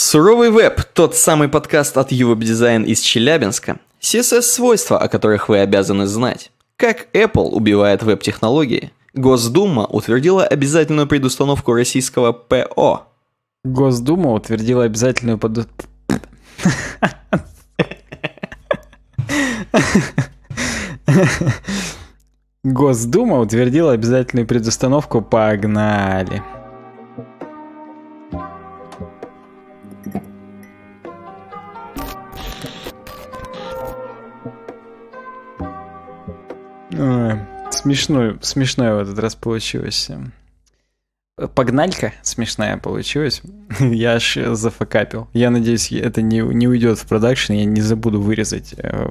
Суровый веб – тот самый подкаст от UWeb Design из Челябинска. CSS-свойства, о которых вы обязаны знать. Как Apple убивает веб-технологии. Госдума утвердила обязательную предустановку российского ПО. Госдума утвердила обязательную под... Госдума утвердила обязательную предустановку «Погнали». Ой, смешной, смешной в этот раз получилось. Погналька смешная получилась. я аж зафакапил. Я надеюсь, это не, не уйдет в продакшн, я не забуду вырезать э,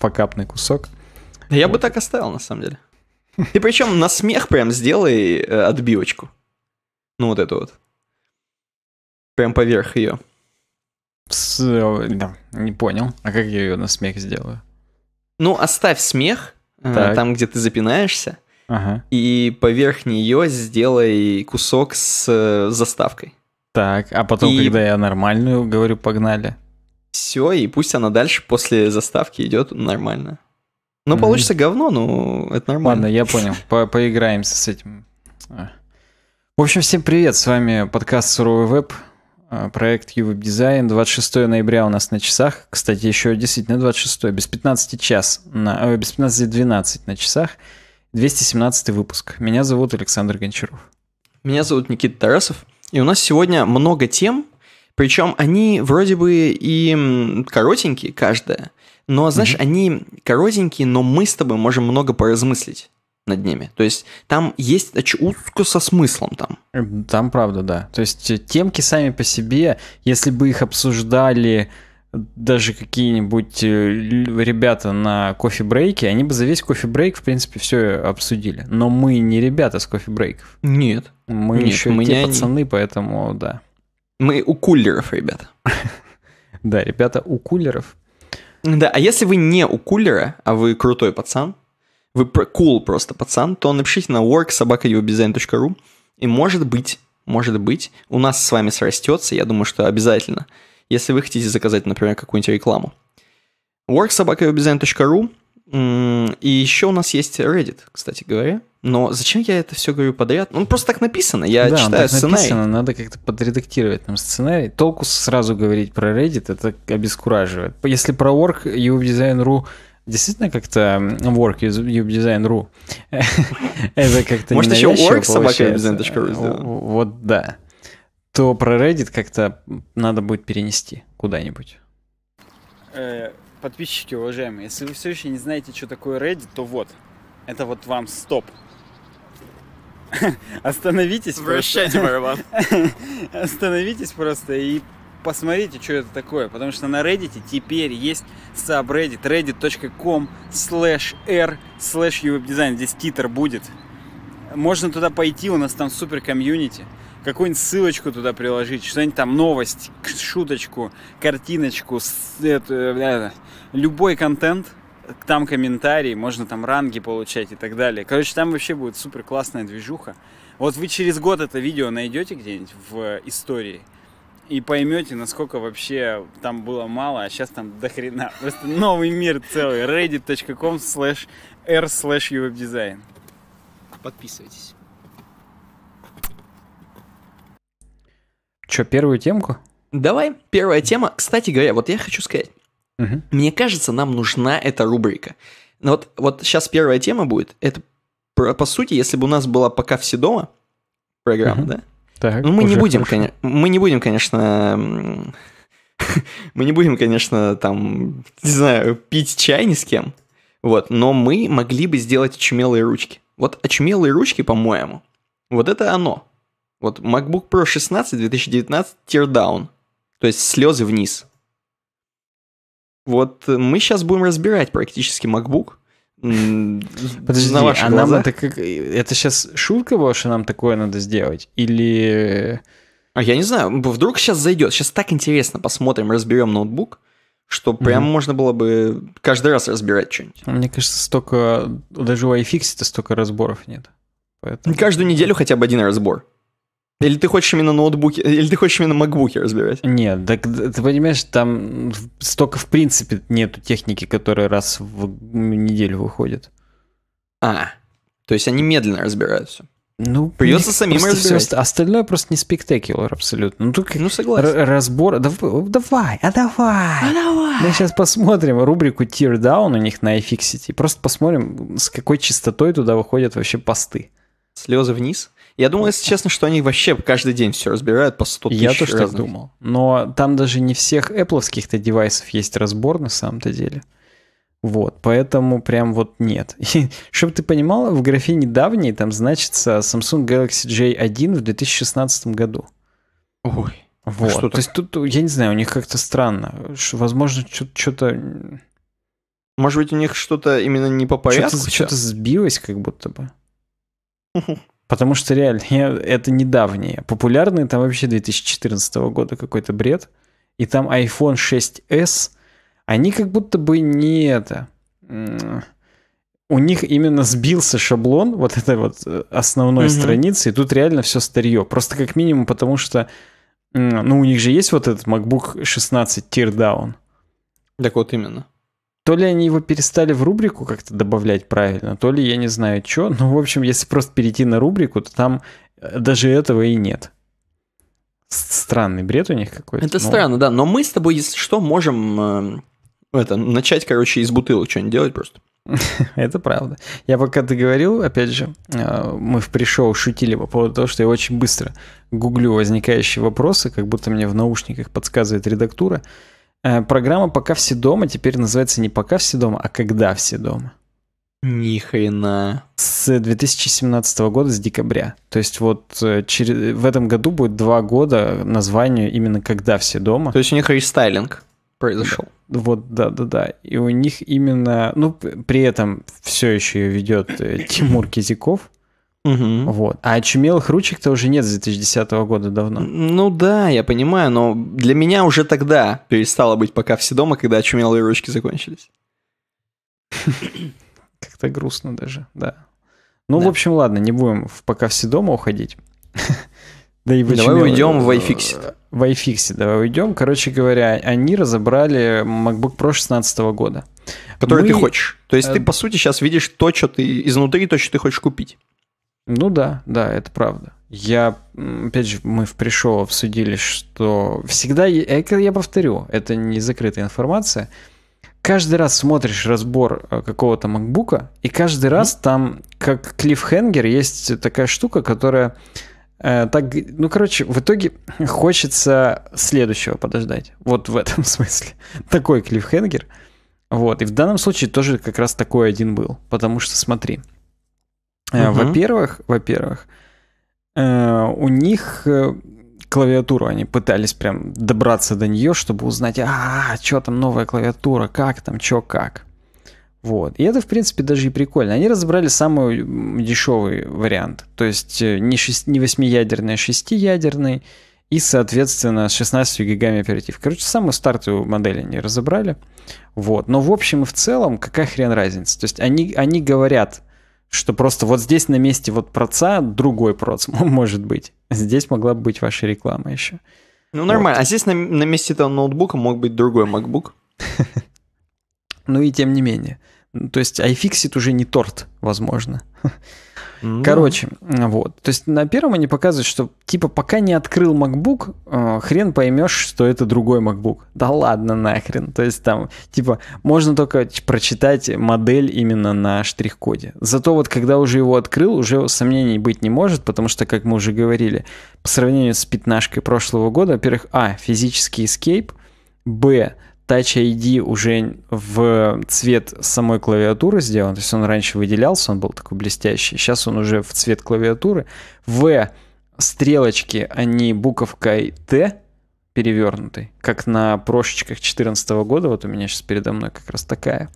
факапный кусок. я вот. бы так оставил, на самом деле. И причем на смех прям сделай э, отбивочку. Ну вот эту вот. Прям поверх ее. Пс, э, да, не понял. А как я ее на смех сделаю? Ну, оставь смех, а, так. там, где ты запинаешься, ага. и поверх нее сделай кусок с э, заставкой. Так, а потом, и... когда я нормальную говорю, погнали. Все, и пусть она дальше после заставки идет нормально. Ну, mm получится говно, но это нормально. Ладно, я понял. По Поиграемся с этим. А. В общем, всем привет, с вами подкаст «Суровый веб». А, проект Ювеб Дизайн. 26 ноября у нас на часах. Кстати, еще действительно 26, без 15 час, на, о, без 15.12 на часах. 217 выпуск. Меня зовут Александр Гончаров. Меня зовут Никита Тарасов. И у нас сегодня много тем, причем они вроде бы и коротенькие каждая, но, знаешь, mm-hmm. они коротенькие, но мы с тобой можем много поразмыслить над ними. То есть там есть очутка со смыслом там. Э, там правда, да. То есть э, темки сами по себе, если бы их обсуждали даже какие-нибудь э, ребята на кофе-брейке, они бы за весь кофе-брейк, в принципе, все обсудили. Но мы не ребята с кофе-брейков. Нет. Мы нет, еще мы те не пацаны, они. поэтому да. Мы у кулеров, ребята. да, ребята у кулеров. Да, а если вы не у кулера, а вы крутой пацан, вы про cool просто пацан, то напишите на worksobakayourdesign.ru и может быть, может быть, у нас с вами срастется, я думаю, что обязательно, если вы хотите заказать, например, какую-нибудь рекламу. worksobakayourdesign.ru и еще у нас есть Reddit, кстати говоря. Но зачем я это все говорю подряд? Ну, просто так написано, я да, читаю так сценарий. Написано, надо как-то подредактировать нам сценарий. Толку сразу говорить про Reddit, это обескураживает. Если про work, UWebdesign.ru действительно как-то work из webdesign.ru. Это как-то Может, еще work собака Вот да. То про Reddit как-то надо будет перенести куда-нибудь. Э, подписчики, уважаемые, если вы все еще не знаете, что такое Reddit, то вот. Это вот вам стоп. Остановитесь Вращайте, просто. Остановитесь просто и посмотрите, что это такое, потому что на Reddit теперь есть subreddit reddit.com slash r slash uwebdesign, здесь титр будет. Можно туда пойти, у нас там супер комьюнити, какую-нибудь ссылочку туда приложить, что-нибудь там новость, шуточку, картиночку, это, любой контент, там комментарии, можно там ранги получать и так далее. Короче, там вообще будет супер классная движуха. Вот вы через год это видео найдете где-нибудь в истории – и поймете, насколько вообще там было мало, а сейчас там до хрена. Просто новый мир целый. reddit.com slash r slash uwebdesign. Подписывайтесь. Че, первую темку? Давай, первая тема. Кстати говоря, вот я хочу сказать. Угу. Мне кажется, нам нужна эта рубрика. Вот, вот сейчас первая тема будет. Это, по сути, если бы у нас была «Пока все дома», программа, угу. да? Так, ну, мы не будем, конечно, мы не будем, конечно, мы не будем, конечно, там, не знаю, пить чай ни с кем, вот, но мы могли бы сделать очумелые ручки. Вот очумелые ручки, по-моему, вот это оно. Вот MacBook Pro 16 2019 Teardown, то есть слезы вниз. Вот мы сейчас будем разбирать практически MacBook, Подожди, на ваши а глаза. нам это как... Это сейчас шутка была, что нам такое надо сделать? Или... А я не знаю, вдруг сейчас зайдет. Сейчас так интересно, посмотрим, разберем ноутбук, что прям mm можно было бы каждый раз разбирать что-нибудь. Мне кажется, столько... Даже у iFix-то столько разборов нет. Поэтому... Каждую неделю хотя бы один разбор. Или ты хочешь именно ноутбуки, э, или ты хочешь именно макбуки разбирать? Нет, так ты понимаешь, там столько в принципе нету техники, которая раз в неделю выходит. А, то есть они медленно разбираются. Ну, придется самим разбирать. Все, остальное просто не спектакуляр абсолютно. Ну, только ну согласен. разбор. Давай, а давай. А давай. Мы сейчас посмотрим рубрику Tear Down у них на iFixity. Просто посмотрим, с какой частотой туда выходят вообще посты. Слезы вниз? Я думал, если честно, что они вообще каждый день все разбирают по 100 тысяч Я тоже разных. так думал. Но там даже не всех Apple-то девайсов есть разбор на самом-то деле. Вот, поэтому прям вот нет. чтобы ты понимал, в графе недавней там значится Samsung Galaxy J1 в 2016 году. Ой. А вот. Что -то... То есть тут, я не знаю, у них как-то странно. Возможно, что-то... Может быть, у них что-то именно не по порядку? Что-то, что сбилось как будто бы. Потому что реально это недавние. Популярные там вообще 2014 года какой-то бред. И там iPhone 6s, они как будто бы не это... У них именно сбился шаблон вот этой вот э, основной угу. страницы, и тут реально все старье. Просто как минимум потому что, ну, у них же есть вот этот MacBook 16 Teardown. Так вот именно. То ли они его перестали в рубрику как-то добавлять правильно, то ли я не знаю что. ну в общем, если просто перейти на рубрику, то там э, даже этого и нет. Странный бред у них какой-то. Это но... Ну. странно, да. Но мы с тобой, если что, можем э, это, начать, короче, из бутылок что-нибудь делать просто. Это правда. Я пока ты говорил, опять же, э, мы в пришел шутили по поводу того, что я очень быстро гуглю возникающие вопросы, как будто мне в наушниках подсказывает редактура. Э, программа «Пока все дома» теперь называется не «Пока все дома», а «Когда все дома». Ни хрена. С 2017 года, с декабря. То есть вот э, через, в этом году будет два года названию именно «Когда все дома». То есть у них рестайлинг произошел. Да. Вот, да, да, да. И у них именно, ну, при этом все еще ее ведет э, Тимур Кизяков. Угу. Вот. А очумелых ручек-то уже нет с 2010 года давно. Ну да, я понимаю, но для меня уже тогда перестало быть пока все дома, когда очумелые ручки закончились. Как-то грустно даже, да. Ну, да. в общем, ладно, не будем в пока все дома уходить. Да и почему? Давай уйдем в iFixit. В iFixit, давай уйдем. Короче говоря, они разобрали MacBook Pro 16 года. Который Мы... ты хочешь. То есть ты, э, по сути, сейчас видишь то, что ты изнутри, то, что ты хочешь купить. Ну да, да, это правда. Я, опять же, мы в пришел обсудили, что всегда, э, я повторю, это не закрытая информация, каждый раз смотришь разбор э, какого-то макбука, и каждый раз mm там, как клиффхенгер, есть такая штука, которая э, так, ну, короче, в итоге хочется следующего подождать. Вот в этом смысле. Такой клиффхенгер. Вот, и в данном случае тоже как раз такой один был. Потому что, смотри, Угу. Во-первых, во-первых, э, у них э, клавиатуру они пытались прям добраться до нее, чтобы узнать, а, что там новая клавиатура, как там, что как. Вот. И это, в принципе, даже и прикольно. Они разобрали самый дешевый вариант. То есть не, шесть, не восьмиядерный, а шестиядерный И, соответственно, с 16 гигами оператив. Короче, самую стартовую модель они разобрали. Вот. Но в общем и в целом, какая хрен разница? То есть они, они говорят, что просто вот здесь на месте вот проца другой проц может быть. Здесь могла бы быть ваша реклама еще. Ну, нормально. Вот. А здесь на, на месте этого ноутбука мог быть другой MacBook. ну и тем не менее. То есть iFixit уже не торт, возможно. Mm-hmm. Короче, вот. То есть на первом они показывают, что типа пока не открыл MacBook, э, хрен поймешь, что это другой MacBook. Да ладно нахрен. То есть там типа можно только прочитать модель именно на штрих-коде. Зато вот когда уже его открыл, уже сомнений быть не может, потому что, как мы уже говорили, по сравнению с пятнашкой прошлого года, во-первых, а, физический escape, б, Touch ID уже в цвет самой клавиатуры сделан, то есть он раньше выделялся, он был такой блестящий, сейчас он уже в цвет клавиатуры. В стрелочке они буковкой Т перевернутой, как на прошечках 2014 года, вот у меня сейчас передо мной как раз такая.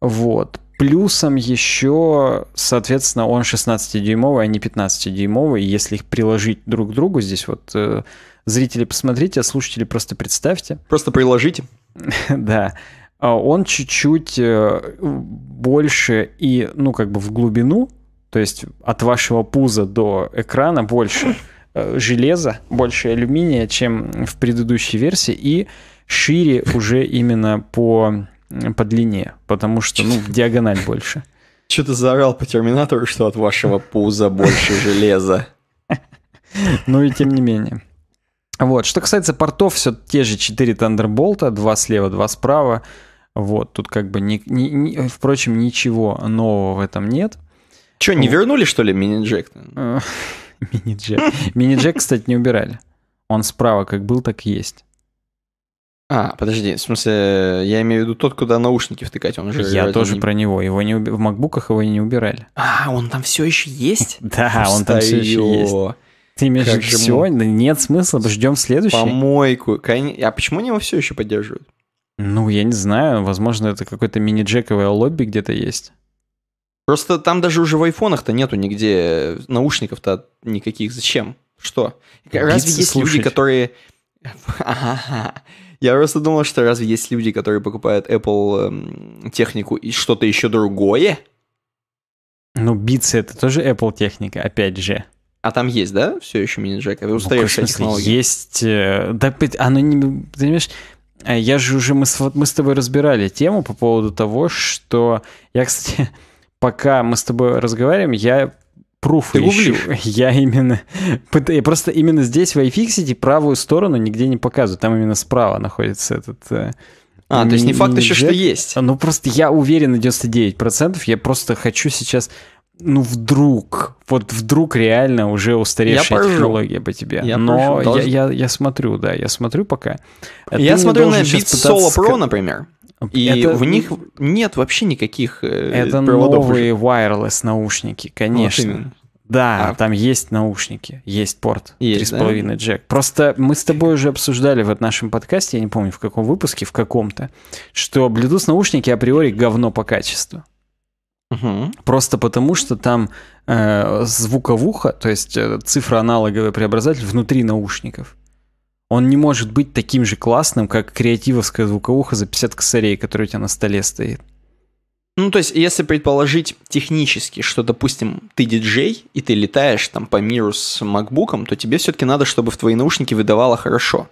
Вот. Плюсом еще, соответственно, он 16-дюймовый, а не 15-дюймовый. Если их приложить друг к другу, здесь вот э, зрители посмотрите, а слушатели просто представьте. Просто приложите. Да. А он чуть-чуть э, больше и, ну, как бы в глубину, то есть от вашего пуза до экрана больше э, железа, больше алюминия, чем в предыдущей версии, и шире уже именно по, по длине, потому что, ну, диагональ больше. Что ты заорал по терминатору, что от вашего пуза больше железа? Ну и тем не менее. Вот. Что касается портов, все те же 4 Thunderbolt, 2 слева, 2 справа. Вот, тут как бы, ни, ни, ни, впрочем, ничего нового в этом нет. Че, не вернули, что ли, мини-джек? Э, мини-джек. Мини-джек, кстати, не убирали. Он справа как был, так и есть. А, подожди, в смысле, я имею в виду тот, куда наушники втыкать, он уже? Я тоже не... про него, его не уби... в макбуках его не убирали. А, он там все еще есть? Да, он там все еще есть. Ты имеешь как же сегодня? Мы... Нет смысла, ждем следующий. Помойку. А почему они его все еще поддерживают? Ну, я не знаю. Возможно, это какое-то мини-джековое лобби где-то есть. Просто там даже уже в айфонах-то нету нигде э, наушников-то никаких. Зачем? Что? Биться, разве есть слушать. люди, которые... Я просто думал, что разве есть люди, которые покупают Apple эм, технику и что-то еще другое? Ну, битсы это тоже Apple техника, опять же. А там есть, да, все еще мини-джек? Это устаревшая ну, технология. Есть, э, да, оно не, понимаешь, э, я же уже, мы с, мы с тобой разбирали тему по поводу того, что я, кстати, пока мы с тобой разговариваем, я пруфы Ты ищу. Гуглишь? Я именно... Я просто именно здесь в iFixit правую сторону нигде не показывают. Там именно справа находится этот... Э, а, то есть не факт еще, что есть. Ну, просто я уверен на 99%. Я просто хочу сейчас ну вдруг, вот вдруг реально уже устаревшая я технология по тебе. Я Но я, я, я смотрю, да, я смотрю пока. А я смотрю на Beats Solo Pro, например. И это... в них нет вообще никаких э, Это новые уже. wireless наушники, конечно. Вот да, а. там есть наушники, есть порт, есть, 3,5 да? джек. Просто мы с тобой уже обсуждали в вот нашем подкасте, я не помню в каком выпуске, в каком-то, что Bluetooth наушники априори говно по качеству. Угу. Просто потому, что там э, звуковуха, то есть э, цифроаналоговый преобразователь внутри наушников, он не может быть таким же классным, как креативовская звуковуха за 50 косарей, которая у тебя на столе стоит. Ну, то есть, если предположить технически, что, допустим, ты диджей, и ты летаешь там по миру с макбуком, то тебе все-таки надо, чтобы в твои наушники выдавало хорошо.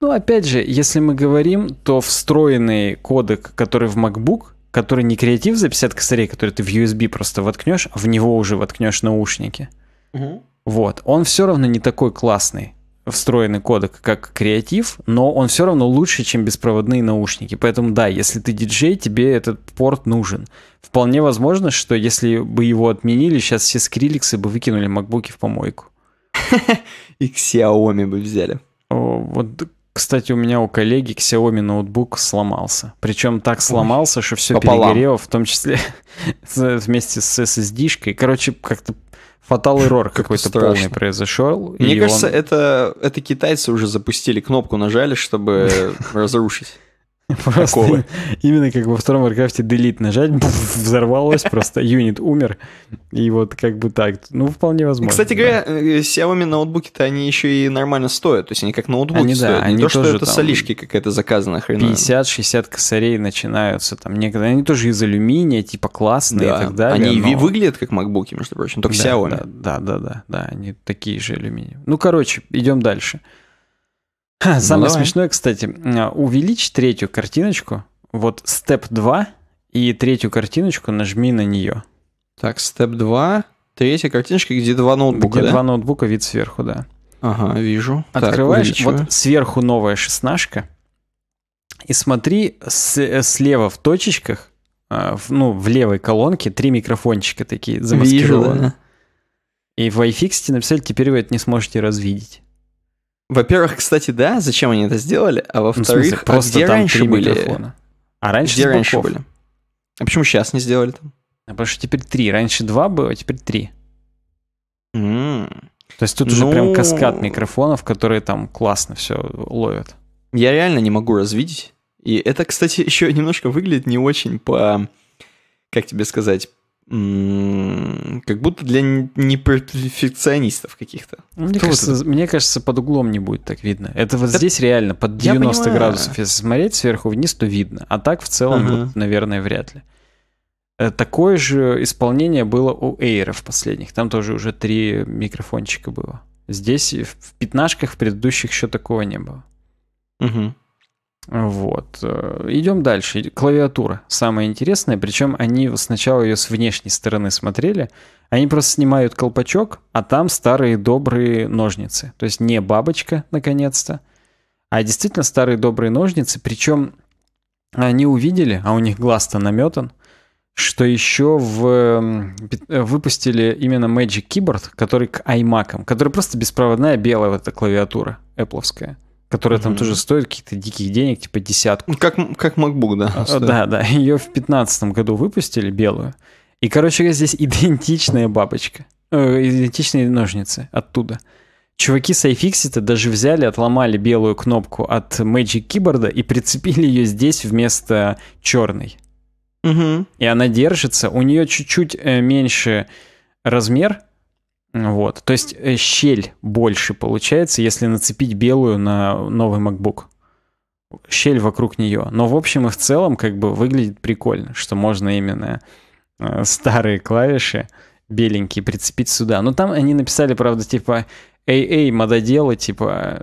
Ну, опять же, если мы говорим, то встроенный кодек, который в MacBook, который не креатив за 50 косарей, который ты в USB просто воткнешь, а в него уже воткнешь наушники. Угу. Вот. Он все равно не такой классный встроенный кодек как креатив, но он все равно лучше, чем беспроводные наушники. Поэтому да, если ты диджей, тебе этот порт нужен. Вполне возможно, что если бы его отменили, сейчас все скриликсы бы выкинули макбуки в помойку. И Xiaomi бы взяли. Вот кстати, у меня у коллеги Xiaomi ноутбук сломался. Причем так сломался, Ой, что все пополам. перегорело, в том числе вместе с SSD-шкой. Короче, как-то фатал эррор какой-то полный произошел. Мне кажется, это, это китайцы уже запустили, кнопку нажали, чтобы разрушить. Просто именно как во втором Варкрафте delete нажать, взорвалось, просто юнит умер. И вот как бы так. Ну, вполне возможно. Кстати говоря, э, Xiaomi ноутбуки-то они еще и нормально стоят. То есть они как ноутбуки они, стоят. Да, они не они то, что это солишки какая-то заказана хрена. 50-60 косарей начинаются там некогда. Они тоже из алюминия, типа классные да, и так далее. Они но... выглядят как макбуки, между прочим, только да, Xiaomi. Да, да, да, да, да. Они такие же алюминиевые. Ну, короче, идем дальше. Ну, самое ну, смешное, кстати, а, увеличь третью картиночку, вот степ 2, и третью картиночку нажми на нее. Так, степ 2, третья картиночка, где два ноутбука, Где да? два ноутбука, вид сверху, да. Ага, вижу. Открываешь, так, вот сверху новая шестнашка, и смотри с, э, слева в точечках, а, ну, в левой колонке три микрофончика такие замаскированы. Вижу, да. И в iFix написали, теперь вы это не сможете развидеть. Во-первых, кстати, да, зачем они это сделали, а ну, во-вторых, ну, просто а где раньше были? Микрофона. А раньше где типа раньше были? А почему сейчас не сделали там? А потому что теперь три. Раньше два было, а теперь три. Mm. То есть тут ну... уже прям ну, каскад микрофонов, которые там классно все ловят. Я реально не могу развидеть. И это, кстати, еще немножко выглядит не очень по, как тебе сказать, как будто для неперфекционистов каких-то. Ну, мне кажется, мне кажется, под углом не будет так видно. Это вот да, здесь реально под 90 градусов. Если смотреть сверху вниз, то видно. А так в целом, ага. вот, наверное, вряд ли. Э, такое же исполнение было у в последних. Там тоже уже три микрофончика было. Здесь в пятнашках в предыдущих еще такого не было. Угу. Вот. Идем дальше. Клавиатура. Самое интересное. Причем они сначала ее с внешней стороны смотрели. Они просто снимают колпачок, а там старые добрые ножницы. То есть не бабочка, наконец-то, а действительно старые добрые ножницы. Причем они увидели, а у них глаз-то наметан, что еще в, э, выпустили именно Magic Keyboard, который к iMac, который просто беспроводная белая вот эта клавиатура Appleская которая mm-hmm. там тоже стоит каких-то диких денег, типа десятку. Как, как MacBook, да. А, да, да. Ее в 2015 году выпустили, белую. И, короче, здесь идентичная бабочка. Э, идентичные ножницы оттуда. Чуваки с iFixit даже взяли, отломали белую кнопку от Magic Keyboard и прицепили ее здесь вместо черной. Угу. И она держится. У нее чуть-чуть э, меньше размер, вот. То есть э, щель больше получается, если нацепить белую на новый MacBook. Щель вокруг нее. Но в общем и в целом как бы выглядит прикольно, что можно именно э, старые клавиши беленькие прицепить сюда. Но там они написали, правда, типа эй, эй, мододелы, типа,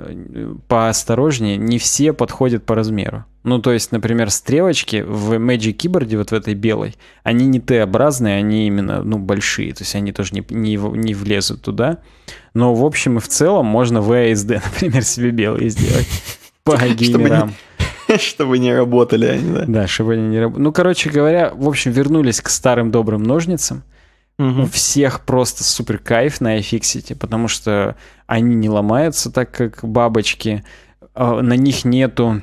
поосторожнее, не все подходят по размеру. Ну, то есть, например, стрелочки в Magic Keyboard, вот в этой белой, они не Т-образные, они именно, ну, большие, то есть они тоже не, не, не влезут туда. Но, в общем и в целом, можно VSD, например, себе белые сделать по геймерам. Чтобы не работали они, да? Да, чтобы они не работали. Ну, короче говоря, в общем, вернулись к старым добрым ножницам. Угу. У всех просто супер кайф на iFixit, потому что они не ломаются так, как бабочки. А на них нету...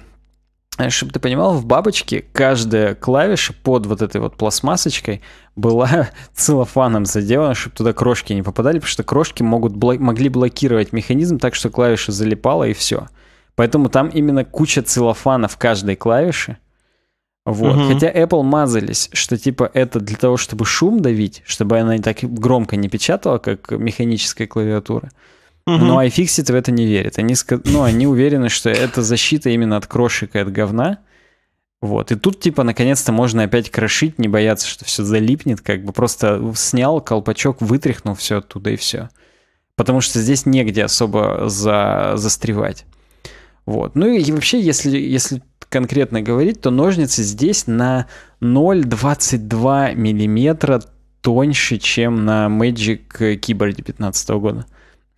Э, чтобы ты понимал, в бабочке каждая клавиша под вот этой вот пластмассочкой была целлофаном заделана, чтобы туда крошки не попадали, потому что крошки могут блок... могли блокировать механизм так, что клавиша залипала и все. Поэтому там именно куча целлофана в каждой клавише. Вот. Угу. Хотя Apple мазались, что типа это для того, чтобы шум давить, чтобы она не так громко не печатала, как механическая клавиатура. Угу. Но iFixit в это не верит. Они, ну, они уверены, что это защита именно от крошек и от говна. Вот. И тут, типа, наконец-то можно опять крошить, не бояться, что все залипнет. Как бы просто снял колпачок, вытряхнул все оттуда и все. Потому что здесь негде особо за... застревать. Вот. Ну и вообще, если, если конкретно говорить, то ножницы здесь на 0,22 миллиметра тоньше, чем на Magic Keyboard 2015 года.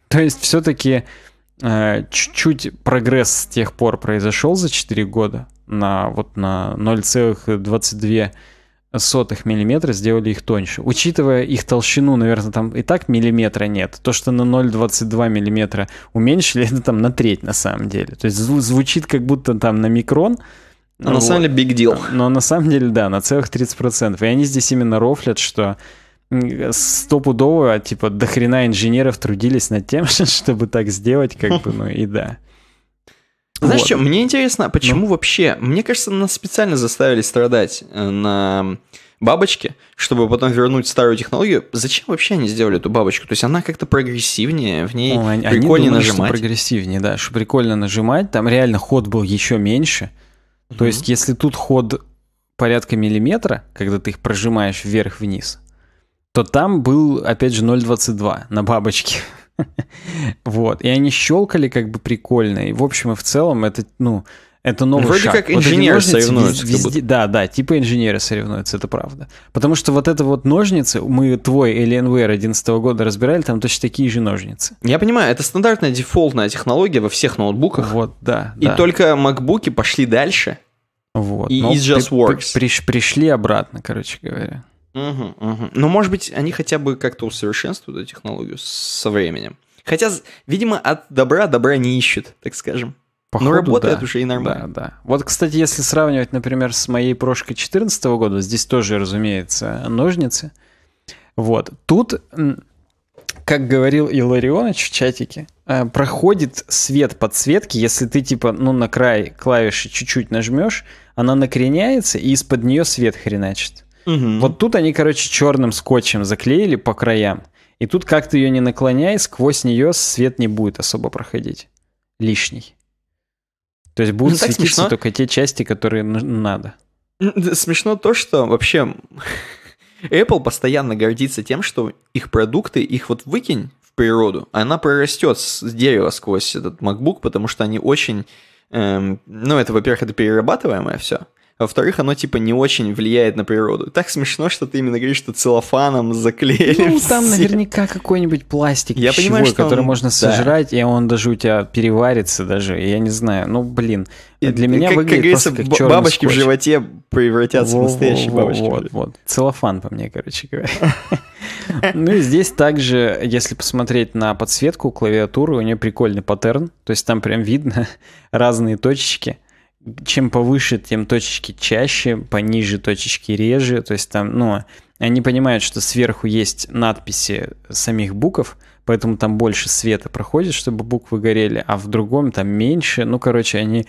То есть все-таки э, чуть-чуть прогресс с тех пор произошел за 4 года на вот на 0,22 сотых миллиметра сделали их тоньше. Учитывая их толщину, наверное, там и так миллиметра нет. То, что на 0,22 миллиметра уменьшили, это там на треть на самом деле. То есть звучит как будто там на микрон. Но вот. на самом деле big deal. Но на самом деле, да, на целых 30%. И они здесь именно рофлят, что стопудово, типа, дохрена инженеров трудились над тем, чтобы так сделать, как бы, ну и да. Знаешь вот. что, мне интересно, почему ну? вообще... Мне кажется, нас специально заставили страдать э, на бабочке, чтобы потом вернуть старую технологию. Зачем вообще они сделали эту бабочку? То есть она как-то прогрессивнее, в ней О, они, прикольнее они думали, нажимать. Что прогрессивнее, да, что прикольно нажимать. Там реально ход был еще меньше. Mm-hmm. То есть если тут ход порядка миллиметра, когда ты их прожимаешь вверх-вниз, то там был, опять же, 0,22 на бабочке. Вот. И они щелкали как бы прикольно. И в общем и в целом это, ну, это новый Вроде шаг. как инженеры вот соревнуются. Везде, как Да, да, типа инженеры соревнуются, это правда. Потому что вот это вот ножницы, мы твой Alienware 11 года разбирали, там точно такие же ножницы. Я понимаю, это стандартная дефолтная технология во всех ноутбуках. Вот, да. И да. только макбуки пошли дальше. Вот. И it just works. При, при, пришли обратно, короче говоря. Угу, угу. Но, может быть, они хотя бы как-то усовершенствуют эту технологию со временем. Хотя, видимо, от добра добра не ищут, так скажем. Походу, Но работает да. уже и нормально. Да, да. Вот, кстати, если сравнивать, например, с моей прошкой 2014 года, здесь тоже, разумеется, ножницы. Вот. Тут, как говорил Иларионович в чатике, э, проходит свет подсветки, если ты, типа, ну, на край клавиши чуть-чуть нажмешь, она накреняется, и из-под нее свет хреначит. Угу. Вот тут они, короче, черным скотчем заклеили по краям. И тут как ты ее не наклоняй, сквозь нее свет не будет особо проходить. Лишний. То есть будут ну, светиться смешно. только те части, которые надо. Смешно то, что вообще Apple постоянно гордится тем, что их продукты, их вот выкинь в природу, она прорастет с дерева сквозь этот MacBook, потому что они очень... Эм, ну, это, во-первых, это перерабатываемое все а во-вторых, оно типа не очень влияет на природу. Так смешно, что ты именно говоришь, что целлофаном заклеили. Ну, все. там наверняка какой-нибудь пластик я пищевой, понимаю, что который он... можно сожрать, да. и он даже у тебя переварится даже, я не знаю. Ну, блин, для и, меня как, выглядит как просто как бабочки скотч. в животе превратятся во, в настоящие во, бабочки. Вот, вот. Целлофан по мне, короче говоря. Ну и здесь также, если посмотреть на подсветку клавиатуры, у нее прикольный паттерн, то есть там прям видно разные точечки чем повыше, тем точечки чаще, пониже точечки реже. То есть там, ну, они понимают, что сверху есть надписи самих букв, поэтому там больше света проходит, чтобы буквы горели, а в другом там меньше. Ну, короче, они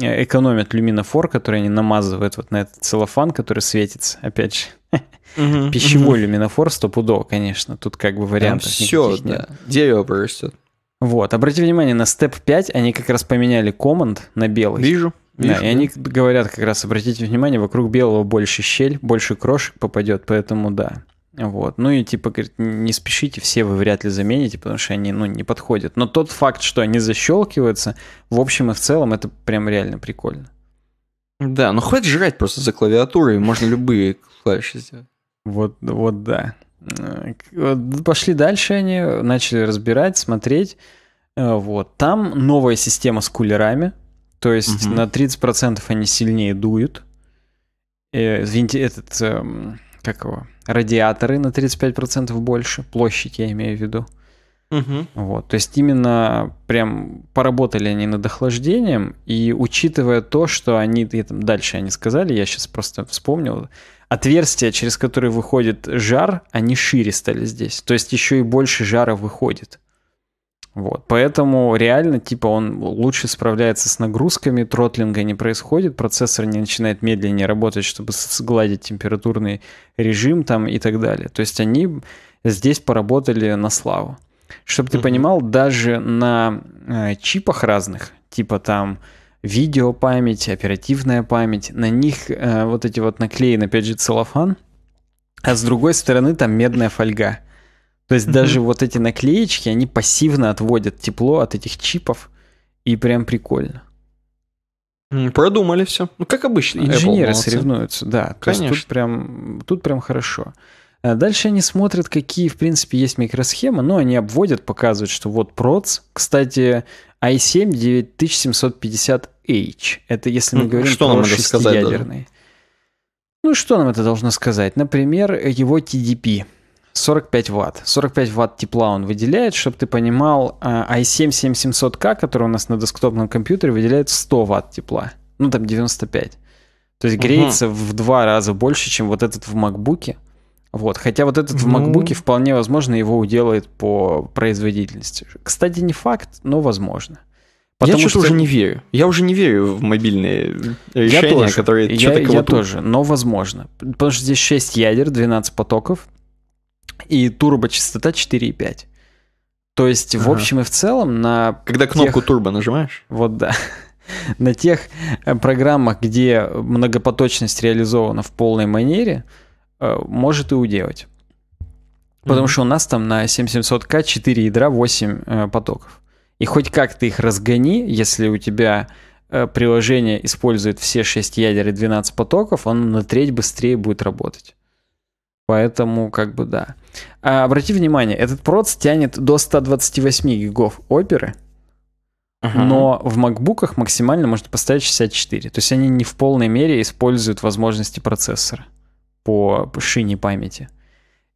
э, экономят люминофор, который они намазывают вот на этот целлофан, который светится, опять же. Угу, Пищевой угу. люминофор стопудово, конечно. Тут как бы вариантов Там все, да. нет. Дерево растет. Вот, обрати внимание, на степ 5 они как раз поменяли команд на белый. Вижу. Да, и да? они говорят как раз, обратите внимание, вокруг белого больше щель, больше крошек попадет, поэтому да. Вот. Ну и типа, говорит, не спешите, все вы вряд ли замените, потому что они, ну, не подходят. Но тот факт, что они защелкиваются, в общем и в целом, это прям реально прикольно. Да, ну хватит жрать просто за клавиатурой, можно любые клавиши сделать. Вот, вот да. Пошли дальше они, начали разбирать, смотреть. Э, вот. Там новая система с кулерами, то есть угу. на 30% они сильнее дуют. Э, извините, этот, э, как его, радиаторы на 35% больше, площадь я имею в виду. Угу. Вот, то есть именно прям поработали они над охлаждением, и учитывая то, что они, и там дальше они сказали, я сейчас просто вспомнил, отверстия, через которые выходит жар, они шире стали здесь. То есть еще и больше жара выходит. Вот. Поэтому реально, типа, он лучше справляется с нагрузками, тротлинга не происходит, процессор не начинает медленнее работать, чтобы сгладить температурный режим там и так далее. То есть они здесь поработали на славу. Чтобы ты понимал, даже на э, чипах разных, типа там видеопамять, оперативная память, на них э, вот эти вот наклеены, опять же, целлофан, а с другой стороны там медная фольга – то есть даже вот эти наклеечки, они пассивно отводят тепло от этих чипов, и прям прикольно. Продумали все. Ну, как обычно. Инженеры Apple, соревнуются, да. Конечно. тут, прям, тут прям хорошо. Э, дальше они смотрят, какие, в принципе, есть микросхемы, но они обводят, показывают, что вот проц. Кстати, i7 9750H. Это если мы говорим что про нам это сказать, Ну, что нам это должно сказать? Например, его TDP. 45 ватт. 45 ватт тепла он выделяет, чтобы ты понимал, э, i7-7700K, который у нас на десктопном компьютере, выделяет 100 ватт тепла. Ну, там 95. То есть греется угу. в два раза больше, чем вот этот в макбуке. Вот. Хотя вот этот ну... в макбуке вполне возможно его уделает по производительности. Кстати, не факт, но возможно. Потому я что уже не верю. Я уже не верю в мобильные э, решения, я тоже. которые я, что-то я тоже, но возможно. Потому что здесь 6 ядер, 12 потоков, и турбочастота 4,5. То есть, в общем и в целом, на... Когда кнопку турбо нажимаешь? Вот да. на тех э, программах, где многопоточность реализована в полной манере, э, может и уделать. Потому что у нас там на 7700К 4 ядра, 8 э, потоков. И хоть как ты их разгони, если у тебя приложение использует все 6 ядер и 12 потоков, он на треть быстрее будет работать. Поэтому как бы да. А, обрати внимание, этот проц тянет до 128 гигов оперы, uh-huh. но в макбуках максимально можно поставить 64. То есть они не в полной мере используют возможности процессора по шине памяти.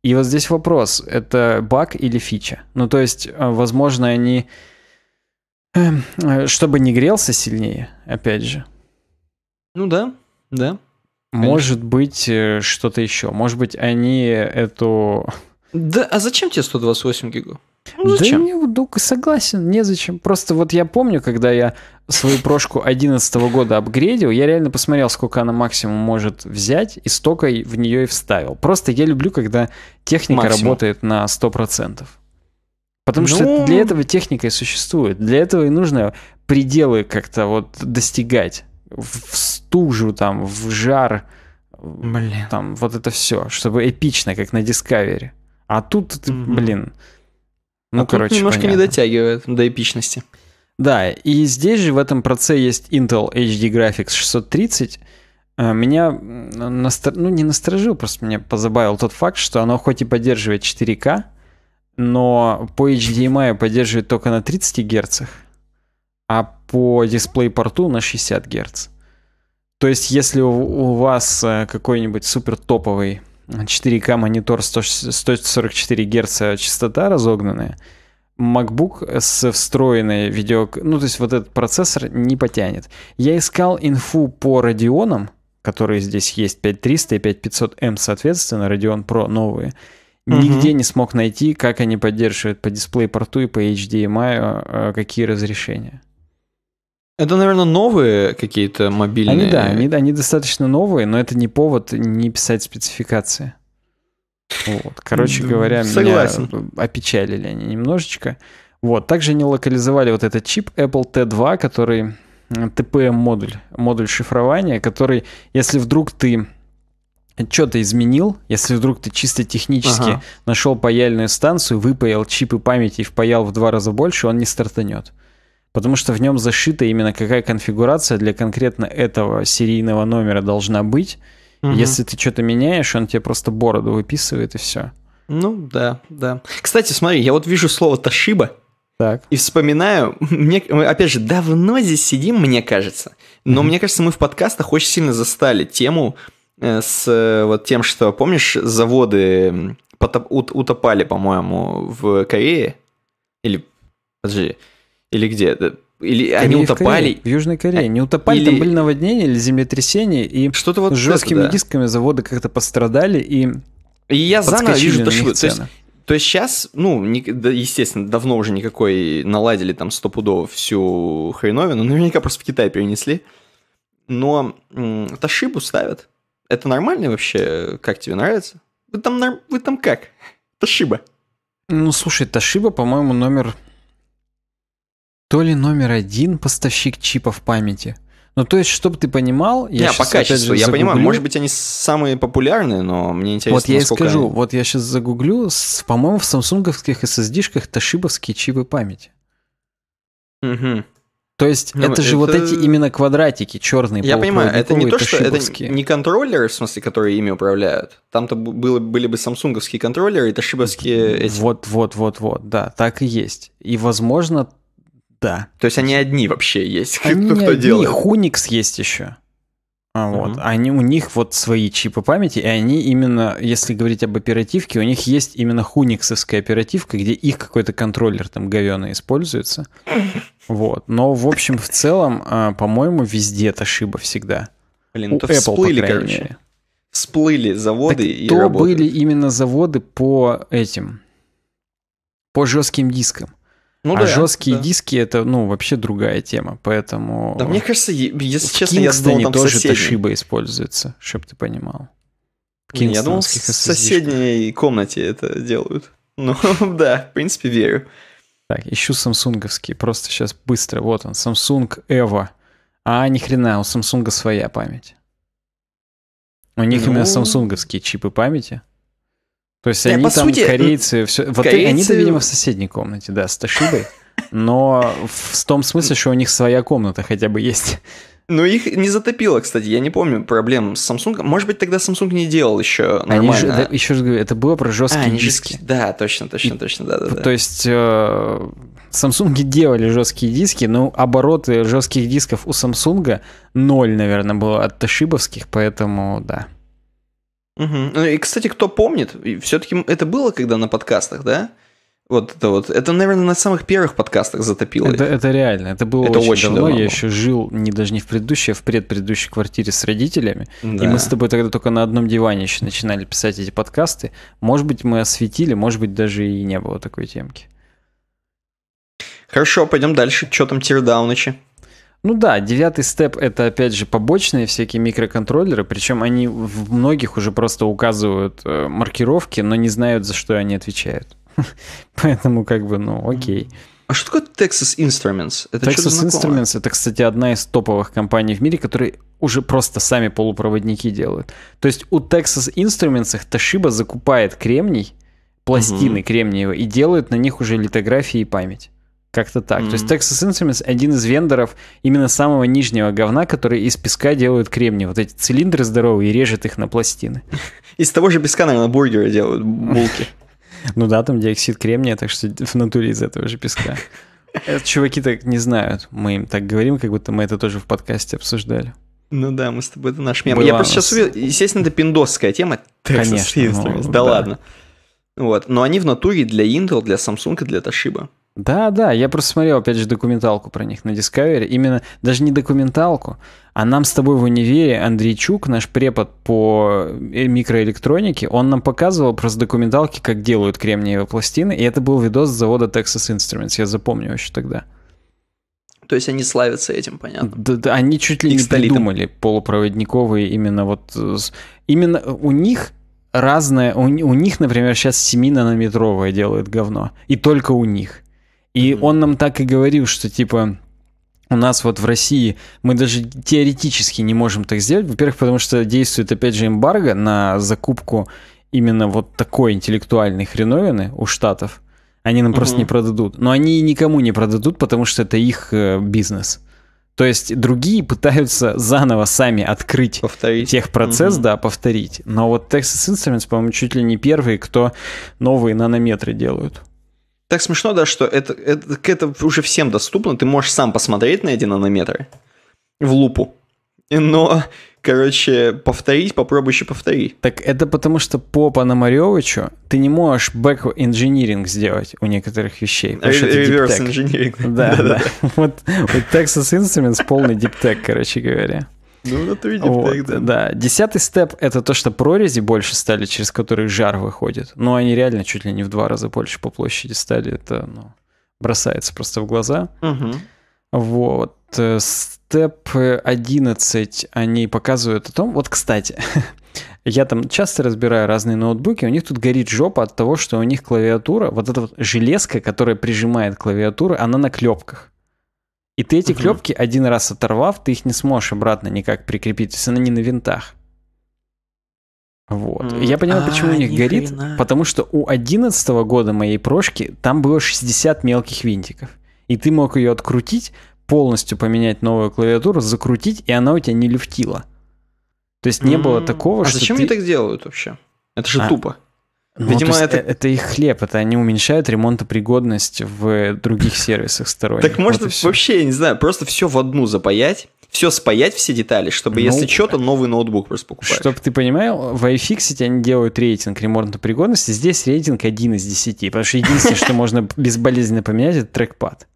И вот здесь вопрос, это баг или фича? Ну, то есть, э, возможно, они... Эм, э, чтобы не грелся сильнее, опять же. Ну да, да. Может быть, э, что-то еще. Может быть, они эту да, а зачем тебе 128 гигов? Ну, зачем? Да не, ну, согласен, незачем. Просто вот я помню, когда я свою прошку 11 года апгрейдил, я реально посмотрел, сколько она максимум может взять, и столько в нее и вставил. Просто я люблю, когда техника максимум. работает на 100%. Потому ну... что для этого техника и существует. Для этого и нужно пределы как-то вот достигать. В стужу, там, в жар, Блин. там, вот это все, чтобы эпично, как на Discovery. А тут, mm-hmm. блин, ну, а короче, тут немножко понятно. не дотягивает до эпичности. Да, и здесь же в этом процессе есть Intel HD Graphics 630. Э, меня, настор... ну не насторожил, просто меня позабавил тот факт, что оно хоть и поддерживает 4К, но по HDMI поддерживает только на 30 Гц, а по DisplayPort на 60 Гц. То есть, если у вас э, какой-нибудь супер топовый 4К монитор 100, 144 Гц частота разогнанная, MacBook с встроенной видео... Ну, то есть вот этот процессор не потянет. Я искал инфу по Radeon, которые здесь есть, 5300 и 5500M, эм, соответственно, Radeon Pro новые. Нигде угу. не смог найти, как они поддерживают по дисплей-порту и по HDMI, эм э, какие разрешения. Это, наверное, новые какие-то мобильные. Они, да, они, они достаточно новые, но это не повод не писать спецификации. Вот. Короче говоря, Согласен. меня опечалили они немножечко. Вот. Также они локализовали вот этот чип Apple T2, который TPM-модуль, модуль шифрования, который, если вдруг ты что-то изменил, если вдруг ты чисто технически ага. нашел паяльную станцию, выпаял чипы памяти и впаял в два раза больше, он не стартанет потому что в нем зашита именно какая конфигурация для конкретно этого серийного номера должна быть. Угу. Если ты что-то меняешь, он тебе просто бороду выписывает и все. Ну да, да. Кстати, смотри, я вот вижу слово Ташиба. Так. И вспоминаю, мне, опять же, давно здесь сидим, мне кажется. Но mm мне кажется, мы в подкастах очень сильно застали тему э, с э, вот тем, что, помнишь, заводы потоп, ут, утопали, по-моему, в Корее? Или, подожди, или где? Или Корее они утопали. В, Корее, в Южной Корее. А, не утопали, или... там были наводнения или землетрясения, и что-то вот жесткими это, да. дисками заводы как-то пострадали и. И я заново вижу то, что. То есть, то есть сейчас, ну, не, да, естественно, давно уже никакой наладили там стопудово всю хреновину, наверняка просто в Китай перенесли. Но это Ташибу ставят. Это нормально вообще? Как тебе нравится? Вы там, вы там как? Ташиба. Ну, слушай, Ташиба, по-моему, номер то ли номер один поставщик чипов памяти. Ну, то есть, чтобы ты понимал, я Не, сейчас, по качеству, же, я загуглю. понимаю, может быть, они самые популярные, но мне интересно, Вот я и скажу, они... вот я сейчас загуглю, по-моему, в самсунговских SSD-шках ташибовские чипы памяти. Угу. То есть ну, это, это же вот эти именно квадратики черные. Я понимаю, это не то, что это не контроллеры, в смысле, которые ими управляют. Там-то было, были бы самсунговские контроллеры и ташибовские Вот, вот, вот, вот, да, так и есть. И возможно да. То есть они одни вообще есть, они кто, кто одни. делает? Хуникс есть еще. А, вот. Угу. Они, у них вот свои чипы памяти, и они именно, если говорить об оперативке, у них есть именно хуниксовская оперативка, где их какой-то контроллер там говёный используется. Вот. Но, в общем, в целом, а, по-моему, везде Toshiba всегда. Блин, ну то Apple, всплыли, короче. Мере. Всплыли заводы так и то были именно заводы по этим, по жестким дискам. Ну, а да, жесткие да. диски это, ну, вообще другая тема, поэтому... Да, мне кажется, если в честно, Кингстоне я думал, там тоже соседний. Toshiba используется, чтобы ты понимал. Кингстон, я думал, в соседней комнате это делают. Ну, да, в принципе, верю. Так, ищу самсунговский, просто сейчас быстро. Вот он, Samsung Evo. А, ни хрена, у Samsung своя память. У них ну... именно самсунговские чипы памяти. То есть да, э, они там, сути, корейцы, все, корейцы... вот они-то, видимо, в соседней комнате, да, с Ташибой. Но в том смысле, что у них своя комната хотя бы есть. Ну, их не затопило, кстати. Я не помню проблем с Samsung. Может быть, тогда Samsung не делал еще нормально. Они же, да, еще раз говорю, это было про жесткие а, диски. Жесткие. Да, точно, точно, И, точно, да, да. То да. есть э, Samsung делали жесткие диски, но обороты жестких дисков у Samsung ноль, наверное, было от ташибовских, поэтому да. Угу. И, кстати, кто помнит, все-таки это было когда на подкастах, да? Вот это вот. Это, наверное, на самых первых подкастах затопило. Это, это реально. Это было это очень, очень давно. давно. Я еще жил не даже не в предыдущей, а в предпредыдущей квартире с родителями. Да. И мы с тобой тогда только на одном диване еще начинали писать эти подкасты. Может быть, мы осветили, может быть, даже и не было такой темки. Хорошо, пойдем дальше. Что там тирдаунычи? Ну да, девятый степ это опять же побочные всякие микроконтроллеры, причем они в многих уже просто указывают э, маркировки, но не знают, за что они отвечают. Поэтому как бы, ну окей. А что такое Texas Instruments? Это Texas Instruments это, кстати, одна из топовых компаний в мире, которые уже просто сами полупроводники делают. То есть у Texas Instruments их Toshiba закупает кремний, пластины угу. кремниевые, и делают на них уже литографии и память как-то так. Mm-hmm. То есть Texas Instruments один из вендоров именно самого нижнего говна, который из песка делают кремний. Вот эти цилиндры здоровые и режет их на пластины. Из того же песка, наверное, бургеры делают, булки. Ну да, там диоксид кремния, так что в натуре из этого же песка. Это чуваки так не знают. Мы им так говорим, как будто мы это тоже в подкасте обсуждали. Ну да, мы с тобой, это наш мем. Я просто сейчас увидел, естественно, это пиндосская тема. Конечно. Ну, да, да ладно. Вот. Но они в натуре для Intel, для Samsung и для Toshiba. Да, да, я просто смотрел, опять же, документалку про них на Discovery. Именно, даже не документалку, а нам с тобой в универе Андрейчук, наш препод по э, микроэлектронике, он нам показывал просто документалки, как делают кремниевые пластины, и это был видос с завода Texas Instruments, я запомнил еще тогда. То есть они славятся этим, понятно. Да, да они чуть ли не придумали полупроводниковые именно вот... Э, именно у них разное... У, у них, например, сейчас 7-нанометровое делают говно. И только у них. И mm-hmm. он нам так и говорил, что типа у нас вот в России мы даже теоретически не можем так сделать. Во-первых, потому что действует опять же эмбарго на закупку именно вот такой интеллектуальной хреновины у штатов. Они нам угу. просто не продадут. Но они никому не продадут, потому что это их э, бизнес. То есть другие пытаются заново сами открыть повторить. техпроцесс, угу. да, повторить. Но вот Texas Instruments, по-моему, чуть ли не первые, кто новые нанометры делают. Так смешно, да, что это, это, это уже всем доступно. Ты можешь сам посмотреть на эти нанометры в лупу. Но, короче, повторить, попробуй еще повтори. Так это потому, что по Пономаревичу ты не можешь бэк engineering сделать у некоторых вещей. реверс engineering. Да, да. Вот Texas Instruments полный диптек, короче говоря. Ну, вот видим вот, тогда. Да. Десятый степ — это то, что прорези больше стали, через которые жар выходит. Но они реально чуть ли не в два раза больше по площади стали. Это ну, бросается просто в глаза. Угу. Вот. Э, степ 11 они показывают о том... Вот, кстати, я там часто разбираю разные ноутбуки, у них тут горит жопа от того, что у них клавиатура, вот эта вот железка, которая прижимает клавиатуру, она на клепках. И ты эти клепки один раз оторвав, ты их не сможешь обратно никак прикрепить, если они не на винтах. Вот. Я понимаю, а, почему у них горит, потому что у 11 года моей прошки там было 60 мелких винтиков. И ты мог ее открутить, полностью поменять новую клавиатуру, закрутить, и она у тебя не люфтила. То есть не было такого, а зачем они так делают вообще? Это же а, тупо. Ну, Видимо, это... Э, это их хлеб, это они уменьшают ремонтопригодность в других сервисах сторонних. Так может вот вообще, я не знаю, просто все в одну запаять, все спаять, все детали, чтобы, ну, если что-то, новый ноутбук просто покупаешь. Чтобы ты понимал, в iFixit они делают рейтинг ремонтопригодности, здесь рейтинг один из десяти, потому что единственное, что можно безболезненно поменять, это трекпад.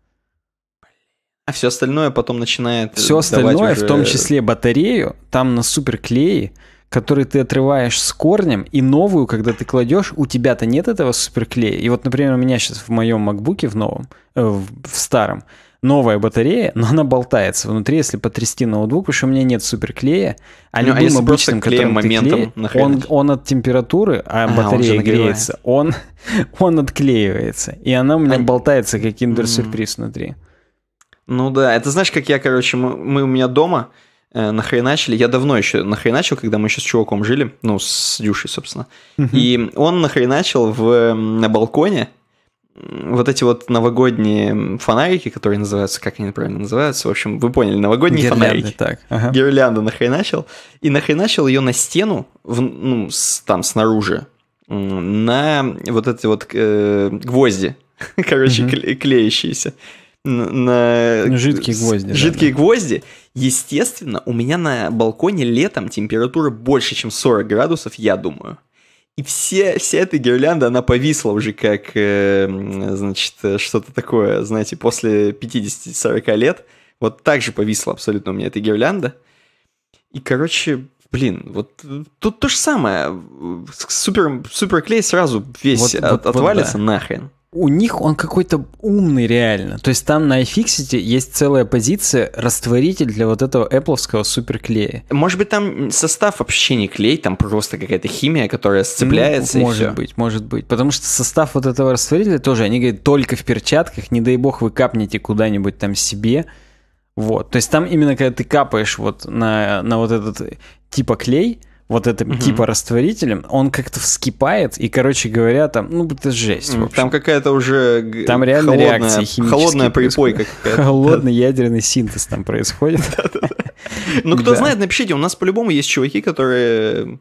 А все остальное потом начинает... Все остальное, в том числе батарею, там на суперклее, который ты отрываешь с корнем, и новую, когда ты кладешь, у тебя-то нет этого суперклея. И вот, например, у меня сейчас в моем макбуке в новом, э, в старом, новая батарея, но она болтается внутри, если потрясти ноутбук, потому что у меня нет суперклея, а ну, а любым а обычным, которым моментом ты клеишь, он, он от температуры, а, а батарея он греется, он, он отклеивается, и она у меня а... болтается как киндер-сюрприз mm. внутри. Ну да, это знаешь, как я, короче, мы, мы у меня дома, Э, нахреначили. Я давно еще нахреначил, когда мы еще с чуваком жили, ну, с Дюшей, собственно. И он нахреначил в, на балконе вот эти вот новогодние фонарики, которые называются, как они правильно называются, в общем, вы поняли, новогодние Гирлянды, фонарики. Так, ага. Гирлянду нахреначил. И нахреначил ее на стену, в, ну, с, там, снаружи, на вот эти вот э, гвозди, короче, угу. клеящиеся на... Ну, жидкие гвозди. Жидкие да, гвозди. Естественно, у меня на балконе летом температура больше, чем 40 градусов, я думаю. И все, вся эта гирлянда, она повисла уже как, э, значит, э, что-то такое, знаете, после 50-40 лет. Вот так же повисла абсолютно у меня эта гирлянда. И, короче, блин, вот э, тут то же самое. Супер, суперклей сразу весь вот, от, вот, отвалится вот, да. нахрен у них он какой-то умный реально. То есть там на iFixit есть целая позиция растворитель для вот этого Appleского суперклея. Может быть, там состав вообще не клей, там просто какая-то химия, которая ну, сцепляется ну, Может и все. быть, может быть. Потому что состав вот этого растворителя тоже, они говорят, только в перчатках, не дай бог вы капнете куда-нибудь там себе. Вот. То есть там именно когда ты капаешь вот на, на вот этот э, типа клей, вот это угу. типа растворителем, он как-то вскипает, и, короче говоря, там, ну, это жесть. Там какая-то уже Там реально холодная, реакция химическая. Холодная припойка какая-то. Холодный ядерный синтез там происходит. Ну, кто знает, напишите, у нас по-любому есть чуваки, которые, э,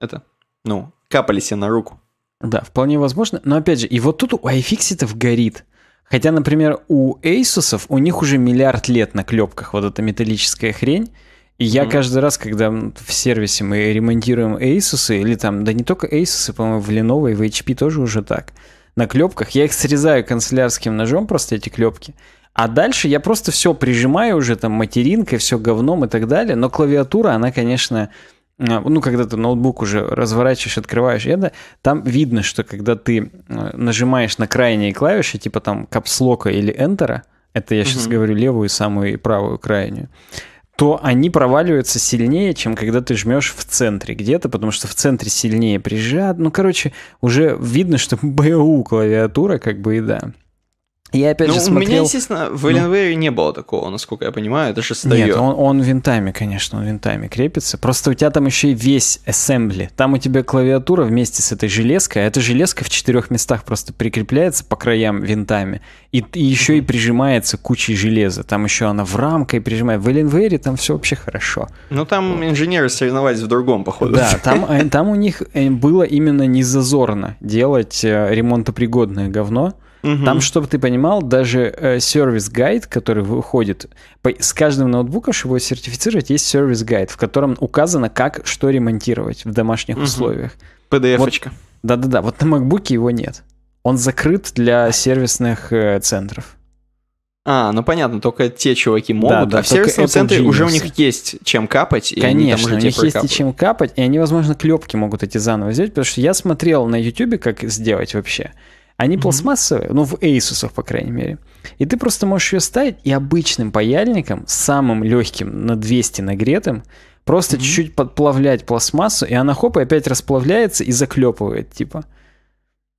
это, ну, капали себе на руку. Да, вполне возможно. Но опять же, и вот тут у iFixit горит. Хотя, например, у Asus у них уже миллиард лет на клепках вот эта металлическая хрень. И я mm-hmm. каждый раз, когда в сервисе мы ремонтируем Asus, или там, да не только Asus, а, по-моему, в Lenovo и в HP тоже уже так, на клепках, я их срезаю канцелярским ножом, просто эти клепки, а дальше я просто все прижимаю уже там материнкой, все говном и так далее, но клавиатура, она, конечно, э, ну, когда ты ноутбук уже разворачиваешь, открываешь это, там видно, что когда ты э, нажимаешь на крайние клавиши, типа там капслока или энтера, это я сейчас mm-hmm. говорю левую, самую и правую крайнюю, то они проваливаются сильнее, чем когда ты жмешь в центре где-то, потому что в центре сильнее прижат. Ну, короче, уже видно, что БУ клавиатура, как бы и да. Я опять ну, же смотрел... У меня, естественно, в Alienware ну... не было такого, насколько я понимаю, это же старье. Нет, он, он винтами, конечно, он винтами крепится. Просто у тебя там еще и весь ассембли. Там у тебя клавиатура вместе с этой железкой, а эта железка в четырех местах просто прикрепляется по краям винтами и, и еще mm-hmm. и прижимается кучей железа. Там еще она в рамкой прижимает. В Alienware там все вообще хорошо. Ну там вот. инженеры соревновались в другом, походу. Да, там, э, там у них э, было именно незазорно делать э, ремонтопригодное говно, Угу. Там, чтобы ты понимал, даже э, сервис-гайд, который выходит по, с каждым ноутбуком, чтобы его сертифицировать, есть сервис-гайд, в котором указано, как что ремонтировать в домашних угу. условиях. PDF-очка. да-да-да, вот на Макбуке его нет. Он закрыт для сервисных э, центров. А, ну понятно, только те чуваки могут, да, а да, а в сервисном центре Genius. уже у них есть чем капать. И Конечно, они там у них есть и чем капать, и они, возможно, клепки могут эти заново сделать, потому что я смотрел на YouTube, как сделать вообще. Они mm-hmm. пластмассовые, ну в Asus, по крайней мере. И ты просто можешь ее ставить и обычным паяльником, самым легким, на 200 нагретым, просто mm-hmm. чуть-чуть подплавлять пластмассу, и она хоп, и опять расплавляется и заклепывает, типа.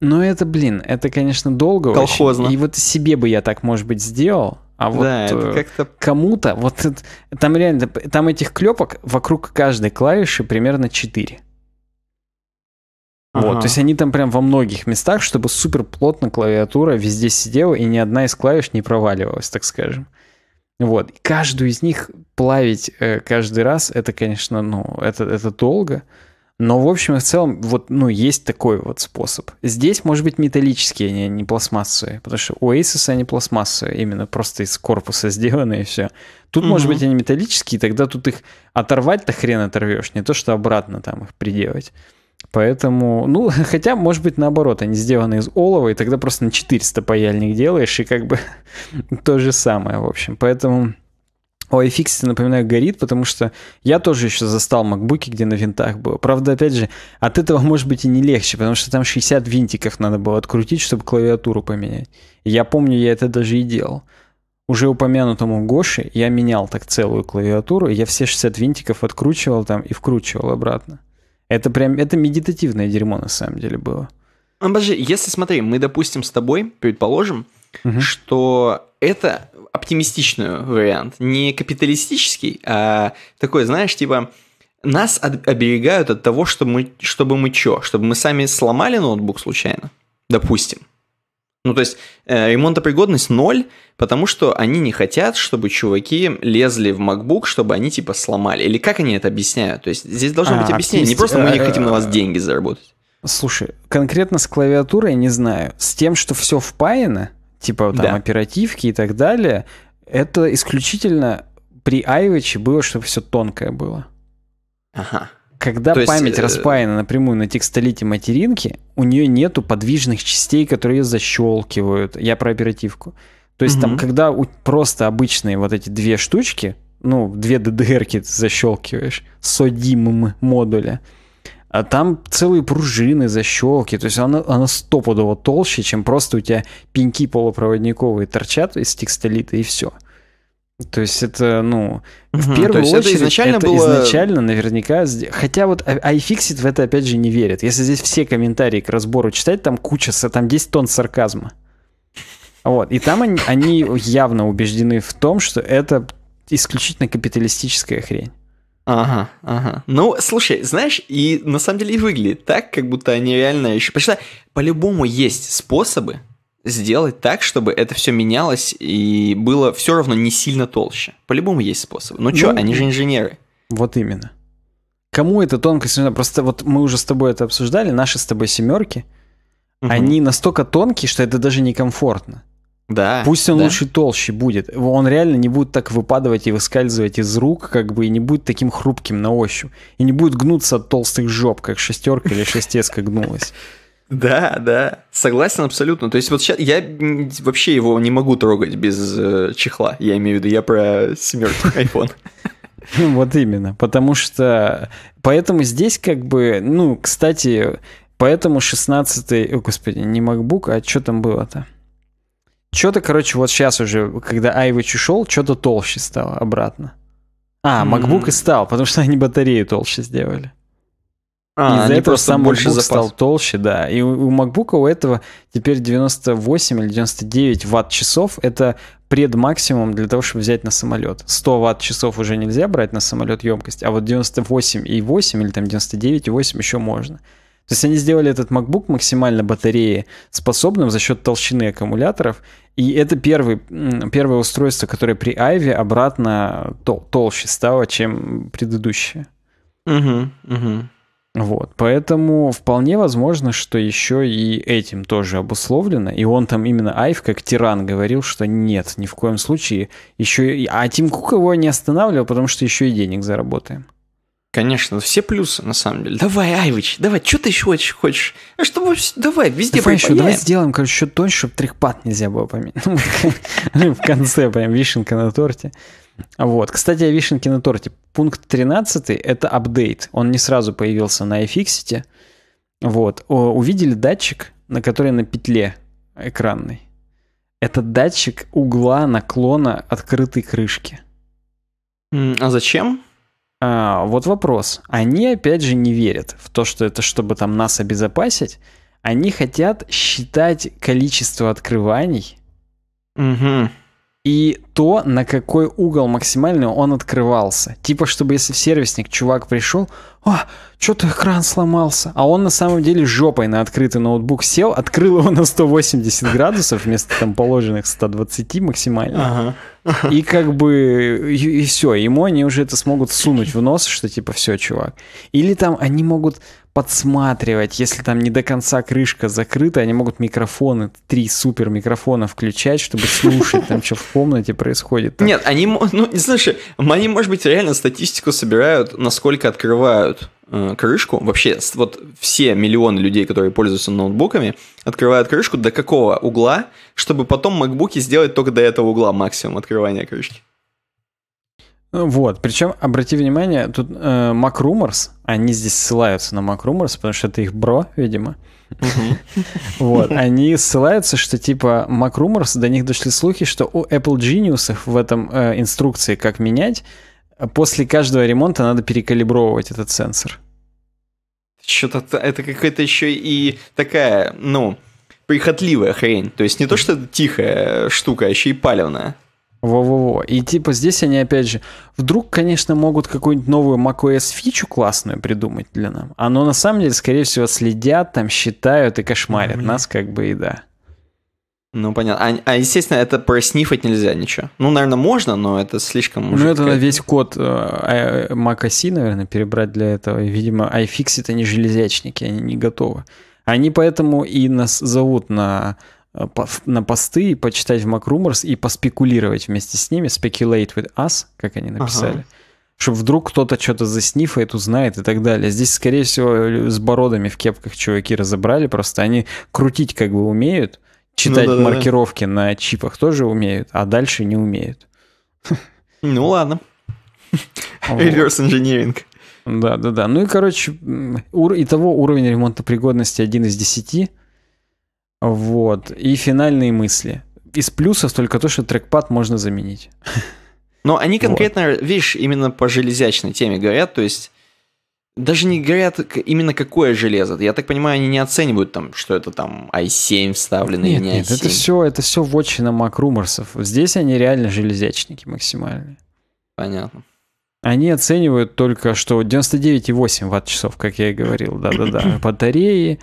Но это, блин, это, конечно, долго Колхозно. Очень. И вот себе бы я так, может быть, сделал. А вот да, это э, как-то... кому-то, вот это, там реально, там этих клепок вокруг каждой клавиши примерно 4. Ага. Вот, то есть они там прям во многих местах, чтобы супер плотно клавиатура везде сидела, и ни одна из клавиш не проваливалась, так скажем. Вот. И каждую из них плавить э, каждый раз, это, конечно, ну, это, это долго. Но, в общем и в целом, вот, ну, есть такой вот способ. Здесь, может быть, металлические, не, не пластмассовые, потому что у Asus они пластмассовые, именно просто из корпуса сделаны и все. Тут, угу. может быть, они металлические, тогда тут их оторвать-то хрен оторвешь, не то что обратно там их приделать. Поэтому, ну, хотя, может быть, наоборот, они сделаны из олова, и тогда просто на 400 паяльник делаешь, и как бы то же самое, в общем. Поэтому о iFixit, напоминаю, горит, потому что я тоже еще застал макбуки, где на винтах было. Правда, опять же, от этого может быть и не легче, потому что там 60 винтиков надо было открутить, чтобы клавиатуру поменять. Я помню, я это даже и делал. Уже упомянутому Гоше я менял так целую клавиатуру, я все 60 винтиков откручивал там и вкручивал обратно. Это прям, это медитативное дерьмо на самом деле было. Ну, подожди, если смотри, мы, допустим, с тобой предположим, угу. что это оптимистичный вариант, не капиталистический, а такой, знаешь, типа нас оберегают от того, чтобы мы, чтобы мы чё, чтобы мы сами сломали ноутбук случайно, допустим. Ну, то есть э, ремонтопригодность ноль, потому что они не хотят, чтобы чуваки лезли в MacBook, чтобы они типа сломали. Или как они это объясняют? То есть здесь должно а, быть объяснение. Не просто мы не э, хотим на вас э, деньги заработать. Слушай, конкретно с клавиатурой не знаю. С тем, что все впаяно, типа там да. оперативки и так далее, это исключительно при Айвиче было, чтобы все тонкое было. Ага. Когда То память есть, э, распаяна напрямую на текстолите материнки, у нее нету подвижных частей, которые защелкивают. Я про оперативку. То есть угу. там, когда у, просто обычные вот эти две штучки, ну, две ddr защелкиваешь с ODIM модуля, а там целые пружины, защелки. То есть она, она стопудово толще, чем просто у тебя пеньки полупроводниковые торчат из текстолита и все. То есть это, ну, в первую То есть очередь это изначально это было... изначально наверняка... Хотя вот а, iFixit в это, опять же, не верит. Если здесь все комментарии к разбору читать, там куча, там 10 тонн сарказма. Вот. И там они, они явно убеждены в том, что это исключительно капиталистическая хрень. Ага, ага. Ну, слушай, знаешь, и на самом деле и выглядит так, как будто они реально еще... Потому что по-любому есть способы сделать так, чтобы это все менялось и было все равно не сильно толще. По-любому есть способы. Ну, ну что, они же инженеры. Вот именно. Кому эта тонкость нужна? Просто вот мы уже с тобой это обсуждали, наши с тобой семерки, угу. они настолько тонкие, что это даже некомфортно. Да. Пусть он да. лучше толще будет. Он реально не будет так выпадывать и выскальзывать из рук, как бы, и не будет таким хрупким на ощупь. И не будет гнуться от толстых жоп, как шестерка или шестеска гнулась. Да, да, согласен абсолютно. То есть вот сейчас я вообще его не могу трогать без э, чехла. Я имею в виду, я про семерку iPhone. Вот именно, потому что... Поэтому здесь как бы, ну, кстати, поэтому 16-й... господи, не MacBook, а что там было-то? Что-то, короче, вот сейчас уже, когда Айвыч ушел, что-то толще стало обратно. А, MacBook и стал, потому что они батарею толще сделали. А, Из-за этого сам больше запас. стал толще, да. И у, у MacBook у этого теперь 98 или 99 ватт-часов. Это предмаксимум для того, чтобы взять на самолет. 100 ватт-часов уже нельзя брать на самолет емкость, а вот 98,8 или там 99,8 еще можно. То есть они сделали этот MacBook максимально батареи способным за счет толщины аккумуляторов. И это первый, первое устройство, которое при Айве обратно тол толще стало, чем предыдущее. Угу, угу. Вот, поэтому вполне возможно, что еще и этим тоже обусловлено. И он там именно Айв, как тиран, говорил, что нет, ни в коем случае. Еще и... А Тим Кук его не останавливал, потому что еще и денег заработаем. Конечно, все плюсы, на самом деле. Давай, Айвич, давай, что ты еще хочешь? хочешь? А чтобы, давай, везде давай еще, давай сделаем, короче, еще тоньше, чтобы трехпат нельзя было поменять. В конце прям вишенка на торте. Вот. Кстати, о вишенке на торте. Пункт 13 — это апдейт. Он не сразу появился на iFixit. Вот. Увидели датчик, на который на петле экранный. Это датчик угла наклона открытой крышки. А зачем? А, вот вопрос. Они, опять же, не верят в то, что это чтобы там нас обезопасить. Они хотят считать количество открываний. Угу. И то, на какой угол максимальный он открывался. Типа, чтобы если в сервисник чувак пришел, а что что-то экран сломался», а он на самом деле жопой на открытый ноутбук сел, открыл его на 180 градусов вместо там положенных 120 максимально. Ага. И как бы, и, и все, ему они уже это смогут сунуть в нос, что типа, все, чувак. Или там они могут подсматривать, если там не до конца крышка закрыта, они могут микрофоны, три супер микрофона включать, чтобы слушать там, что в комнате происходит. -то? Нет, они, ну, не знаешь, они, может быть, реально статистику собирают, насколько открывают э, крышку. Вообще, вот все миллионы людей, которые пользуются ноутбуками, открывают крышку до какого угла, чтобы потом макбуки сделать только до этого угла максимум открывания крышки. Ну вот, причем, обрати внимание, тут э, MacRumors, они здесь ссылаются на MacRumors, потому что это их бро, видимо. Э, вот. Они ссылаются, что типа MacRumors, до них дошли слухи, что у Apple Genius в этом э, инструкции, как менять, после каждого ремонта надо перекалибровывать этот сенсор. Что-то это какая-то еще и такая, ну, прихотливая хрень. То есть не то, что это тихая штука, а еще и палевная. Во-во-во. И типа здесь они опять же, вдруг, конечно, могут какую-нибудь новую macOS фичу классную придумать для нам. А но на самом деле, скорее всего, следят, там считают и кошмарят mm нас, как бы и да. Ну, понятно. А, а, естественно, это проснифать нельзя ничего. Ну, наверное, можно, но это слишком... Ну, это какая-то... весь код э, а, э Mac OS, наверное, перебрать для этого. И, видимо, это не железячники, они не готовы. Они поэтому и нас зовут на Э, на посты и почитать в MacRumors и поспекулировать вместе с ними, speculate with us, как они написали. Ага. Чтобы вдруг кто-то что-то заснифает, узнает и так далее. Здесь, скорее всего, с бородами в кепках чуваки разобрали, просто они крутить как бы умеют, читать ну, да, маркировки да. на чипах тоже умеют, а дальше не умеют. Ну ладно. Reverse engineering. Да, да, да. Ну и, короче, ур... итого уровень ремонтопригодности один из десяти вот. И финальные мысли. Из плюсов только то, что трекпад можно заменить. Но они конкретно, вот. видишь, именно по железячной теме говорят, то есть даже не говорят именно какое железо. Я так понимаю, они не оценивают там, что это там i7 вставленный нет, или нет, Нет, это все, это все в вотчина макрумерсов. Здесь они реально железячники максимальные. Понятно. Они оценивают только, что 99,8 ватт-часов, как я и говорил, да-да-да, батареи,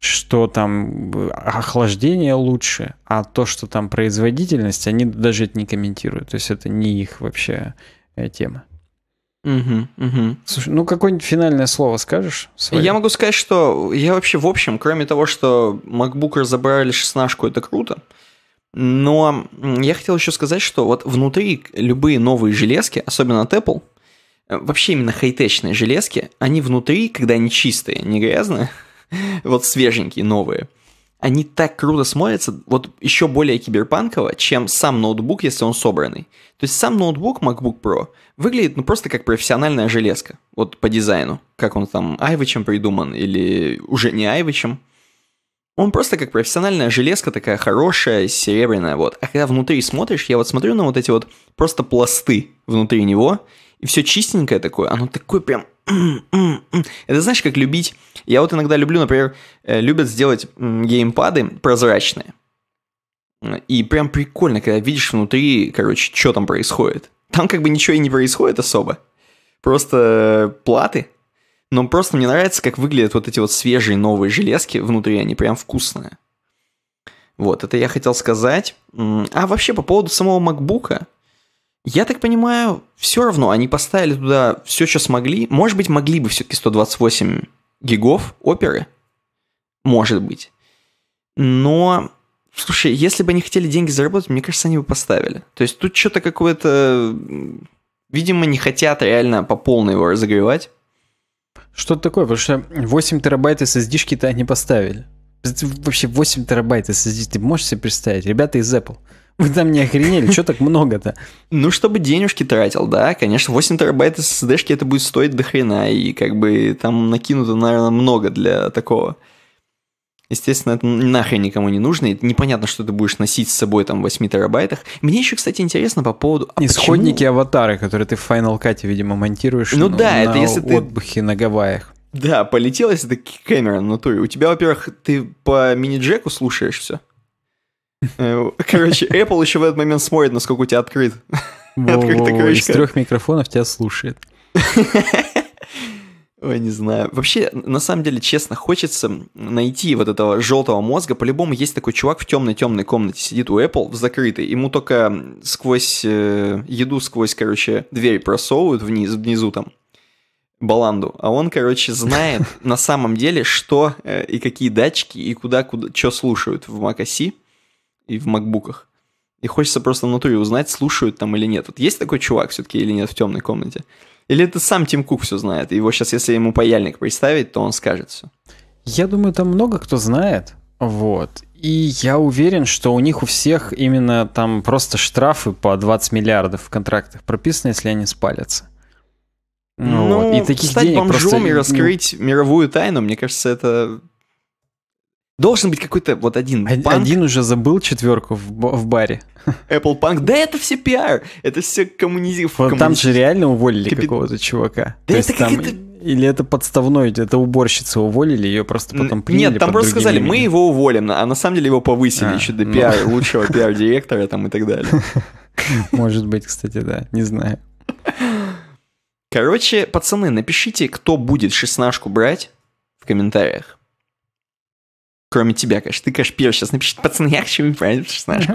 что там э, охлаждение лучше, а то, что там производительность, они даже это не комментируют. То есть это не их вообще э, тема. Угу, угу. Слушай, ну какое-нибудь финальное слово скажешь? Свое? Я могу сказать, что я вообще в общем, кроме того, что MacBook разобрали 16 это круто, но я хотел еще сказать, что вот внутри любые новые железки, особенно от Apple, э, вообще именно хай-течные железки, они внутри, когда они чистые, не грязные, вот свеженькие, новые. Они так круто смотрятся, вот еще более киберпанково, чем сам ноутбук, если он собранный. То есть сам ноутбук MacBook Pro выглядит ну просто как профессиональная железка, вот по дизайну, как он там Айвичем придуман или уже не Айвичем. Он просто как профессиональная железка такая хорошая, серебряная, вот. А когда внутри смотришь, я вот смотрю на вот эти вот просто пласты внутри него, и все чистенькое такое, оно такое прям... Это знаешь, как любить... Я вот иногда люблю, например, э, любят сделать геймпады прозрачные. И прям прикольно, когда видишь внутри, короче, что там происходит. Там как бы ничего и не происходит особо. Просто платы. Но просто мне нравится, как выглядят вот эти вот свежие новые железки. Внутри они прям вкусные. Вот, это я хотел сказать. А вообще, по поводу самого макбука. Я так понимаю, все равно они поставили туда все, что смогли. Может быть, могли бы все-таки 128 гигов оперы. Может быть. Но, слушай, если бы они хотели деньги заработать, мне кажется, они бы поставили. То есть тут что-то какое-то... Видимо, не хотят реально по полной его разогревать. Что-то такое, потому что 8 терабайт SSD-шки-то они поставили. Вообще 8 терабайт SSD, ты можешь себе представить? Ребята из Apple. Вы там не охренели, что так много-то? Ну, чтобы денежки тратил, да, конечно, 8 терабайт SSD-шки это будет стоить до хрена, и как бы там накинуто, наверное, много для такого. Естественно, это нахрен никому не нужно, и непонятно, что ты будешь носить с собой там в 8 терабайтах. Мне еще, кстати, интересно по поводу... А Исходники почему... аватары, которые ты в Final Cut, видимо, монтируешь ну, ну, да, на это если ты... отдыхе на Гавайях. Да, полетелась эта камера на туре. У тебя, во-первых, ты по мини-джеку слушаешь все. Э, короче, Apple еще в этот момент смотрит, насколько у тебя открыт. Из трех микрофонов тебя слушает. Ой, не знаю. Вообще, на самом деле, честно, хочется найти вот этого желтого мозга. По-любому есть такой чувак в темной-темной комнате, сидит у Apple в закрытой. Ему только сквозь э, еду, сквозь, короче, дверь просовывают вниз, внизу там баланду. А он, короче, знает на самом деле, что э, и какие датчики, и куда, куда, что слушают в Mac OS и в макбуках. И хочется просто в натуре узнать, слушают там или нет. Вот есть такой чувак все-таки или нет в темной комнате? Или это сам Тим Кук все знает? И его сейчас, если ему паяльник представить, то он скажет все. Я думаю, там много кто знает. Вот. И я уверен, что у них у всех именно там просто штрафы по 20 миллиардов в контрактах прописаны, если они спалятся. Ну, вот. и ну, таких стать денег бомжом просто... и раскрыть мировую тайну, мне кажется, это Должен быть какой-то вот один Один панк. уже забыл четверку в, в баре. Apple Punk. Да это все пиар. Это все коммунизм. Вот коммуниз... там же реально уволили Капит... какого-то чувака. Да То это там... Или это подставной, это уборщица уволили, ее просто потом приняли Нет, там просто сказали, именем. мы его уволим, а на самом деле его повысили а, еще до ну... пиар, лучшего пиар-директора там и так далее. Может быть, кстати, да, не знаю. Короче, пацаны, напишите, кто будет шестнашку брать в комментариях. Кроме тебя, конечно. Ты, конечно, первый сейчас напишет, пацаны, я хочу неправильный знаешь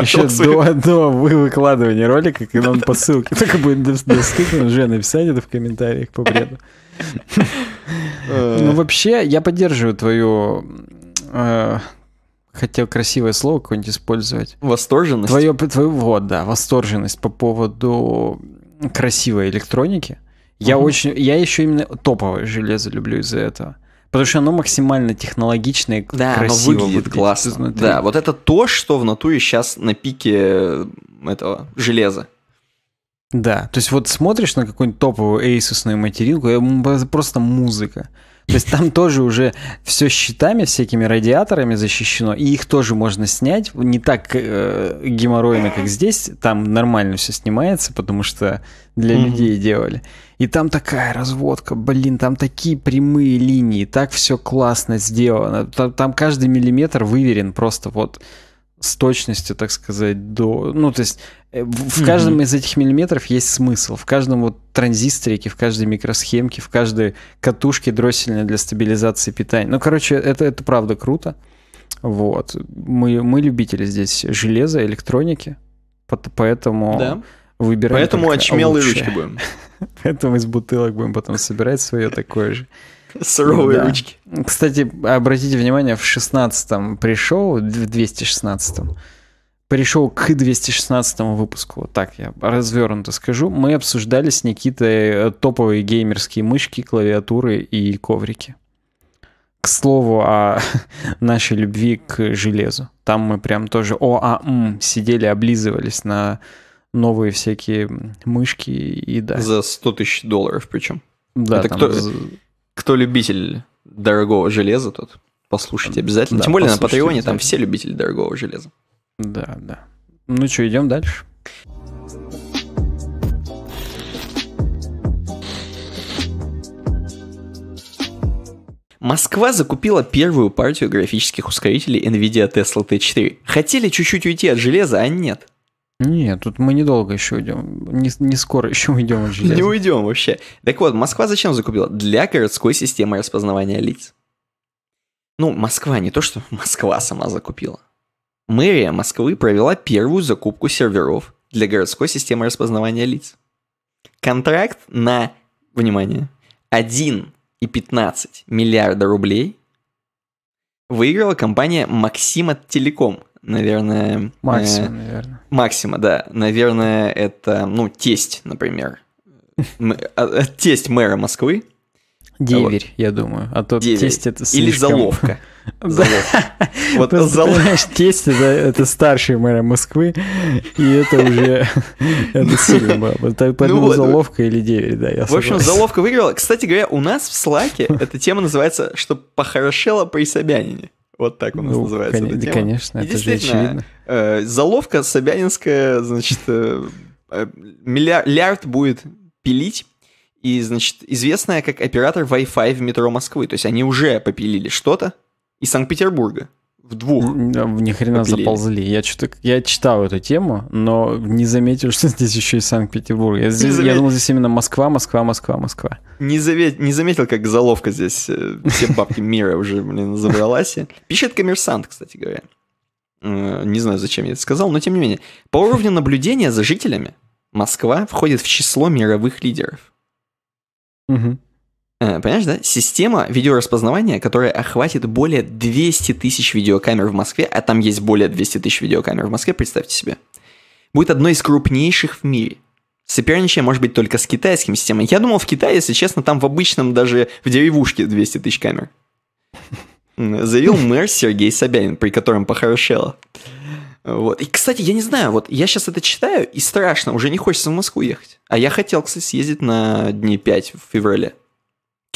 Еще до, до выкладывания ролика, когда он по ссылке только будет доступен, уже написать это в комментариях по бреду. Э. Ну, вообще, я поддерживаю твою э, хотел красивое слово какое-нибудь использовать. Восторженность? Твое, твое, вот, да, восторженность по поводу красивой электроники. Я угу. очень, я еще именно топовое железо люблю из-за этого. Потому что оно максимально технологичное, да, красиво оно выглядит, выглядит классно. Смотри. Да, вот это то, что в натуре сейчас на пике э, этого железа. Да, то есть вот смотришь на какую-нибудь топовую эйсусную материнку, это просто музыка. То есть там тоже уже все щитами, всякими радиаторами защищено, и их тоже можно снять. Не так э, геморройно, как здесь. Там нормально все снимается, потому что для mm-hmm. людей делали. И там такая разводка, блин, там такие прямые линии, так все классно сделано. Там, там каждый миллиметр выверен просто вот с точностью, так сказать, до... Ну, то есть э, в каждом mm-hmm. из этих миллиметров есть смысл. В каждом вот транзисторике, в каждой микросхемке, в каждой катушке дроссельной для стабилизации питания. Ну, короче, это, это правда круто. Вот. Мы, мы любители здесь железа, электроники, поэтому да. выбираем Поэтому очмелые ручки будем. поэтому из бутылок будем потом собирать свое такое же. Суровые да. ручки. Кстати, обратите внимание, в 16-м пришел, в 216-м, пришел к 216 выпуску, вот так я развернуто скажу, мы обсуждали с Никитой э, топовые геймерские мышки, клавиатуры и коврики. К слову о нашей любви к железу. Там мы прям тоже о ОАМ сидели, облизывались на новые всякие мышки и да. За 100 тысяч долларов причем. Да, Это там кто... За... Э, кто любитель дорогого железа, тот послушайте обязательно. Да, Тем более на Патреоне там все любители дорогого железа. Да, да. Ну что, идем дальше. Москва закупила первую партию графических ускорителей NVIDIA Tesla T4. Хотели чуть-чуть уйти от железа, а нет. Нет, тут мы недолго еще уйдем. Не, не скоро еще уйдем от железа. Не уйдем вообще. Так вот, Москва зачем закупила? Для городской системы распознавания лиц. Ну, Москва не то, что Москва сама закупила. Мэрия Москвы провела первую закупку серверов для городской системы распознавания лиц. Контракт на, внимание, 1,15 миллиарда рублей выиграла компания Максима Телеком, наверное... Э, Максима, э, наверное. Максима, да. Наверное, это, ну, тесть, например. А, а, тесть мэра Москвы. Деверь, я думаю. А то тесть это слишком... Или заловка. заловка. Вот заловка. Тесть это, старший мэра Москвы, и это уже это сильно было. Ну поэтому ну, заловка или деверь, да, я В общем, заловка выиграла. Кстати говоря, у нас в Слаке эта тема называется «Что похорошело при Собянине». Вот так у нас ну, называется кон- эта тема. Конечно, и это же очевидно. Э, заловка собянинская, значит, э, э, миллиард будет пилить и, значит, известная как оператор Wi-Fi в метро Москвы. То есть они уже попилили что-то из Санкт-Петербурга. В двух. Ни хрена попилили. заползли. Я, я читал эту тему, но не заметил, что здесь еще и Санкт-Петербург. Я, здесь, я думал, здесь именно Москва, Москва, Москва, Москва. Не, заве... не заметил, как заловка здесь э, все бабки мира уже, блин, забралась. Пишет коммерсант, кстати говоря. Э, не знаю, зачем я это сказал, но тем не менее. По уровню наблюдения за жителями Москва входит в число мировых лидеров. Угу. Э, понимаешь, да? Система видеораспознавания, которая охватит более 200 тысяч видеокамер в Москве, а там есть более 200 тысяч видеокамер в Москве, представьте себе, будет одной из крупнейших в мире. Соперничая может быть только с китайским системой. Я думал, в Китае, если честно, там в обычном даже в деревушке 200 тысяч камер. Заявил мэр Сергей Собянин, при котором похорошело. Вот. И, кстати, я не знаю, вот я сейчас это читаю, и страшно, уже не хочется в Москву ехать. А я хотел, кстати, съездить на дни 5 в феврале.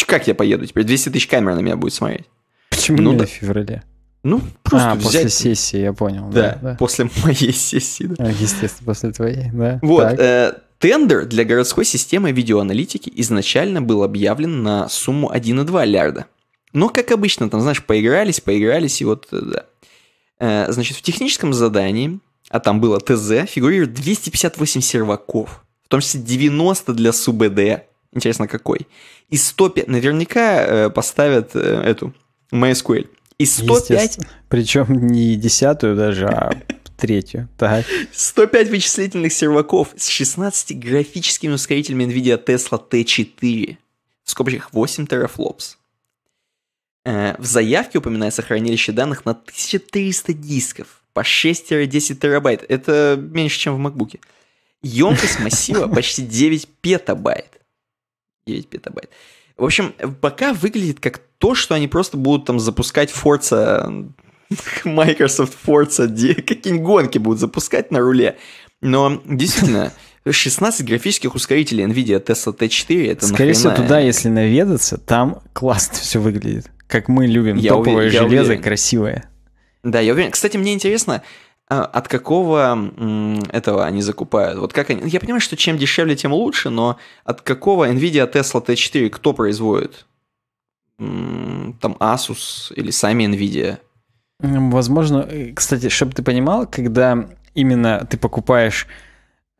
Как я поеду теперь? 200 тысяч камер на меня будет смотреть. Почему ну, не да. в феврале? Ну, просто а, взять... после сессии, я понял. Да, да, да. после моей сессии, да. А, естественно, после твоей, да. Вот, э, тендер для городской системы видеоаналитики изначально был объявлен на сумму 1,2 лярда. Но, как обычно, там, знаешь, поигрались, поигрались, и вот, э, да. Э, значит, в техническом задании, а там было ТЗ, фигурирует 258 серваков, в том числе 90 для СУБД, Интересно, какой. И 105... Наверняка э, поставят э, эту MySQL. И 105... Причем не десятую даже, а третью. Так. 105 вычислительных серваков с 16 графическими ускорителями NVIDIA Tesla T4. В скобочках 8 терафлопс. Э, в заявке упоминается хранилище данных на 1300 дисков по 6-10 терабайт. Это меньше, чем в MacBook. Емкость массива почти 9 петабайт. 9 петабайт. В общем, пока выглядит как то, что они просто будут там запускать Forza, Microsoft Forza, какие-нибудь гонки будут запускать на руле. Но действительно, 16 графических ускорителей NVIDIA Tesla T4, это Скорее всего, туда, если наведаться, там классно все выглядит. Как мы любим, топовое железо, красивое. Да, я уверен. Кстати, мне интересно, а, от какого этого они закупают? Вот как они... Я понимаю, что чем дешевле, тем лучше, но от какого Nvidia, Tesla, T4 кто производит? Там Asus или сами Nvidia? Возможно, э, кстати, чтобы ты понимал, когда именно ты покупаешь...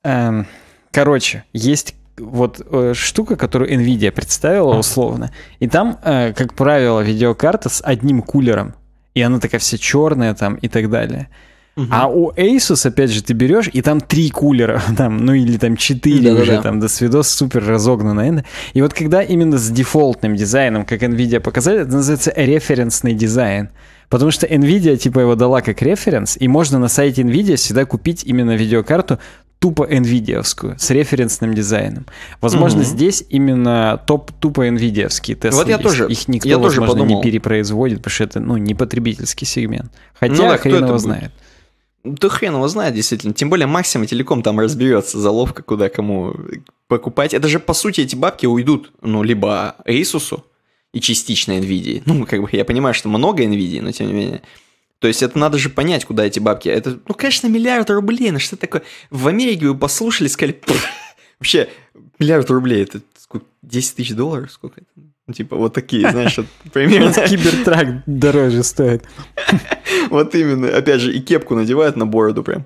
Эм, короче, есть вот э, штука, которую Nvidia представила условно, и там, э, как правило, видеокарта с одним кулером, и она такая вся черная там и так далее. Угу. А у Asus, опять же, ты берешь, и там три кулера, там, ну или там четыре да, уже, да, да. там, до свидос супер разогнанно. И вот когда именно с дефолтным дизайном, как NVIDIA показали, это называется референсный дизайн. Потому что NVIDIA типа его дала как референс, и можно на сайте NVIDIA всегда купить именно видеокарту тупо nvidia с референсным дизайном. Возможно, угу. здесь именно топ тупо nvidia тесты, Вот я есть. тоже. Их никто, я возможно, тоже не перепроизводит, потому что это, ну, не потребительский сегмент. Хотя ну, да, хрен его будет? знает. Будет? Да хрен его знает, действительно. Тем более Максима Телеком там разберется, заловка куда кому покупать. Это же, по сути, эти бабки уйдут, ну, либо Asus и частично NVIDIA. Ну, как бы я понимаю, что много NVIDIA, но тем не менее. То есть это надо же понять, куда эти бабки. Это, ну, конечно, миллиард рублей, ну что такое? В Америке вы послушали, сказали, вообще, миллиард рублей, это сколько, 10 тысяч долларов, сколько это? Ну, типа вот такие, знаешь, вот, примерно... Кибертрак дороже стоит. Вот именно. Опять же, и кепку надевают на бороду прям.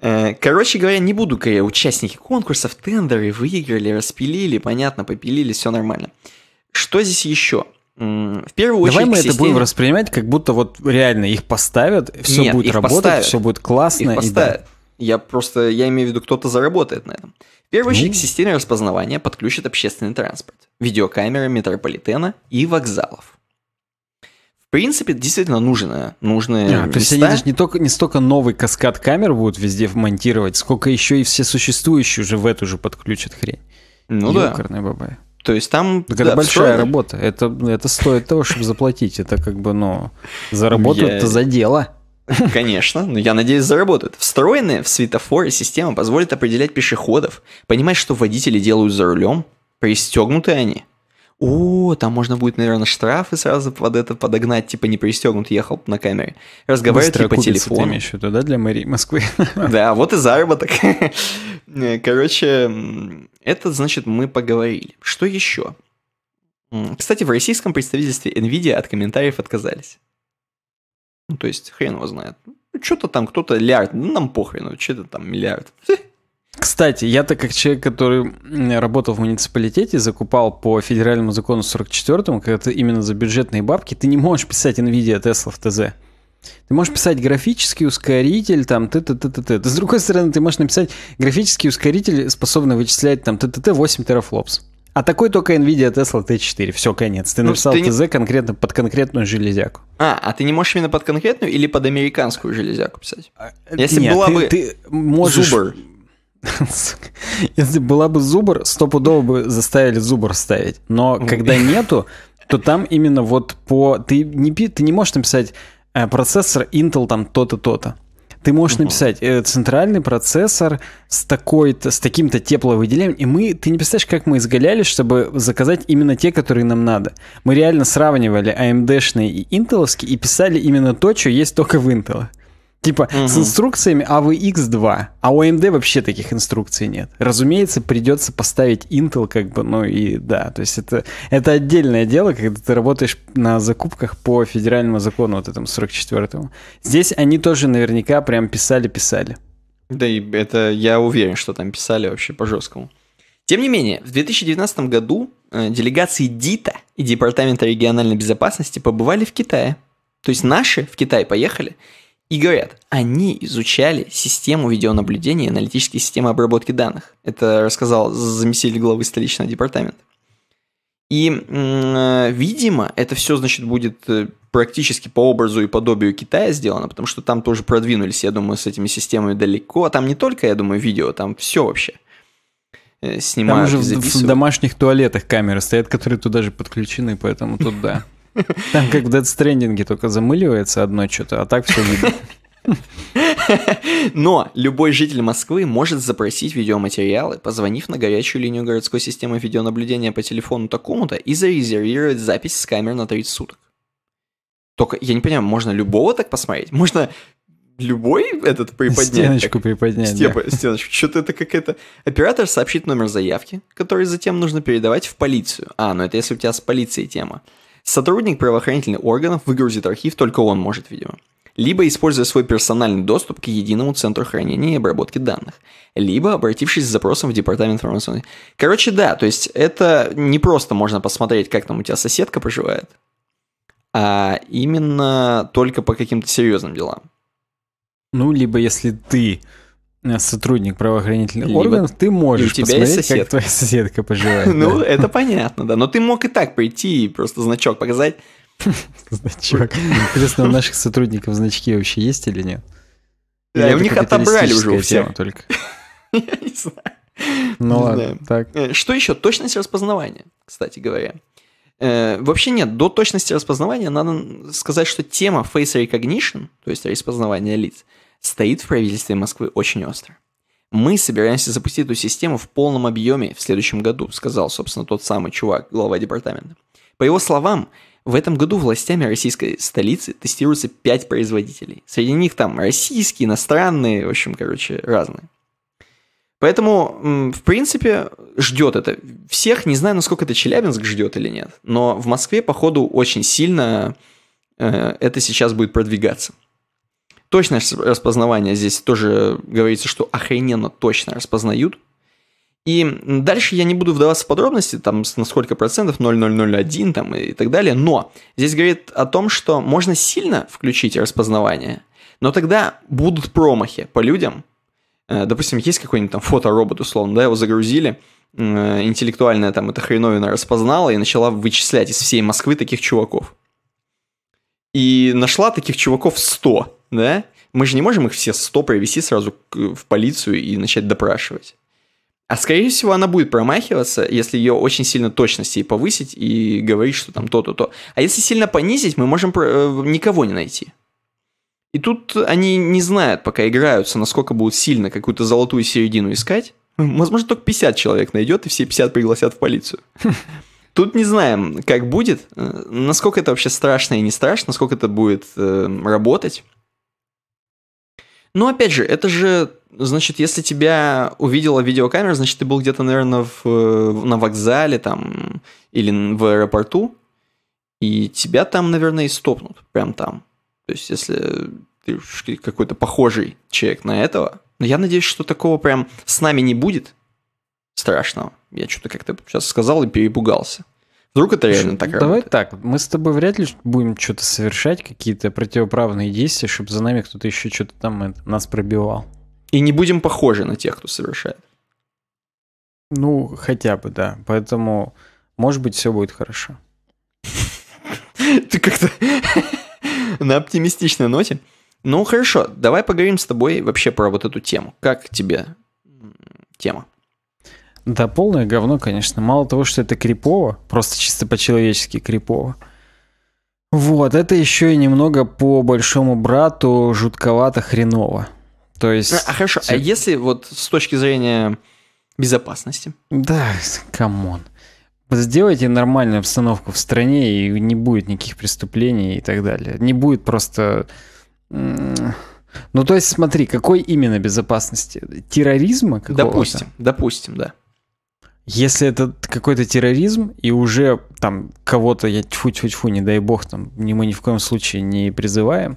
Э, короче говоря, не буду говорить, участники конкурсов, тендеры выиграли, распилили, понятно, попилили, все нормально. Что здесь еще? В первую очередь... Давай мы это будем воспринимать, как будто вот реально их поставят, все будет работать, все будет классно. Их поставят. И да. Я просто, я имею в виду, кто-то заработает на этом. В первую очередь, к системе распознавания подключат общественный транспорт, видеокамеры метрополитена и вокзалов. В принципе, действительно нужно, нужные а, места. То есть они даже не, только, не столько новый каскад камер будут везде вмонтировать, сколько еще и все существующие уже в эту же подключат хрень. Ну Ёкарный да. бабай. То есть там... Так да, это большая работа. Это, это стоит того, чтобы заплатить. Это как бы, ну, заработают-то Я... за дело. Конечно, но я надеюсь заработают. Встроенная в светофоры система позволит определять пешеходов, понимать, что водители делают за рулем, пристегнуты они. О, там можно будет, наверное, штрафы сразу под это подогнать, типа не пристегнут, ехал на камере. Разговаривать по телефону. Типа ты имеешь для мэрии Москвы? Да, вот и заработок. Короче, это значит, мы поговорили. Что еще? Кстати, в российском представительстве NVIDIA от комментариев отказались. Ну, то есть, хрен его знает. Ну, что-то там кто-то лярд, ну, нам похрену, что-то там миллиард. Кстати, я то как человек, который работал в муниципалитете, закупал по федеральному закону 44-му, когда ты именно за бюджетные бабки, ты не можешь писать NVIDIA, Tesla в ТЗ. Ты можешь писать графический ускоритель, там, т т т т т С другой стороны, ты можешь написать графический ускоритель, способный вычислять, там, т т т 8 терафлопс. А такой только NVIDIA Tesla T4. Все, конец. Ты ну, написал ты ТЗ конкретно под конкретную железяку. А, а ты не можешь именно под конкретную или под американскую железяку писать? А, Если Нет, была ты, бы ты можешь... Uber. Если была бы Зубр, стопудово бы заставили Зубр ставить. Но когда нету, то там именно вот по... Ты не, ты не можешь написать э, процессор Intel там то-то, то-то. Ты можешь угу. написать э, центральный процессор с такой-то, с таким-то тепловыделением, и мы, ты не представляешь, как мы изгалялись, чтобы заказать именно те, которые нам надо. Мы реально сравнивали AMD-шные и Intel, и писали именно то, что есть только в Intel. Типа угу. с инструкциями AVX 2, а у AMD вообще таких инструкций нет. Разумеется, придется поставить Intel, как бы, ну и да. То есть это, это отдельное дело, когда ты работаешь на закупках по федеральному закону, вот этому 44-му. Здесь они тоже наверняка прям писали-писали. Да, и это я уверен, что там писали вообще по-жесткому. Тем не менее, в 2019 году э, делегации ДИТа и Департамента региональной безопасности побывали в Китае. То есть наши в Китай поехали и говорят, они изучали систему видеонаблюдения и аналитические системы обработки данных. Это рассказал заместитель главы столичного департамента. И, видимо, это все, значит, будет э, практически по образу и подобию Китая сделано, потому что там тоже продвинулись, я думаю, с этими системами далеко. А там не только, я думаю, видео, там все вообще э, снимают Там уже в домашних туалетах камеры стоят, которые туда же подключены, поэтому тут да. Там как в Dead Stranding, только замыливается одно что-то, а так все видно. Но любой житель Москвы может запросить видеоматериалы, позвонив на горячую линию городской системы видеонаблюдения по телефону такому-то и зарезервировать запись с камер на 30 суток. Только, я не понимаю, можно любого так посмотреть? Можно любой этот приподнять? Стеночку так, приподнять, степа, да. Стеночку, что-то это как это... Оператор сообщит номер заявки, который затем нужно передавать в полицию. А, ну это если у тебя с полицией тема. Сотрудник правоохранительных органов выгрузит архив только он может, видимо. Либо используя свой персональный доступ к единому центру хранения и обработки данных. Либо обратившись с запросом в департамент информационной. Короче, да, то есть это не просто можно посмотреть, как там у тебя соседка проживает, а именно только по каким-то серьезным делам. Ну, либо если ты Э, сотрудник правоохранительных либо, органов, ты можешь тебя посмотреть, как твоя соседка поживает. Ну, это понятно, да. Но ты мог и так прийти и просто значок показать. Значок. Интересно, у наших сотрудников значки вообще есть или нет? Да, у них отобрали уже у всех. только. Я не знаю. Ну ладно, так. Э, что еще? Точность распознавания, кстати говоря. Э, вообще нет, до точности распознавания надо сказать, что тема face recognition, то есть распознавание лиц – стоит в правительстве Москвы очень остро. Мы собираемся запустить эту систему в полном объеме в следующем году, сказал, собственно, тот самый чувак, глава департамента. По его словам, в этом году властями российской столицы тестируются 5 производителей. Среди них там российские, иностранные, в общем, короче, разные. Поэтому, в принципе, ждет это. Всех, не знаю, насколько это Челябинск ждет или нет, но в Москве, походу, очень сильно э, это сейчас будет продвигаться. Точность распознавания здесь тоже говорится, что охрененно точно распознают. И дальше я не буду вдаваться в подробности, там на сколько процентов, 0,001 там, и так далее, но здесь говорит о том, что можно сильно включить распознавание, но тогда будут промахи по людям. Э, допустим, есть какой-нибудь там фоторобот, условно, да, его загрузили, интеллектуальная там эта хреновина распознала и начала вычислять из всей Москвы таких чуваков. И нашла таких чуваков 100 да? Мы же не можем их все сто провести сразу в полицию и начать допрашивать. А скорее всего она будет промахиваться, если ее очень сильно точность ей повысить и говорить, что там то-то, то. А если сильно понизить, мы можем э, никого не найти. И тут они не знают, пока играются, насколько будут сильно какую-то золотую середину искать. Возможно, только 50 человек найдет, и все 50 пригласят в полицию. Тут не знаем, как будет, э, насколько это вообще страшно и не страшно, насколько это будет э, работать. Ну, опять же, это же, значит, если тебя увидела видеокамера, значит, ты был где-то, наверное, в, э, на вокзале там или в аэропорту, и тебя там, наверное, и стопнут, прям там. То есть, если ты какой-то похожий человек на этого, но я надеюсь, что такого прям с нами не будет страшного. Я что-то как-то сейчас сказал и перепугался. Вдруг это реально так Давай работает? так, мы с тобой вряд ли будем что-то совершать, какие-то противоправные действия, чтобы за нами кто-то еще что-то там это, нас пробивал. И не будем похожи на тех, кто совершает. Ну, хотя бы, да. Поэтому, может быть, все будет хорошо. Ты как-то на оптимистичной ноте. Ну, хорошо, давай поговорим с тобой вообще про вот эту тему. Как тебе тема? Да, полное говно, конечно. Мало того, что это крипово, просто чисто по-человечески крипово. Вот, это еще и немного по большому брату жутковато хреново. То есть... А, хорошо, а если вот с точки зрения безопасности? Да, камон. Сделайте нормальную обстановку в стране, и не будет никаких преступлений и так далее. Не будет просто... Ну, то есть, смотри, какой именно безопасности? Терроризма какого-то? Допустим, допустим, да. Если это какой-то терроризм, и уже там кого-то, я тьфу-тьфу-тьфу, не дай бог, там, мы ни в коем случае не призываем,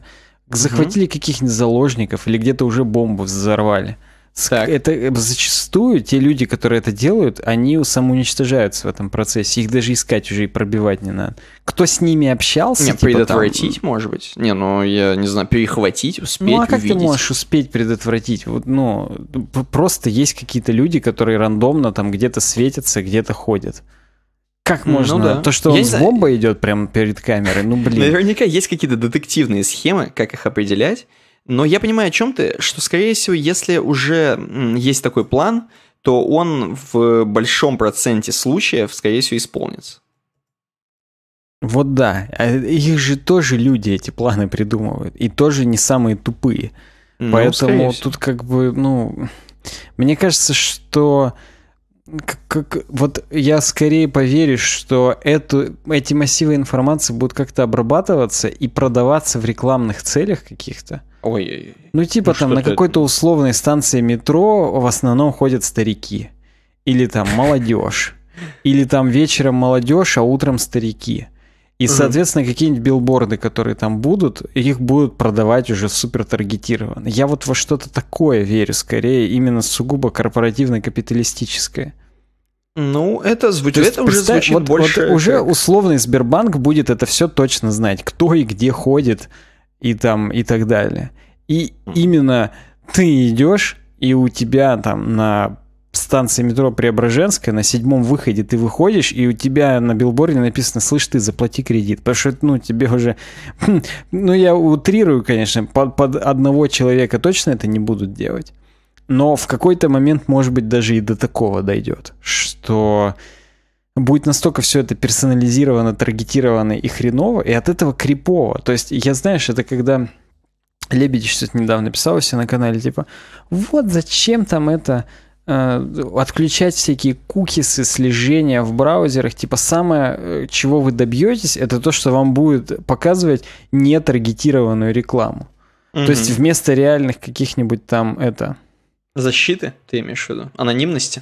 захватили угу. каких-нибудь заложников или где-то уже бомбу взорвали – так. Это э, зачастую те люди, которые это делают, они самоуничтожаются в этом процессе. Их даже искать уже и пробивать не надо. Кто с ними общался? Не, типа, предотвратить, там... может быть. Не, ну я не знаю, перехватить, успеть. Ну а как увидеть? ты можешь успеть предотвратить? Вот, ну, просто есть какие-то люди, которые рандомно там где-то светятся, где-то ходят. Как ну можно? Ну, да. То, что он с бомбой знаю. идет прямо перед камерой, ну блин. Наверняка есть какие-то детективные схемы, как их определять. Но я понимаю, о чем ты, что, скорее всего, если уже есть такой план, то он в большом проценте случаев, скорее всего, исполнится. Вот да, а их же тоже люди эти планы придумывают, и тоже не самые тупые. Ну, Поэтому тут как бы, ну, мне кажется, что как, как, вот я скорее поверю, что эту, эти массивы информации будут как-то обрабатываться и продаваться в рекламных целях каких-то. Ой. Ну, ну типа ну, там на какой-то условной станции метро в основном ходят старики. Или там молодежь. Или там вечером молодежь, а утром старики. И, соответственно, какие-нибудь билборды, которые там будут, их будут продавать уже супер таргетированно. Я вот во что-то такое верю, скорее, именно сугубо корпоративно-капиталистическое. Ну, это звучит, есть, это уже звучит вот, больше. Вот уже условный Сбербанк будет это все точно знать, кто и где ходит, и там, и так далее. И именно ты идешь, и у тебя там на станции метро Преображенская, на седьмом выходе ты выходишь, и у тебя на билборде написано «Слышь ты, заплати кредит». Потому что, ну, тебе уже... Хм, ну, я утрирую, конечно, под, под одного человека точно это не будут делать. Но в какой-то момент, может быть, даже и до такого дойдет, что будет настолько все это персонализировано, таргетировано и хреново, и от этого крипово. То есть, я, знаешь, это когда Лебедич что-то недавно писал все на канале, типа, вот зачем там это э, отключать всякие кукисы, слежения в браузерах. Типа самое, э, чего вы добьетесь, это то, что вам будет показывать нетаргетированную рекламу. Угу. То есть вместо реальных каких-нибудь там это... Защиты, ты имеешь в виду? Анонимности?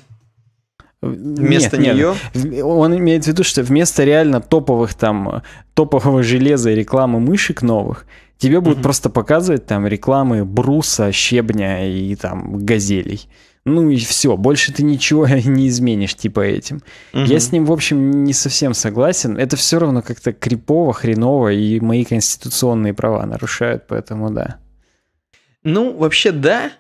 Вместо нет, нее? Нет. Он имеет в виду, что вместо реально топовых там, топового железа и рекламы мышек новых, тебе будут mm просто показывать там рекламы бруса, щебня и там газелей. Ну и все, больше ты ничего не изменишь типа этим. Угу. Я с ним, в общем, не совсем согласен. Это все равно как-то крипово, хреново, и мои конституционные права нарушают, поэтому да. Ну, вообще да.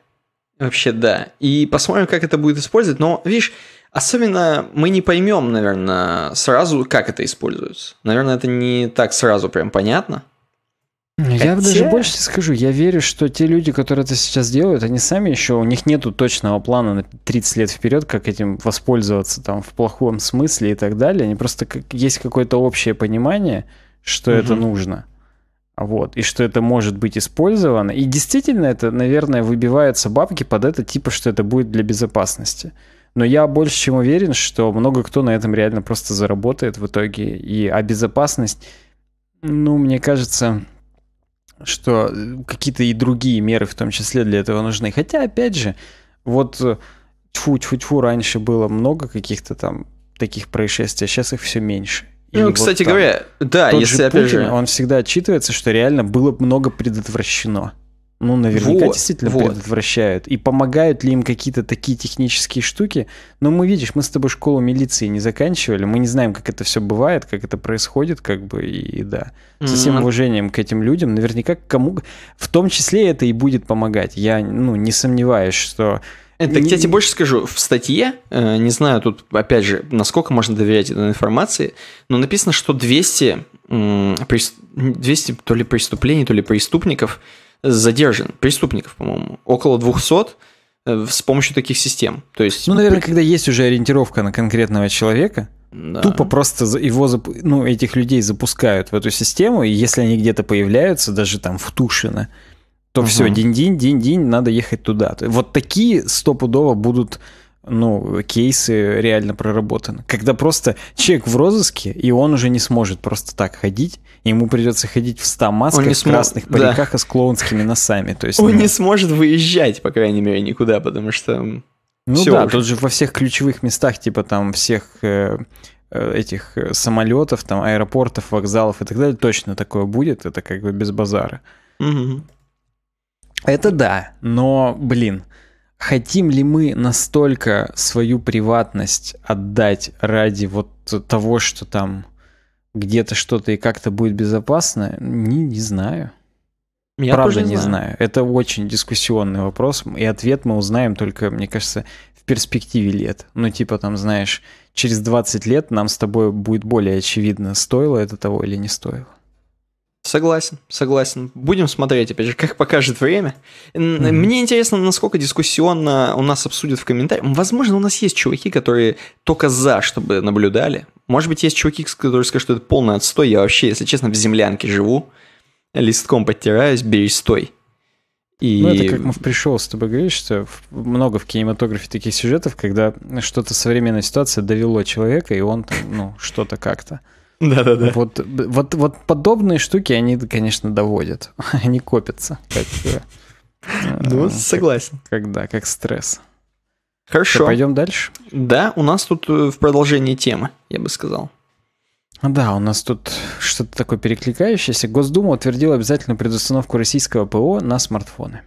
Вообще да. И посмотрим, как это будет использовать. Но, видишь, Особенно мы не поймем, наверное, сразу, как это используется. Наверное, это не так сразу прям понятно. Хотя... Я даже больше скажу, я верю, что те люди, которые это сейчас делают, они сами еще, у них нету точного плана на 30 лет вперед, как этим воспользоваться там в плохом смысле и так далее. Они просто как, есть какое-то общее понимание, что угу. это нужно. Вот, и что это может быть использовано. И действительно это, наверное, выбиваются бабки под это, типа, что это будет для безопасности. Но я больше чем уверен, что много кто на этом реально просто заработает в итоге. И а безопасность, ну, мне кажется, что э, какие-то и другие меры в том числе для этого нужны. Хотя, опять же, вот тьфу-тьфу-тьфу, э, раньше было много каких-то там таких происшествий, а сейчас их все меньше. И ну, вот кстати там, говоря, да, если же опять Путин, же... Он всегда отчитывается, что реально было много предотвращено. Ну, наверняка вот, действительно вот. предотвращают. И помогают ли им какие-то такие технические штуки. Но мы, видишь, мы с тобой школу милиции не заканчивали. Мы не знаем, как это все бывает, как это происходит, как бы, и, и да. Со всем уважением к этим людям, наверняка кому... В том числе это и будет помогать. Я, ну, не сомневаюсь, что... Это, я тебе больше скажу, в статье, э, не знаю тут, опять же, насколько можно доверять этой информации, но написано, что 200, 200 то ли преступлений, то ли преступников задержан, преступников, по-моему, около 200 э, с помощью таких систем. То есть, ну, наверное, когда есть уже ориентировка на конкретного человека, да. Тупо просто его, ну, этих людей запускают в эту систему, и если они где-то появляются, даже там в Тушино, то угу. все, день-день, день-день, надо ехать туда. Вот такие стопудово будут ну, кейсы реально проработаны. Когда просто человек в розыске, и он уже не сможет просто так ходить, ему придется ходить в 100 масках, в см... красных париках да. и с клоунскими носами. То есть, он ну... не сможет выезжать, по крайней мере, никуда, потому что... Ну Все да, уже. тут же во всех ключевых местах, типа там всех э, э этих э, самолетов, там аэропортов, вокзалов и так далее, точно такое будет, это как бы без базара. Угу. Это да, но, блин, э, хотим ли мы настолько свою приватность отдать ради вот того, что там где-то что-то и как-то будет безопасно, не, не знаю. Я Правда не, не знаю. знаю. Это очень дискуссионный вопрос, и ответ мы узнаем только, мне кажется, в перспективе лет. Ну, типа там, знаешь, через 20 лет нам с тобой будет более очевидно, стоило это того или не стоило. Согласен, согласен. Будем смотреть, опять же, как покажет время. Mm-hmm. Мне интересно, насколько дискуссионно у нас обсудят в комментариях. Возможно, у нас есть чуваки, которые только за, чтобы наблюдали. Может быть, есть чуваки, которые скажут, что это полный отстой. Я вообще, если честно, в землянке живу, листком подтираюсь, берись стой. И... Ну, это как мы в пришел с тобой говоришь, что много в кинематографе таких сюжетов, когда что-то современная ситуация довело человека, и он, ну, что-то как-то. Да-да-да. Вот, вот, вот подобные штуки, они, конечно, доводят. Они копятся. Как, э, ну, э, согласен. Когда, как стресс. Хорошо. Что, пойдем дальше? Да, у нас тут э, в продолжении темы, я бы сказал. А, да, у нас тут что-то такое перекликающееся. Госдума утвердила обязательную предустановку российского ПО на смартфоны.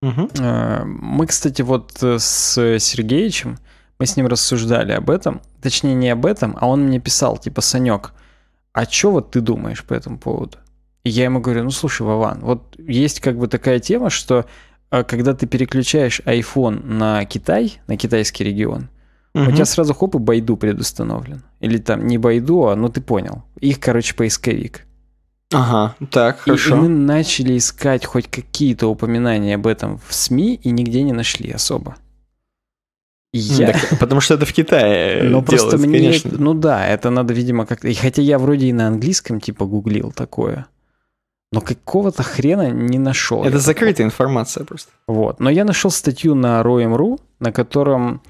Угу. Мы, кстати, вот с Сергеевичем мы с ним рассуждали об этом. Точнее, не об этом, а он мне писал, типа, Санек, а чё вот ты думаешь по этому поводу? И я ему говорю, ну слушай, Вован, вот есть как бы такая тема, что э, когда ты переключаешь iPhone на Китай, на китайский регион, угу. у тебя сразу хоп и Байду предустановлен. Или там не Байду, а ну ты понял. Их, короче, поисковик. Ага, так, хорошо. И, и мы начали искать хоть какие-то упоминания об этом в СМИ и нигде не нашли особо. Я... Так, потому что это в Китае э, Ну, просто мне... Конечно. Ну да, это надо, видимо, как-то... хотя я вроде и на английском, типа, гуглил такое, но какого-то хрена не нашел. Это закрытая такого. информация просто. Вот. Но я нашел статью на Roam.ru, на котором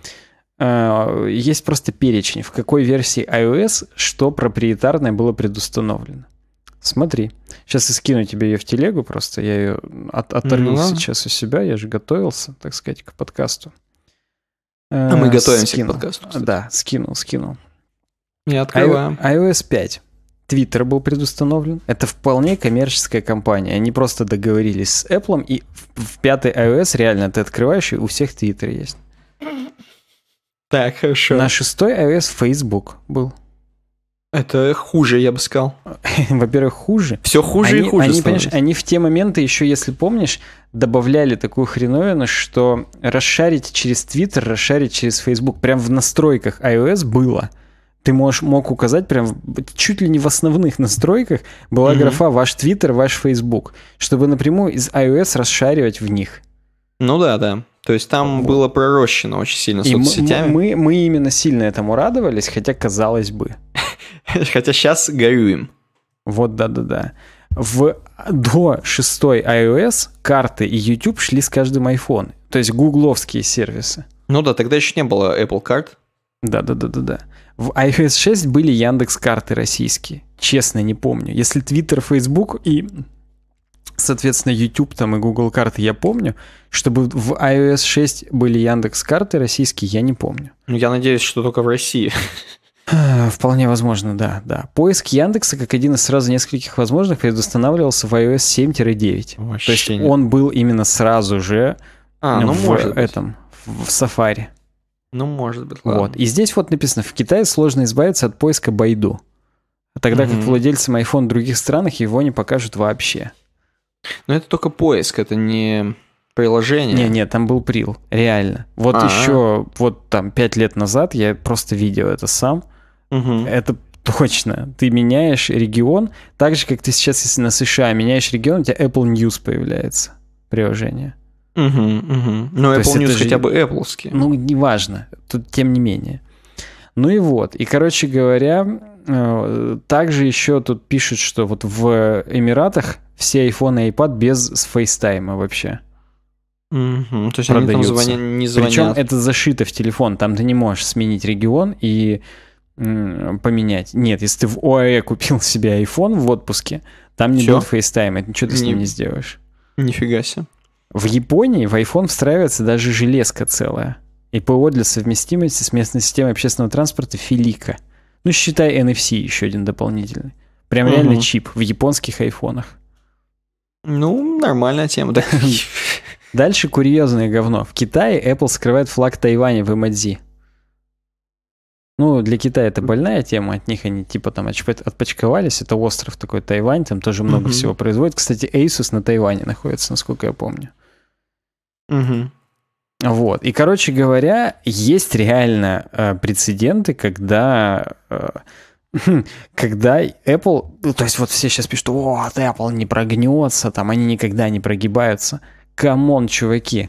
э, есть просто перечень, в какой версии iOS что проприетарное было предустановлено. Смотри. Сейчас я скину тебе ее в телегу просто. Я ее от, оторвил mm ну -hmm. сейчас у себя. Я же готовился, так сказать, к подкасту а мы э, готовимся скину. к подкасту. Кстати. Да, скинул, скинул. Не открываем. iOS 5. Твиттер был предустановлен. Это вполне коммерческая компания. Они просто договорились с Apple, и в, пятый iOS реально ты открываешь, и у всех Твиттер есть. Так, хорошо. На шестой iOS Facebook был. Это хуже, я бы сказал. Во-первых, хуже. Все хуже они, и хуже. Они, понимаешь, они в те моменты еще, если помнишь, добавляли такую хреновину, что расшарить через Twitter, расшарить через Facebook, прям в настройках iOS было. Ты можешь, мог указать прям чуть ли не в основных настройках была угу. графа ваш Twitter, ваш Facebook, чтобы напрямую из iOS расшаривать в них. Ну да, да. То есть там вот. было пророщено очень сильно соцсетями. И мы, мы, мы именно сильно этому радовались, хотя казалось бы. Хотя сейчас горюем. Вот да-да-да. В до 6 iOS карты и YouTube шли с каждым iPhone. То есть гугловские сервисы. Ну да, тогда еще не было Apple Card. Да-да-да-да-да. В iOS 6 были Яндекс карты российские. Честно, не помню. Если Twitter, Facebook и, соответственно, YouTube там и Google карты я помню, чтобы в iOS 6 были Яндекс карты российские, я не помню. Ну, я надеюсь, что только в России. Э, вполне возможно, да, да. Поиск Яндекса, как один из сразу нескольких возможных, предустанавливался в iOS 7-9. То есть нет. он был именно сразу же а, ну, ну, в может этом, быть. в Safari. Ну, может быть, ладно. Вот. И здесь вот написано, в Китае сложно избавиться от поиска Байду. Тогда угу. как владельцам iPhone в других странах его не покажут вообще. Но это только поиск, это не приложение. Не, не, там был прил, реально. Вот А-а-а. еще, вот там пять лет назад я просто видел это сам. Угу. Это точно. Ты меняешь регион, так же, как ты сейчас, если на США меняешь регион, у тебя Apple News появляется приложение. Угу, угу. Но То Apple News же... хотя бы Apple. -ский. Ну, неважно. Тут тем не менее. Ну и вот. И, короче говоря, э, также еще тут пишут, что вот в Эмиратах все iPhone и iPad без FaceTime вообще. Угу, то есть они там звоня... не звонят. Причем это зашито в телефон, там ты не можешь сменить регион, и поменять. Нет, если ты в ОАЭ купил себе iPhone в отпуске, там не Чё? FaceTime это ничего ты с ним не, не сделаешь. Нифига себе. В Японии в iPhone встраивается даже железка целая. И ПО для совместимости с местной системой общественного транспорта Филика. Ну, считай NFC еще один дополнительный. Прям угу. реально чип в японских айфонах. Ну, нормальная тема, да. Дальше курьезное говно. В Китае Apple скрывает флаг Тайваня в Эмадзи. Ну, для Китая это больная тема, от них они типа там отпочковались, это остров такой Тайвань, там тоже много угу. всего производит. Кстати, Asus на Тайване находится, насколько я помню. Угу. Вот. И, короче говоря, есть реально э, прецеденты, когда, э, когда Apple, ну, то есть вот все сейчас пишут, вот Apple не прогнется, там они никогда не прогибаются. Камон, чуваки,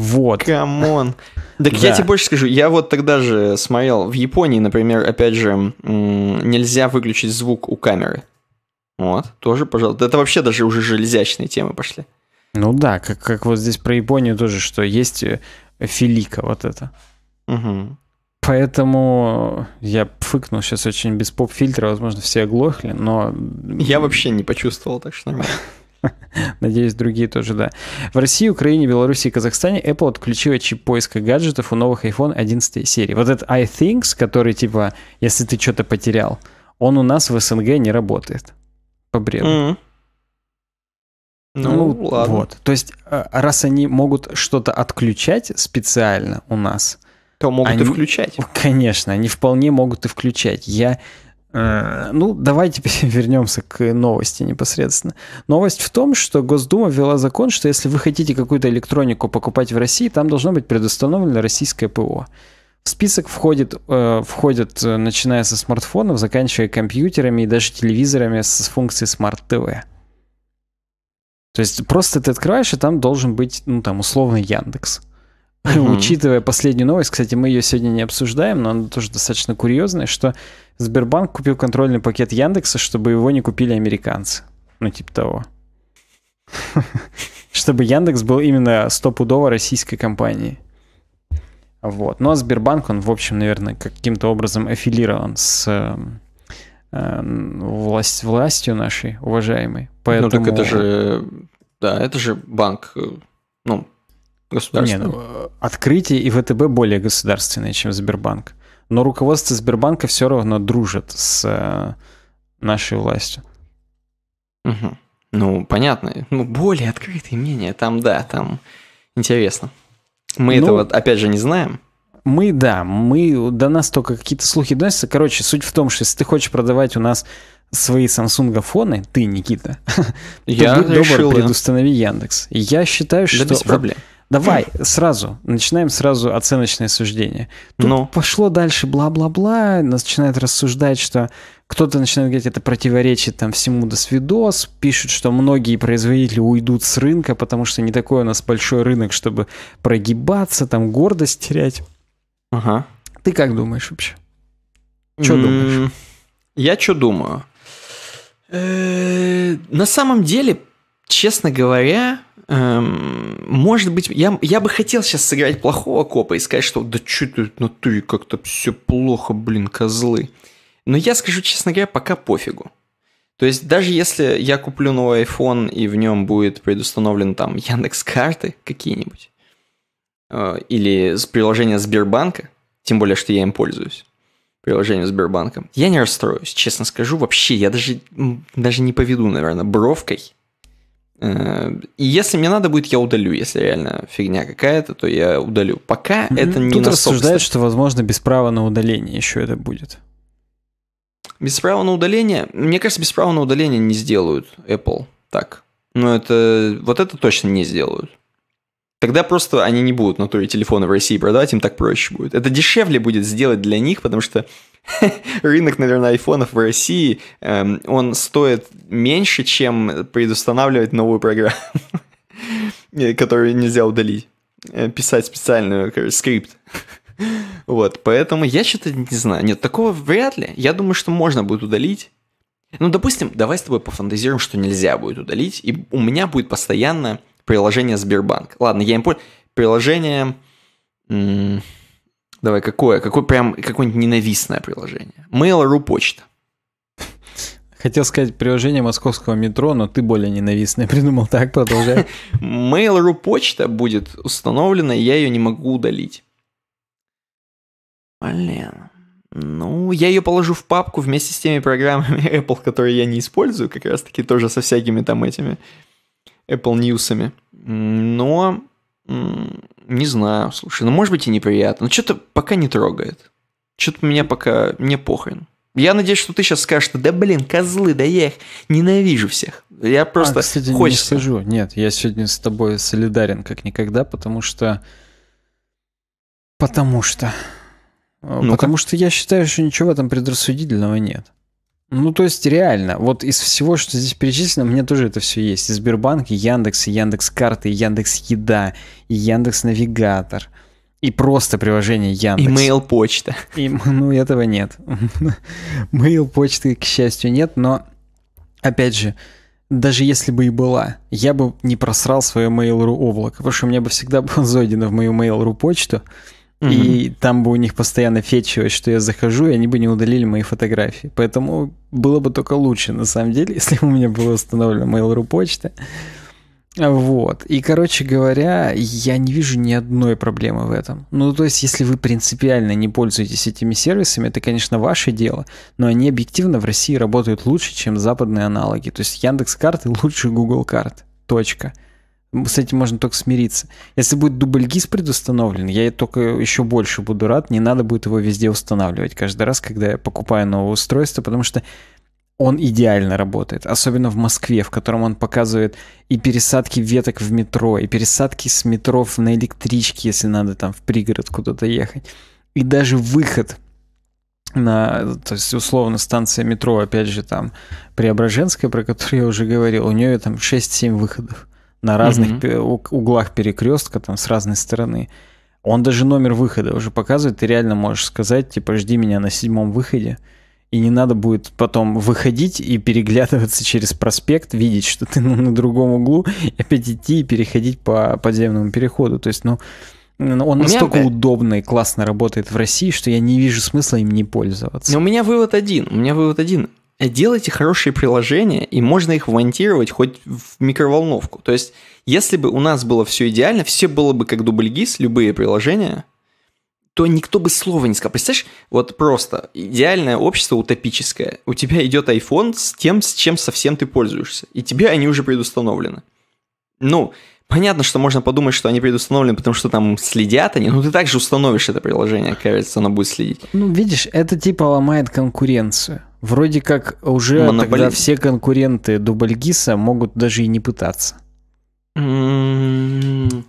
вот. Камон. Так да. я тебе больше скажу, я вот тогда же смотрел, в Японии, например, опять же, нельзя выключить звук у камеры. Вот, тоже, пожалуйста. Это вообще даже уже железячные темы пошли. Ну да, как, как вот здесь про Японию тоже, что есть э, филика вот это. Угу. Поэтому я фыкнул сейчас очень без поп-фильтра, возможно, все оглохли, но... Я вообще не почувствовал, так что нормально. Надеюсь, другие тоже, да. В России, Украине, Беларуси и Казахстане Apple отключила чип поиска гаджетов у новых iPhone 11 серии. Вот этот iThings, который типа, если ты что-то потерял, он у нас в СНГ не работает. По бреду. Mm-hmm. Ну, ну ладно. Вот. То есть, а, раз они могут что-то отключать специально у нас, то могут они, и включать. Конечно, они вполне могут и включать. Я Э, ну, давайте вернемся к новости непосредственно. Новость в том, что Госдума ввела закон, что если вы хотите какую-то электронику покупать в России, там должно быть предустановлено российское ПО. В список входит, э, входит, э, начиная со смартфонов, заканчивая компьютерами и даже телевизорами с функцией Smart TV. То есть просто ты открываешь, и там должен быть, ну там, условный Яндекс. Угу. Учитывая последнюю новость, кстати, мы ее сегодня не обсуждаем, но она тоже достаточно курьезная, что Сбербанк купил контрольный пакет Яндекса, чтобы его не купили американцы. Ну, типа того. Чтобы Яндекс был именно стопудово российской компанией. Вот. Ну а Сбербанк, он, в общем, наверное, каким-то образом аффилирован с эм, эм, власть, властью нашей уважаемой. Поэтому... Ну так это же, да, это же банк, э, ну, ну, государственного. Не, открытие и ВТБ более государственные, чем Сбербанк. Но руководство Сбербанка все равно дружит с э, нашей властью. Угу. Ну, понятно. Ну, более открытые мнения. Там, да, там интересно. Мы ну, этого, опять же, не знаем. Мы, да, мы, до нас только какие-то слухи доносятся. Короче, суть в том, что если ты хочешь продавать у нас свои Samsung фоны, ты, Никита, я то будь решил, добр, да. предустанови Яндекс. Я считаю, да что... без проблем. Вот, Давай сразу, начинаем сразу оценочное суждение. Тут ну. пошло дальше бла-бла-бла, начинает рассуждать, что кто-то начинает говорить, это противоречит там всему до свидос, пишут, что многие производители уйдут с рынка, потому что не такой у нас большой рынок, чтобы прогибаться, там гордость терять. Ага. Ты как думаешь вообще? Что mm-hmm. думаешь? Я что думаю? Э, на самом деле честно говоря, эм, может быть, я, я бы хотел сейчас сыграть плохого копа и сказать, что да что ты на ну натуре как-то все плохо, блин, козлы. Но я скажу, честно говоря, пока пофигу. То есть даже если я куплю новый iPhone и в нем будет предустановлен там Яндекс карты какие-нибудь э, или приложение Сбербанка, тем более, что я им пользуюсь, приложение Сбербанка, я не расстроюсь, честно скажу, вообще, я даже, даже не поведу, наверное, бровкой – и если мне надо будет, я удалю. Если реально фигня какая-то, то я удалю. Пока mm-hmm. это не Тут на рассуждают, что, возможно, без права на удаление еще это будет. Без права на удаление? Мне кажется, без права на удаление не сделают Apple так. Но это... Вот это точно не сделают. Тогда просто они не будут на натуре телефоны в России продавать, им так проще будет. Это дешевле будет сделать для них, потому что рынок, наверное, айфонов в России, эм, он стоит меньше, чем предустанавливать новую программу, которую нельзя удалить. Э, писать специальную, короче, скрипт. Вот, поэтому я что-то не знаю. Нет, такого вряд ли. Я думаю, что можно будет удалить. Ну, допустим, давай с тобой пофантазируем, что нельзя будет удалить, и у меня будет постоянно приложение Сбербанк. Ладно, я им понял. Приложение... М- Давай, какое? Какое прям какое-нибудь ненавистное приложение? Mail.ru почта. Хотел сказать приложение московского метро, но ты более ненавистное придумал. Так, продолжай. Mail.ru почта будет установлена, и я ее не могу удалить. Блин. Ну, я ее положу в папку вместе с теми программами Apple, которые я не использую, как раз таки тоже со всякими там этими Apple News'ами. Но не знаю, слушай, ну может быть и неприятно, но что-то пока не трогает. Что-то меня пока не похрен. Я надеюсь, что ты сейчас скажешь, что да блин, козлы, да я их ненавижу всех. Я а, просто а, кстати, хочется. не скажу. Нет, я сегодня с тобой солидарен как никогда, потому что... Потому что... ну -ка. Потому что я считаю, что ничего в этом предрассудительного нет. Ну, то есть реально, вот из всего, что здесь перечислено, у меня тоже это все есть. И Сбербанк, и Яндекс, и Яндекс Карты, и Яндекс Еда, и Яндекс Навигатор, и просто приложение Яндекс. И Mail Почта. И, ну, этого нет. Mail Почты, к счастью, нет, но, опять же, даже если бы и была, я бы не просрал свое Mail.ru облако, потому что у меня бы всегда было зайдено в мою Mail.ru почту, Mm-hmm. И там бы у них постоянно фетчилось, что я захожу, и они бы не удалили мои фотографии. Поэтому было бы только лучше, на самом деле, если у меня была установлена Mail.ru почта. Вот. И, короче говоря, я не вижу ни одной проблемы в этом. Ну, то есть, если вы принципиально не пользуетесь этими сервисами, это, конечно, ваше дело, но они объективно в России работают лучше, чем западные аналоги. То есть, Яндекс карты лучше Google карт. Точка с этим можно только смириться. Если будет дубльгиз предустановлен, я только еще больше буду рад. Не надо будет его везде устанавливать каждый раз, когда я покупаю новое устройство, потому что он идеально работает, особенно в Москве, в котором он показывает и пересадки веток в метро, и пересадки с метро на электричке, если надо там в пригород куда-то ехать, и даже выход на, то есть условно станция метро, опять же там Преображенская, про которую я уже говорил, у нее там 6-7 выходов на разных угу. углах перекрестка, там, с разной стороны. Он даже номер выхода уже показывает, ты реально можешь сказать, типа, жди меня на седьмом выходе. И не надо будет потом выходить и переглядываться через проспект, видеть, что ты на, другом углу, и опять идти и переходить по подземному переходу. То есть, ну, ну он у настолько меня... удобно и классно работает в России, что я не вижу смысла им не пользоваться. Но у меня вывод один. У меня вывод один делайте хорошие приложения, и можно их вмонтировать хоть в микроволновку. То есть, если бы у нас было все идеально, все было бы как дубльгиз, любые приложения, то никто бы слова не сказал. Представляешь, вот просто идеальное общество утопическое. У тебя идет iPhone с тем, с чем совсем ты пользуешься, и тебе они уже предустановлены. Ну, понятно, что можно подумать, что они предустановлены, потому что там следят они, но ты также установишь это приложение, кажется, оно будет следить. Ну, видишь, это типа ломает конкуренцию. Вроде как уже Монополи... тогда все конкуренты Дубальгиса могут даже и не пытаться. М-м-м.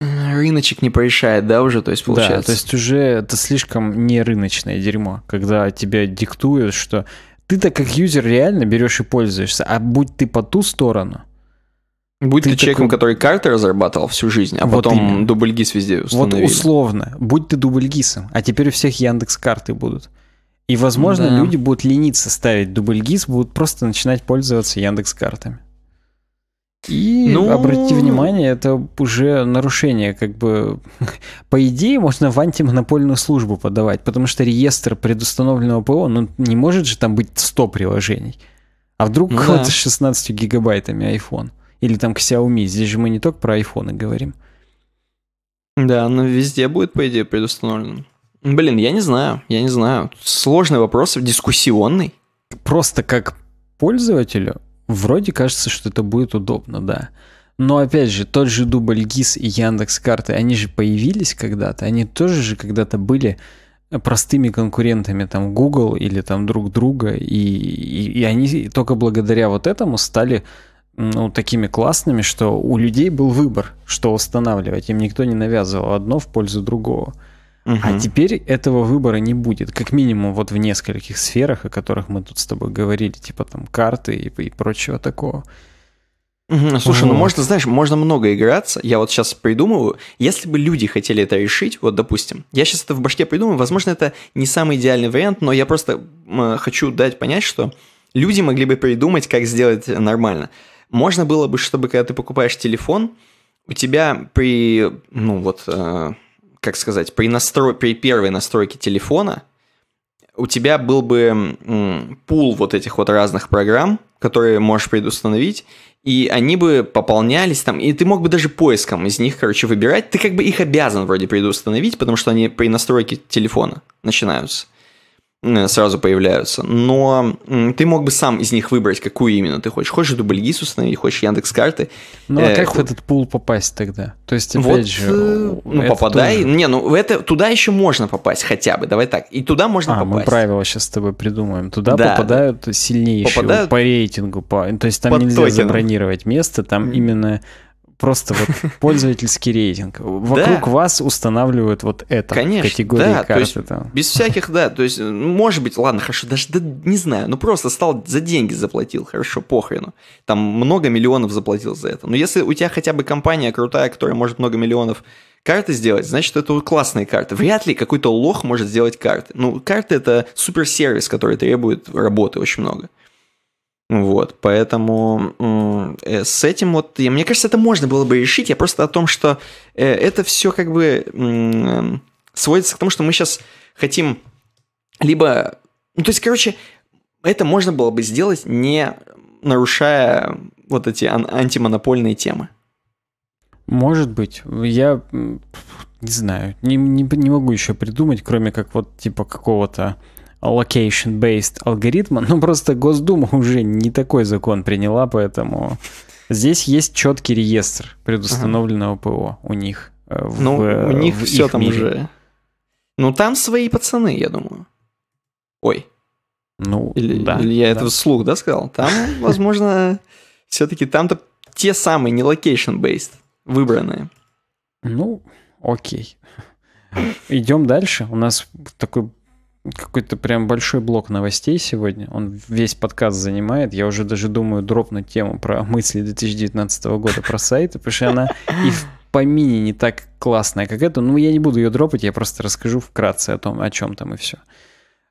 Рыночек не порешает, да, уже, то есть получается? Да, то есть уже это слишком не рыночное дерьмо, когда тебя диктуют, что ты-то как юзер реально берешь и пользуешься, а будь ты по ту сторону, Будь ты, ты человеком, такой... который карты разрабатывал всю жизнь, а вот потом именно. дубльгис везде установили. Вот условно. Будь ты дубльгисом, а теперь у всех Яндекс карты будут. И, возможно, да. люди будут лениться ставить дубльгиз, будут просто начинать пользоваться Яндекс картами. И ну... обратите внимание, это уже нарушение, как бы, по идее, можно в антимонопольную службу подавать, потому что реестр предустановленного ПО, ну, не может же там быть 100 приложений. А вдруг ну, кого-то да. с 16 гигабайтами iPhone? Или там к Xiaomi, здесь же мы не только про айфоны говорим. Да, но везде будет, по идее, предустановлено. Блин, я не знаю, я не знаю. Сложный вопрос, дискуссионный. Просто как пользователю вроде кажется, что это будет удобно, да. Но опять же, тот же дубль ГИС и Яндекс карты, они же появились когда-то, они тоже же когда-то были простыми конкурентами там Google или там друг друга, и, и, и они только благодаря вот этому стали ну, такими классными, что у людей был выбор, что устанавливать, им никто не навязывал одно в пользу другого. Угу. А теперь этого выбора не будет. Как минимум вот в нескольких сферах, о которых мы тут с тобой говорили, типа там карты и, и прочего такого. Угу. Слушай, ну, вот. ну можно, знаешь, можно много играться. Я вот сейчас придумываю, если бы люди хотели это решить, вот допустим, я сейчас это в башке придумаю, возможно, это не самый идеальный вариант, но я просто хочу дать понять, что люди могли бы придумать, как сделать нормально. Можно было бы, чтобы когда ты покупаешь телефон, у тебя при, ну вот, э, как сказать, при, настро... при первой настройке телефона у тебя был бы м, пул вот этих вот разных программ, которые можешь предустановить, и они бы пополнялись там, и ты мог бы даже поиском из них, короче, выбирать. Ты как бы их обязан вроде предустановить, потому что они при настройке телефона начинаются. Э, сразу появляются. Но ты мог бы сам из них выбрать, какую именно ты хочешь. Хочешь эту Бельгису установить, хочешь Яндекс карты. Ну а э, как в этот пул попасть тогда? То есть, опять вот, же, э, ну попадай. Тоже... Не, ну это туда еще можно попасть хотя бы. Давай так. И туда можно а, попасть. Мы правила сейчас с тобой придумаем. Туда да, попадают сильнейшие попадают... по рейтингу. По... То есть там по нельзя токену. забронировать место, там mm. именно просто вот пользовательский рейтинг. Вокруг вас устанавливают вот это Конечно, категории да, карты. То есть, там. Без всяких, да. То есть, может быть, ладно, хорошо, даже да, не знаю. Ну просто стал за деньги заплатил, хорошо, похрену. Там много миллионов заплатил за это. Но если у тебя хотя бы компания крутая, которая может много миллионов карты сделать, значит, это классные карты. Вряд ли какой-то лох может сделать карты. Ну, карты — это суперсервис, который требует работы очень много. Вот, поэтому э, с этим вот, мне кажется, это можно было бы решить. Я просто о том, что э, это все как бы сводится к тому, что мы сейчас хотим либо... Ну, то есть, короче, это можно было бы сделать, не нарушая вот эти ан- антимонопольные темы. Может быть. Я не знаю. Не, не, не могу еще придумать, кроме как вот типа какого-то location-based алгоритма, но просто Госдума уже не такой закон приняла, поэтому здесь есть четкий реестр предустановленного ага. ПО у них. Э, в, ну, э, у них в все там мире. уже. Ну, там свои пацаны, я думаю. Ой. Ну, или, да, или я да. это вслух, да, сказал? Там, возможно, все-таки там-то те самые, не location-based, выбранные. Ну, окей. Идем дальше. У нас такой какой-то прям большой блок новостей сегодня. Он весь подкаст занимает. Я уже даже думаю дропнуть тему про мысли 2019 года про сайты, потому что она и в помине не так классная, как эта. Ну, я не буду ее дропать, я просто расскажу вкратце о том, о чем там и все.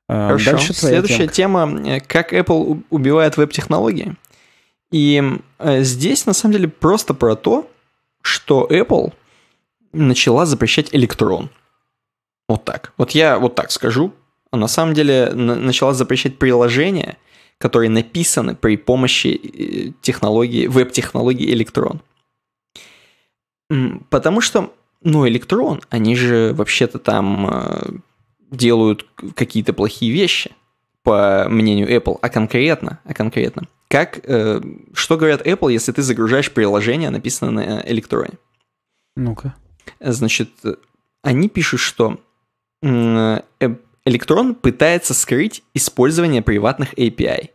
А, Хорошо. Дальше Следующая темка. тема, как Apple убивает веб-технологии. И э, здесь, на самом деле, просто про то, что Apple начала запрещать электрон. Вот так. Вот я вот так скажу, на самом деле начала запрещать приложения, которые написаны при помощи э, технологии, веб-технологии электрон. Потому что, ну, электрон, они же вообще-то там э, делают какие-то плохие вещи, по мнению Apple, а конкретно, а конкретно. Как, э, что говорят Apple, если ты загружаешь приложение, написанное на э, электроне? Ну-ка. Значит, они пишут, что Электрон пытается скрыть использование приватных API,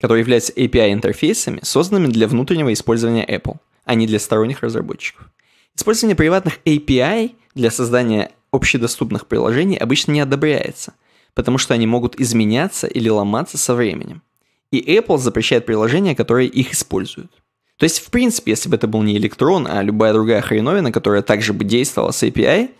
которые являются API-интерфейсами, созданными для внутреннего использования Apple, а не для сторонних разработчиков. Использование приватных API для создания общедоступных приложений обычно не одобряется, потому что они могут изменяться или ломаться со временем. И Apple запрещает приложения, которые их используют. То есть, в принципе, если бы это был не электрон, а любая другая хреновина, которая также бы действовала с API,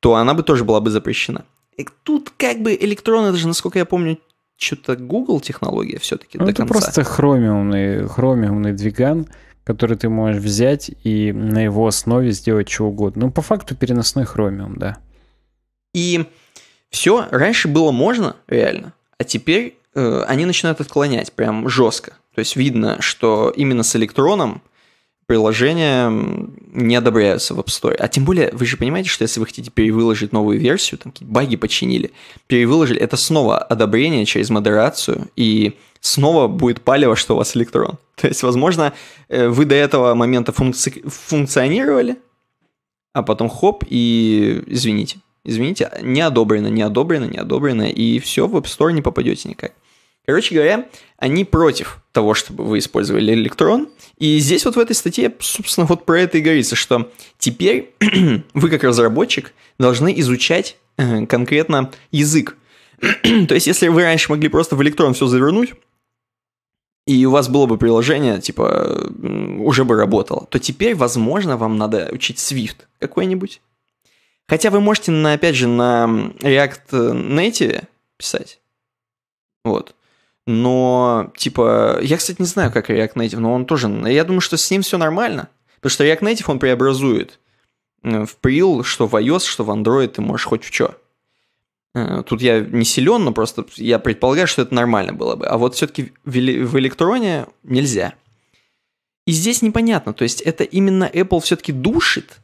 то она бы тоже была бы запрещена. И тут как бы электроны даже, насколько я помню, что-то Google технология все-таки ну, до это конца. просто хромиумный, хромиумный двиган, который ты можешь взять и на его основе сделать что угодно. Ну, по факту переносной хромиум, да. И все, раньше было можно, реально, а теперь э, они начинают отклонять прям жестко. То есть видно, что именно с электроном – приложения не одобряются в App Store. А тем более, вы же понимаете, что если вы хотите перевыложить новую версию, там какие баги починили, перевыложили, это снова одобрение через модерацию, и снова будет палево, что у вас электрон. То есть, возможно, э, вы до этого момента функци... функционировали, а потом хоп, и извините, извините, не одобрено, не одобрено, не одобрено, и все, в App Store не попадете никак. Короче говоря, они против того, чтобы вы использовали электрон. И здесь вот в этой статье, собственно, вот про это и говорится, что теперь вы как разработчик должны изучать э, конкретно язык. То есть, если вы раньше могли просто в электрон все завернуть, и у вас было бы приложение, типа, уже бы работало, то теперь, возможно, вам надо учить Swift какой-нибудь. Хотя вы можете, на, опять же, на React э, Native писать. Вот но, типа, я, кстати, не знаю, как React Native, но он тоже, я думаю, что с ним все нормально, потому что React Native он преобразует э, в прил, что в iOS, что в Android, ты можешь хоть в чё. Э, тут я не силен, но просто я предполагаю, что это нормально было бы. А вот все-таки в электроне нельзя. И здесь непонятно, то есть это именно Apple все-таки душит?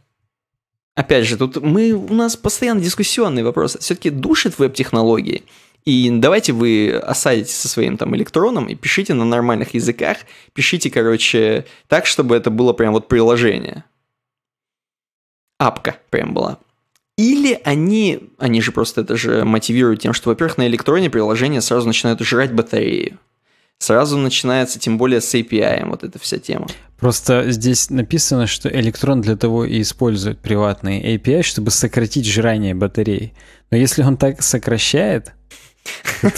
Опять же, тут мы, у нас постоянно дискуссионный вопрос, Все-таки душит веб-технологии – и давайте вы осадите со своим там электроном и пишите на нормальных языках, пишите, короче, так, чтобы это было прям вот приложение. Апка прям была. Или они, они же просто это же мотивируют тем, что, во-первых, на электроне приложение сразу начинают жрать батарею. Сразу начинается, тем более с API, вот эта вся тема. Просто здесь написано, что электрон для того и использует приватные API, чтобы сократить жрание батареи. Но если он так сокращает,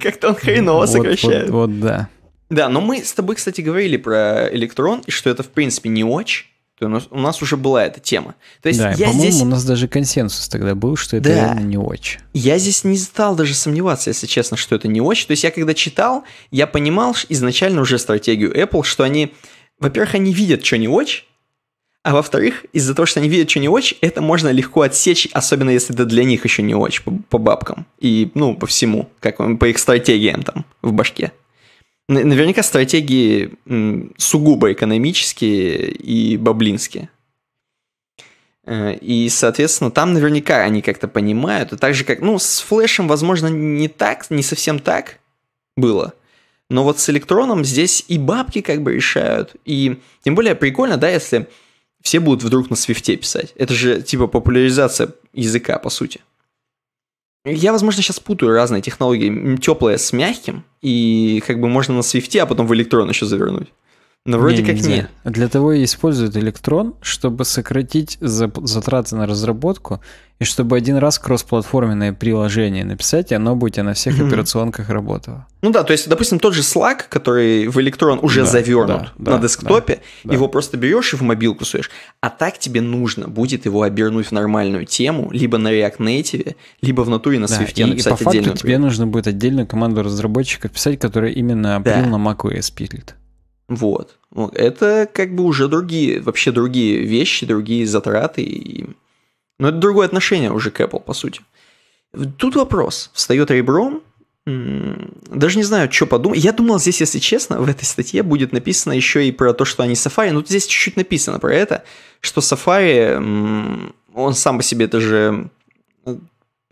Как-то он хреново сокращает. Вот, да. Да, но мы с тобой, кстати, говорили про электрон, и что это, в принципе, не очень. То у, нас, у нас уже была эта тема. То есть да, по-моему, здесь... у нас даже консенсус тогда был, что это да. реально не очень. Я здесь не стал даже сомневаться, если честно, что это не очень. То есть я когда читал, я понимал изначально уже стратегию Apple, что они, во-первых, они видят, что не очень, а во-вторых, из-за того, что они видят, что не очень, это можно легко отсечь, особенно если это для них еще не очень, по, по бабкам. И, ну, по всему, как по их стратегиям там в башке. Наверняка стратегии сугубо экономические и баблинские. Э, и, соответственно, там наверняка они как-то понимают. И так же, как, ну, с флешем, возможно, не так, не совсем так было. Но вот с электроном здесь и бабки как бы решают. И тем более прикольно, да, если все будут вдруг на свифте писать. Это же типа популяризация языка, по сути. Я, возможно, сейчас путаю разные технологии. Теплое с мягким, и как бы можно на свифте, а потом в электрон еще завернуть. Но ну, вроде не, как нет. Не. Для того и используют электрон, чтобы сократить затраты на разработку и чтобы один раз кроссплатформенное приложение написать, и оно будет на всех mm-hmm. операционках работало. Ну да, то есть, допустим, тот же Slack, который в электрон уже да, завернут да, да, на десктопе, да, да. его просто берешь и в мобилку суешь. А так тебе нужно будет его обернуть в нормальную тему, либо на React Native, либо в натуре на Swift да, и, написать и по факту тебе нужно будет отдельную команду разработчиков писать, которая именно да. на Mac OS пилит. Вот. Это как бы уже другие, вообще другие вещи, другие затраты. И... Но это другое отношение уже к Apple, по сути. Тут вопрос. Встает ребром. Даже не знаю, что подумать. Я думал здесь, если честно, в этой статье будет написано еще и про то, что они Safari. Ну, здесь чуть-чуть написано про это, что Safari, он сам по себе, это же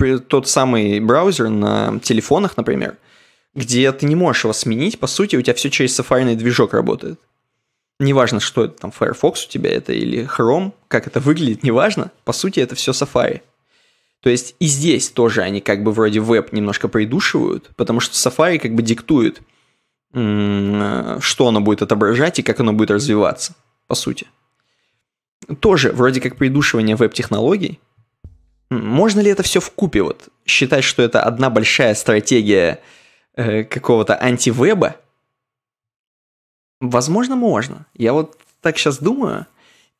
э, тот самый браузер на телефонах, например, где ты не можешь его сменить, по сути, у тебя все через сафарный движок работает. Неважно, что это там, Firefox у тебя это или Chrome, как это выглядит, неважно. По сути, это все Safari. То есть и здесь тоже они как бы вроде веб немножко придушивают, потому что Safari как бы диктует, что оно будет отображать и как оно будет развиваться, по сути. Тоже вроде как придушивание веб-технологий. Можно ли это все в купе вот считать, что это одна большая стратегия э, какого-то антивеба? Возможно, можно. Я вот так сейчас думаю.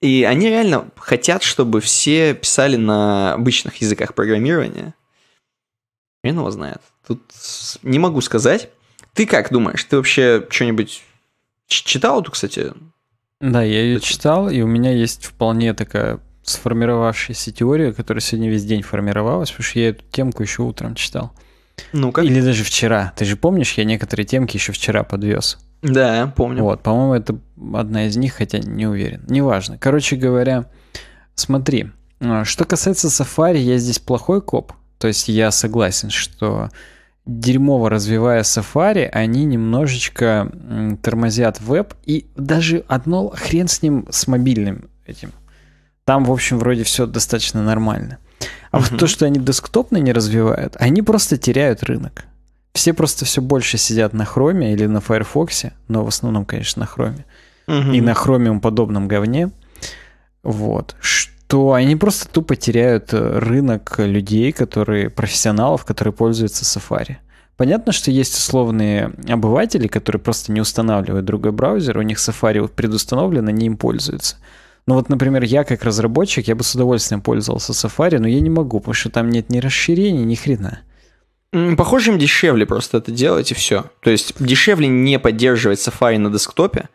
И они реально хотят, чтобы все писали на обычных языках программирования. Хрен его знает. Тут не могу сказать. Ты как думаешь? Ты вообще что-нибудь читал эту, кстати? Да, я ее Ты... читал, и у меня есть вполне такая сформировавшаяся теория, которая сегодня весь день формировалась, потому что я эту темку еще утром читал ну как? Или даже вчера. Ты же помнишь, я некоторые темки еще вчера подвез. Да, помню. Вот, по-моему, это одна из них, хотя не уверен. Неважно. Короче говоря, смотри, э, что касается сафари, я здесь плохой коп. То есть я согласен, что дерьмово развивая сафари, они немножечко тормозят веб и даже одно хрен с ним, с мобильным этим. Там, в общем, вроде все достаточно нормально. А угу. вот то, что они десктопные не развивают, они просто теряют рынок. Все просто все больше сидят на хроме или на Firefox, но в основном, конечно, на хроме. Угу. И на хромиум подобном говне. Вот. Что они просто тупо теряют э, рынок людей, которые, профессионалов, которые пользуются Safari. Понятно, что есть условные обыватели, которые просто не устанавливают другой браузер, у них Safari предустановлен, они им пользуются. Ну вот, например, я как разработчик, я бы с удовольствием пользовался Safari, но я не могу, потому что там нет ни расширений, ни хрена. Похоже, им дешевле просто это делать и все. То есть дешевле не поддерживать Safari на десктопе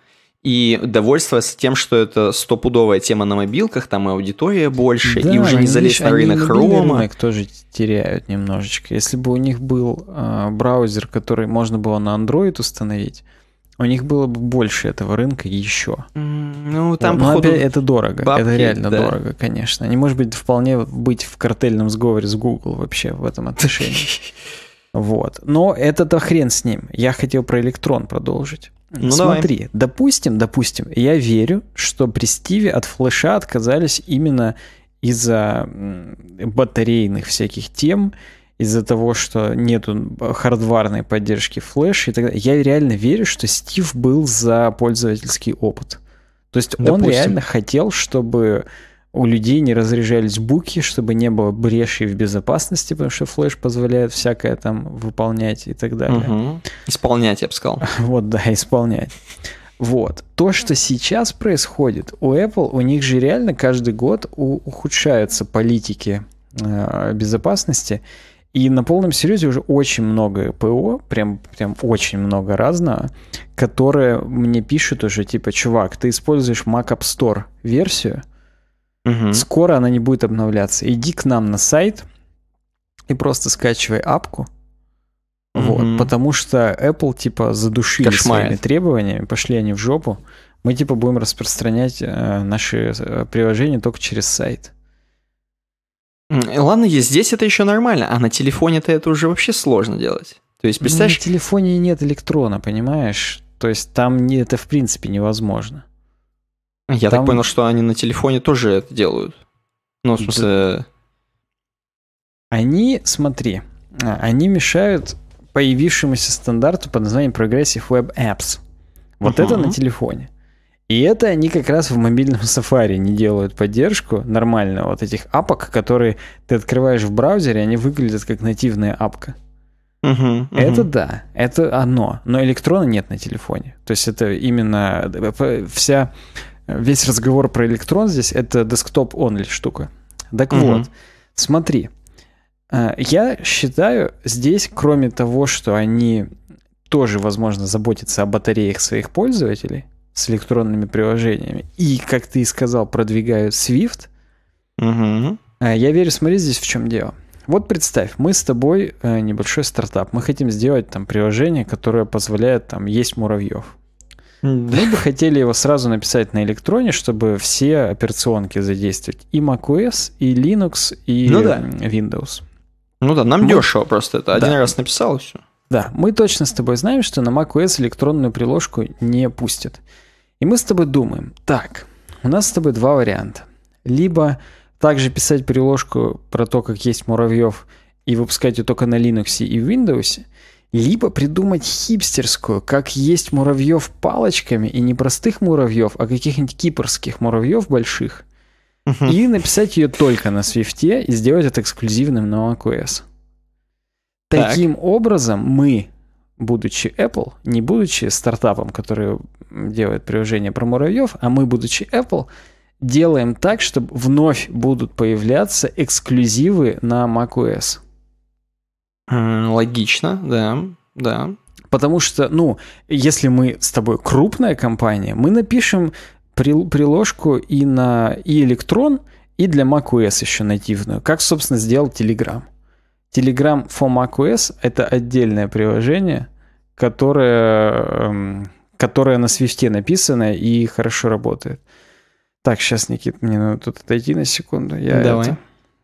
и довольствоваться тем, что это стопудовая тема на мобилках, там и аудитория больше, да, и уже не залезть на рынок Хрома. Рынок тоже теряют немножечко. Если бы у них был э, браузер, который можно было на Android установить, у них было бы больше этого рынка еще. Ну, там, вот. походу, Но опять, это дорого. Бабки, это реально да. дорого, конечно. Они, может быть, вполне быть в картельном сговоре с Google вообще в этом отношении. Вот. Но это-то хрен с ним. Я хотел про электрон продолжить. Ну, Смотри, давай. допустим, допустим, я верю, что при Стиве от флеша отказались именно из-за батарейных всяких тем, из-за того, что нету хардварной поддержки флеш и так далее. Я реально верю, что Стив был за пользовательский опыт. То есть Допустим. он реально хотел, чтобы у людей не разряжались буки, чтобы не было брешей в безопасности, потому что флеш позволяет всякое там выполнять и так далее. Угу. Исполнять, я бы сказал. Вот, да, исполнять. Вот. То, что сейчас происходит у Apple, у них же реально каждый год ухудшаются политики э, безопасности. И на полном серьезе уже очень много ПО, прям, прям очень много разного, которые мне пишут уже, типа, чувак, ты используешь Mac App Store версию, угу. скоро она не будет обновляться. Иди к нам на сайт и просто скачивай апку, вот, потому что Apple, типа, задушили Кошмарит. своими требованиями, пошли они в жопу. Мы, типа, будем распространять э, наши э, приложения только через сайт. Э, ладно, здесь это еще нормально, а на телефоне-то это уже вообще сложно делать. То есть, ну, представь... На телефоне нет электрона, понимаешь? То есть там не, это в принципе невозможно. Я там... так понял, что они на телефоне тоже это делают. Ну, в смысле... Э, они, смотри, а, они мешают появившемуся стандарту под названием Progressive Web Apps. Вот uh-huh. это на телефоне. И это они как раз в мобильном Safari не делают поддержку нормально. Вот этих апок, которые ты открываешь в браузере, они выглядят как нативная апка. Угу, угу. Это да, это оно. Но электрона нет на телефоне. То есть это именно э, вся э, весь разговор про электрон здесь это десктоп only штука. Так угу. вот, смотри, э, я считаю здесь, кроме того, что они тоже, возможно, заботятся о батареях своих пользователей, с электронными приложениями. И, как ты и сказал, продвигают Swift. Угу. Я верю, смотри, здесь в чем дело. Вот представь, мы с тобой э, небольшой стартап. Мы хотим сделать там приложение, которое позволяет там есть муравьев. Мы бы хотели его сразу написать на электроне, чтобы все операционки задействовать. И macOS, и Linux, и ну да. Windows. Ну да, нам мы... дешево просто это. Один да. раз написал и все. Да, мы точно с тобой знаем, что на macOS электронную приложку не пустят. И мы с тобой думаем, так, у нас с тобой два варианта. Либо также писать приложку про то, как есть муравьев, и выпускать ее только на Linux и Windows, либо придумать хипстерскую, как есть муравьев палочками, и не простых муравьев, а каких-нибудь кипрских муравьев больших, и написать ее только на Swift и сделать это эксклюзивным на macOS. Так. Таким образом, мы будучи Apple, не будучи стартапом, который делает приложение про муравьев, а мы, будучи Apple, делаем так, чтобы вновь будут появляться эксклюзивы на macOS. Логично, да, да. Потому что, ну, если мы с тобой крупная компания, мы напишем приложку и на и электрон, и для macOS еще нативную, как, собственно, сделал Telegram. Telegram for macOS — это отдельное приложение, которое, эм, которое на свифте написано и хорошо работает. Так, сейчас, Никит, мне надо тут отойти на секунду. Я давай. Это,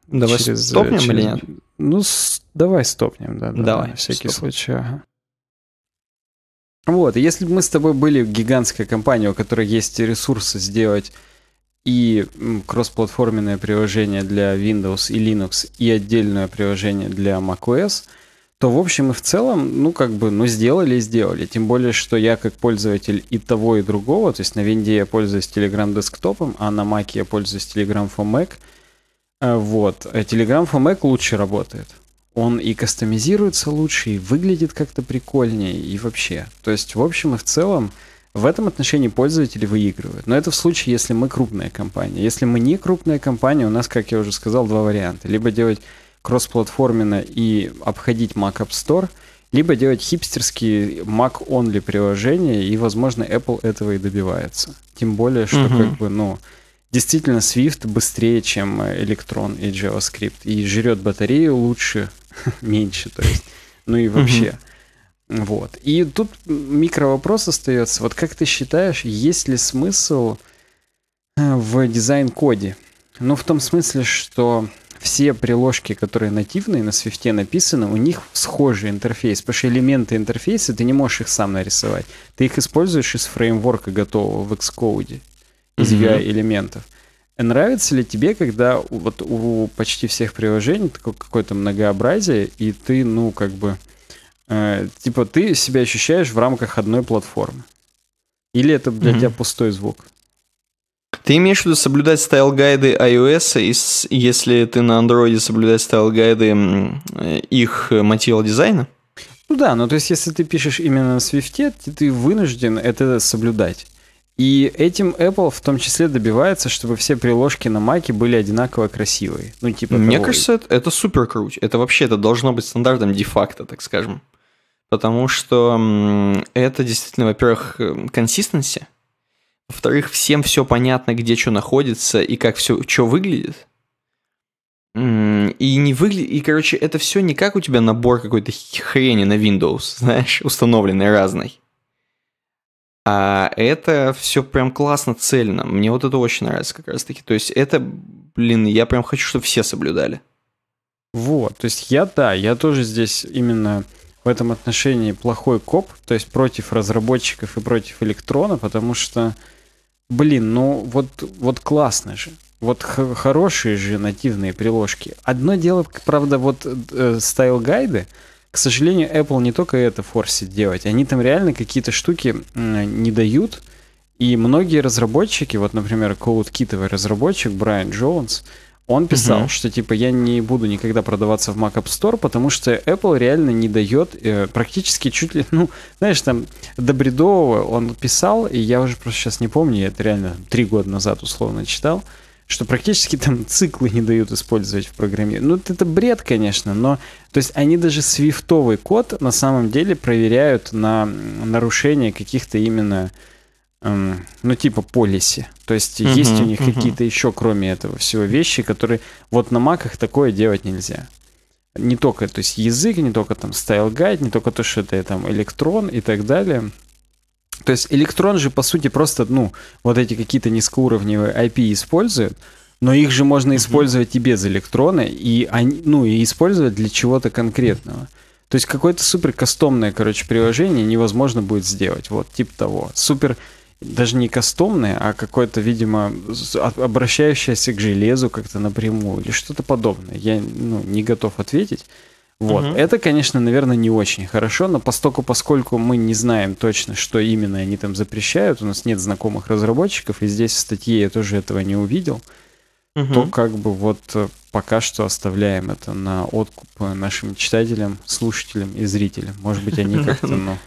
давай через, э, стопнем через... или нет? Ну, с... давай стопнем, да. да давай. На всякий стоп. случай. Ага. Вот, если бы мы с тобой были гигантская компания, у которой есть ресурсы сделать и кроссплатформенное приложение для Windows и Linux, и отдельное приложение для macOS, то в общем и в целом, ну как бы, ну сделали и сделали. Тем более, что я как пользователь и того, и другого, то есть на Винде я пользуюсь Telegram десктопом, а на Mac я пользуюсь Telegram for Mac. Э, вот. Э, Telegram for Mac лучше работает. Он и кастомизируется лучше, и выглядит как-то прикольнее, и вообще. То есть, в общем и в целом, в этом отношении пользователи выигрывают. Но это в случае, если мы крупная компания. Если мы не крупная компания, у нас, как я уже сказал, два варианта. Либо делать кроссплатформенно и обходить Mac App Store, либо делать хипстерские Mac-only приложения, и, возможно, Apple этого и добивается. Тем более, что угу. как бы, ну, действительно, Swift быстрее, чем э, Electron и JavaScript, и жрет батарею лучше, меньше, то есть, ну и вообще. Угу. Вот. И тут микро вопрос остается. Вот как ты считаешь, есть ли смысл э, в дизайн-коде? Ну, в том смысле, что все приложки, которые нативные на свифте написаны, у них схожий интерфейс, потому что элементы интерфейса ты не можешь их сам нарисовать. Ты их используешь из фреймворка готового в Xcode, из UI элементов. Нравится ли тебе, когда вот у почти всех приложений такое какое-то многообразие, и ты, ну, как бы, Э, типа ты себя ощущаешь в рамках одной платформы. Или это для mm-hmm. тебя пустой звук? Ты имеешь в виду соблюдать стайл-гайды iOS, и с, если ты на Android соблюдать стайл-гайды э, их э, материал дизайна? Ну да, ну то есть если ты пишешь именно на Swift, ты вынужден это соблюдать. И этим Apple в том числе добивается, чтобы все приложки на Маке были одинаково красивые. Ну, типа Мне кажется, это, это супер круть. Это вообще это должно быть стандартом де-факто, так скажем потому что это действительно, во-первых, эм, консистенция, во-вторых, всем все понятно, где что находится и как все, что выглядит. И не выглядит, и, короче, это все не как у тебя набор какой-то хрени на Windows, знаешь, установленный разный. А это все прям классно, цельно. Мне вот это очень нравится как раз таки. То есть это, блин, я прям хочу, чтобы все соблюдали. Вот, то есть я, да, я тоже здесь именно в этом отношении плохой коп, то есть против разработчиков и против электрона, потому что, блин, ну вот, вот классно же. Вот хорошие же нативные приложки. Одно дело, правда, вот э, стайл-гайды, к сожалению, Apple не только это форсит делать, они там реально какие-то штуки э, не дают, и многие разработчики, вот, например, CodeKitовый разработчик Брайан Джонс, он писал, угу. что типа я не буду никогда продаваться в Mac App Store, потому что Apple реально не дает э, практически чуть ли, ну, знаешь, там до бредового он писал, и я уже просто сейчас не помню, я это реально три года назад условно читал, что практически там циклы не дают использовать в программе. Ну, это бред, конечно, но то есть они даже свифтовый код на самом деле проверяют на нарушение каких-то именно Эм, ну, типа полиси. То есть uh-huh, есть у них uh-huh. какие-то еще, кроме этого всего, вещи, которые вот на маках такое делать нельзя. Не только, то есть язык, не только там стайл гайд, не только то, что это там электрон и так далее. То есть электрон же, по сути, просто, ну, вот эти какие-то низкоуровневые IP используют, но их же можно uh-huh. использовать и без электрона, и они, ну, и использовать для чего-то конкретного. То есть какое-то супер кастомное, короче, приложение невозможно будет сделать. Вот, типа того. Супер даже не кастомное, а какое-то, видимо, обращающееся к железу как-то напрямую или что-то подобное. Я ну, не готов ответить. Вот. Угу. Это, конечно, наверное, не очень хорошо, но постоку, поскольку мы не знаем точно, что именно они там запрещают, у нас нет знакомых разработчиков, и здесь в статье я тоже этого не увидел, угу. то как бы вот э, пока что оставляем это на откуп нашим читателям, слушателям и зрителям. Может быть, они как-то, ну...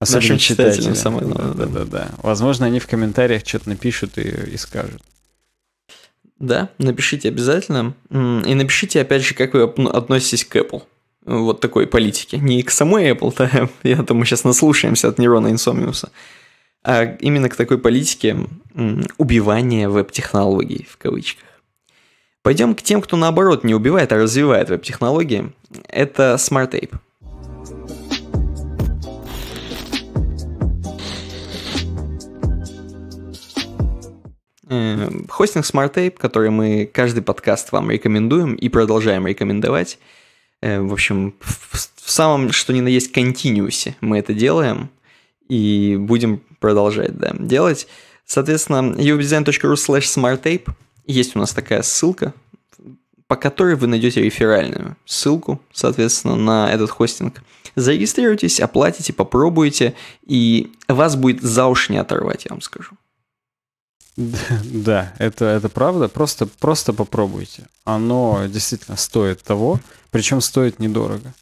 Особенно нашим читателям, читателям самое главное. Да-да-да. Возможно, они в комментариях что-то напишут и, и скажут. Да, напишите обязательно. И напишите, опять же, как вы относитесь к Apple. Вот такой политике. Не к самой Apple, да, я думаю, сейчас наслушаемся от Нерона Инсомниуса, а именно к такой политике убивания веб-технологий, в кавычках. Пойдем к тем, кто наоборот не убивает, а развивает веб-технологии. Это Smart Ape. Эм, хостинг Smart Tape, который мы каждый подкаст вам рекомендуем и продолжаем рекомендовать. Эм, в общем, в самом, что ни на есть, континуусе мы это делаем и будем продолжать да, делать. Соответственно, uwebdesign.ru slash smarttape есть у нас такая ссылка, по которой вы найдете реферальную ссылку, соответственно, на этот хостинг. Зарегистрируйтесь, оплатите, попробуйте, и вас будет за уши не оторвать, я вам скажу. Да, это, это правда. Просто, просто попробуйте. Оно действительно стоит того, причем стоит недорого.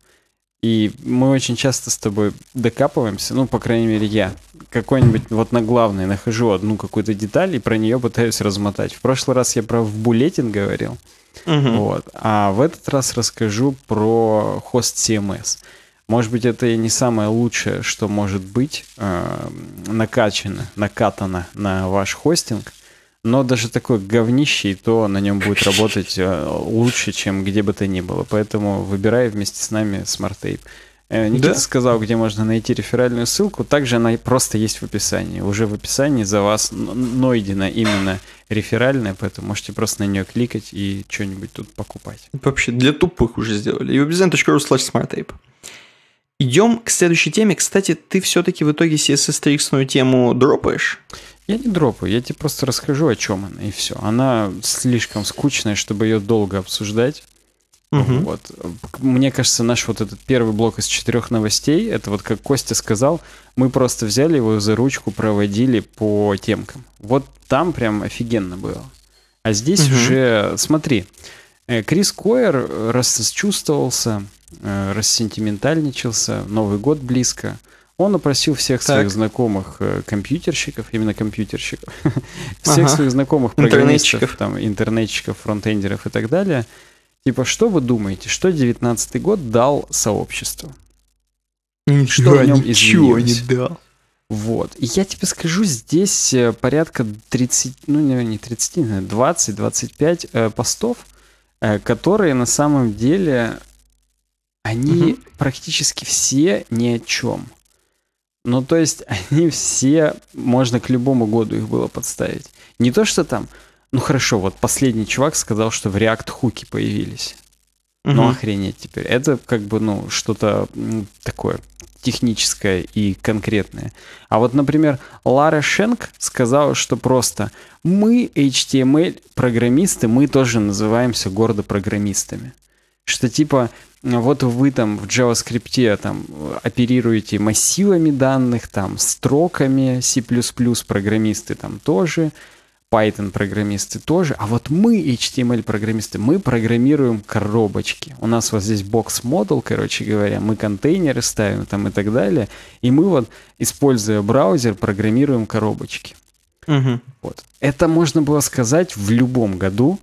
И мы очень часто с тобой докапываемся, ну, по крайней мере, я. Какой-нибудь вот на главной нахожу одну какую-то деталь и про нее пытаюсь размотать. В прошлый раз я про в вбулетин говорил. Угу. Вот. А в этот раз расскажу про хост CMS. Может быть, это и не самое лучшее, что может быть э, накачано, накатано на ваш хостинг, но даже такое говнище, и то на нем будет работать э, лучше, чем где бы то ни было. Поэтому выбирай вместе с нами Smart Tape. Э, Никита да? сказал, где можно найти реферальную ссылку. Также она просто есть в описании. Уже в описании за вас найдена именно реферальная, поэтому можете просто на нее кликать и что-нибудь тут покупать. Вообще для тупых уже сделали. И вебдизайн.ру slash Tape. Идем к следующей теме. Кстати, ты все-таки в итоге CSS-триксную тему дропаешь? Я не дропаю, я тебе просто расскажу, о чем она, и все. Она слишком скучная, чтобы ее долго обсуждать. Угу. Вот. Мне кажется, наш вот этот первый блок из четырех новостей, это вот как Костя сказал, мы просто взяли его за ручку, проводили по темкам. Вот там прям офигенно было. А здесь угу. уже, смотри, э, Крис Койер э, расчувствовался, э, рассентиментальничался, Новый год близко. Он опросил всех так. своих знакомых э, компьютерщиков, именно компьютерщиков, всех своих знакомых программистов, там, интернетчиков, фронтендеров и так далее. Типа, что вы думаете, что 19 год дал сообществу? Ну, что в нем ничего изменилось? Вот. И я тебе скажу, здесь э, порядка 30, ну не 30, 20-25 э, постов, которые на самом деле они угу. практически все ни о чем. Ну, то есть, они все, можно к любому году их было подставить. Не то, что там, ну хорошо, вот последний чувак сказал, что в React хуки появились. Угу. Ну, охренеть теперь. Это как бы, ну, что-то такое техническое и конкретное. А вот, например, Лара Шенк сказала, что просто мы, HTML-программисты, мы тоже называемся гордо программистами. Что типа вот вы там в JavaScript там оперируете массивами данных, там строками, C++ программисты там тоже, Python программисты тоже, а вот мы, HTML программисты, мы программируем коробочки. У нас вот здесь box model, короче говоря, мы контейнеры ставим там и так далее, и мы вот, используя браузер, программируем коробочки. Угу. Вот. Это можно было сказать в любом году,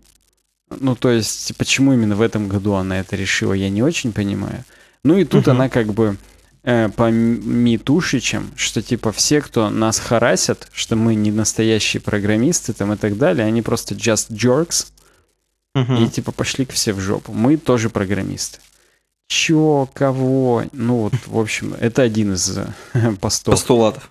ну, то есть, почему именно в этом году она это решила, я не очень понимаю. Ну и тут угу. она как бы э, по митушичам, что типа все, кто нас харасят, что мы не настоящие программисты там и так далее, они просто just jerks. Угу. И типа пошли к все в жопу. Мы тоже программисты. Чё, кого? Ну вот, в общем, это один из э, Постулатов.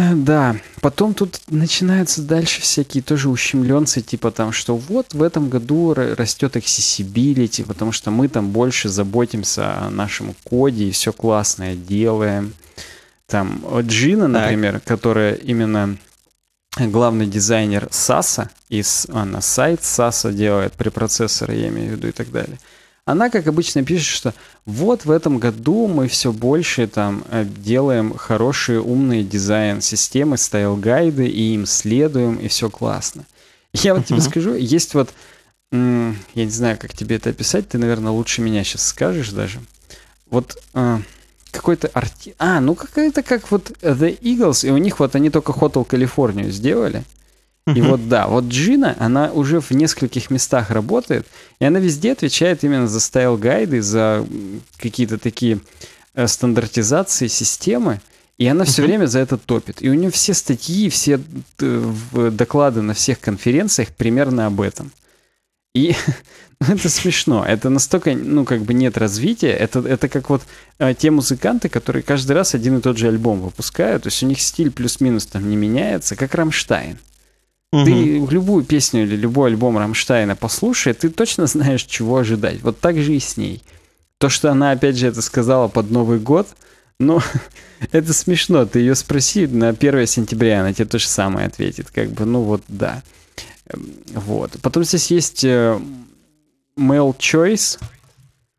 Э, да, потом тут начинаются дальше всякие тоже ущемленцы, типа там, что вот в этом году растет accessibility, потому что мы там больше заботимся о нашем коде и все классное делаем. Там э, Джина, например, так. которая именно главный дизайнер Саса из, она сайт Саса делает, препроцессоры, я имею в виду, и так далее – она, как обычно, пишет, что вот в этом году мы все больше там э, делаем хорошие умные дизайн-системы, стайл-гайды, и им следуем, и все классно. Я вот тебе скажу, есть вот, я не знаю, как тебе это описать, ты, наверное, лучше меня сейчас скажешь даже. Вот э, какой-то арти... А, ну какая-то как вот The Eagles, и у них вот они только Hotel California сделали. И вот да, вот Джина, она уже в нескольких местах работает, и она везде отвечает именно за стайл-гайды, за какие-то такие э, стандартизации, системы, и она все время за это топит. И у нее все статьи, все э, доклады на всех конференциях примерно об этом. И ну, это смешно. Это настолько, ну, как бы нет развития. Это, это как вот э, те музыканты, которые каждый раз один и тот же альбом выпускают. То есть у них стиль плюс-минус там не меняется, как Рамштайн. Угу. Ты любую песню или любой альбом Рамштайна послушай, ты точно знаешь, чего ожидать. Вот так же и с ней. То, что она, опять же, это сказала под Новый год, ну, это смешно. Ты ее спроси на 1 сентября, она тебе то же самое ответит. Как бы, ну вот, да. Эм, вот. Потом здесь есть э, Mail Choice.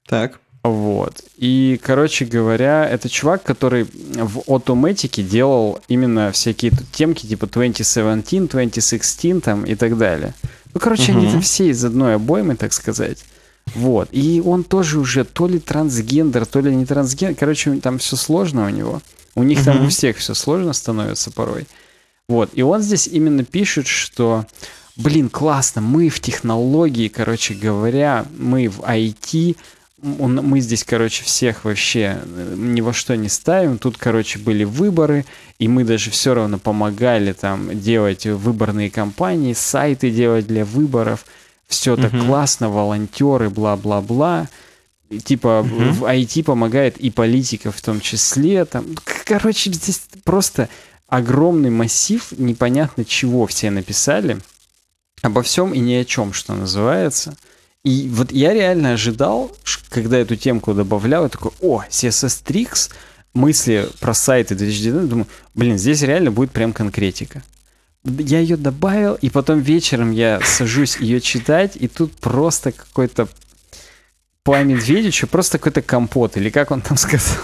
Так. Вот. И, короче говоря, это чувак, который в Automatic делал именно всякие темки типа 2017, 2016 там и так далее. Ну, короче, угу. они все из одной обоймы, так сказать. Вот. И он тоже уже то ли трансгендер, то ли не трансгендер. Короче, там все сложно у него. У них угу. там у всех все сложно становится порой. Вот. И он здесь именно пишет, что блин, классно, мы в технологии, короче говоря, мы в IT, он, мы здесь, короче, всех вообще э, ни во что не ставим. Тут, короче, были выборы, и мы даже все равно помогали там делать выборные кампании, сайты делать для выборов. Все угу. классно, волонтеры, бла-бла-бла. типа угу. в IT помогает и политика в том числе. Там, короче, здесь просто огромный массив, непонятно чего все написали. Обо всем и ни о чем, что называется. И вот я реально ожидал, когда эту темку добавлял, я такой, о, CSS Tricks, мысли про сайты 2019, думаю, блин, здесь реально будет прям конкретика. Я ее добавил, и потом вечером я сажусь ее читать, и тут просто какой-то по Медведичу, просто какой-то компот, или как он там сказал.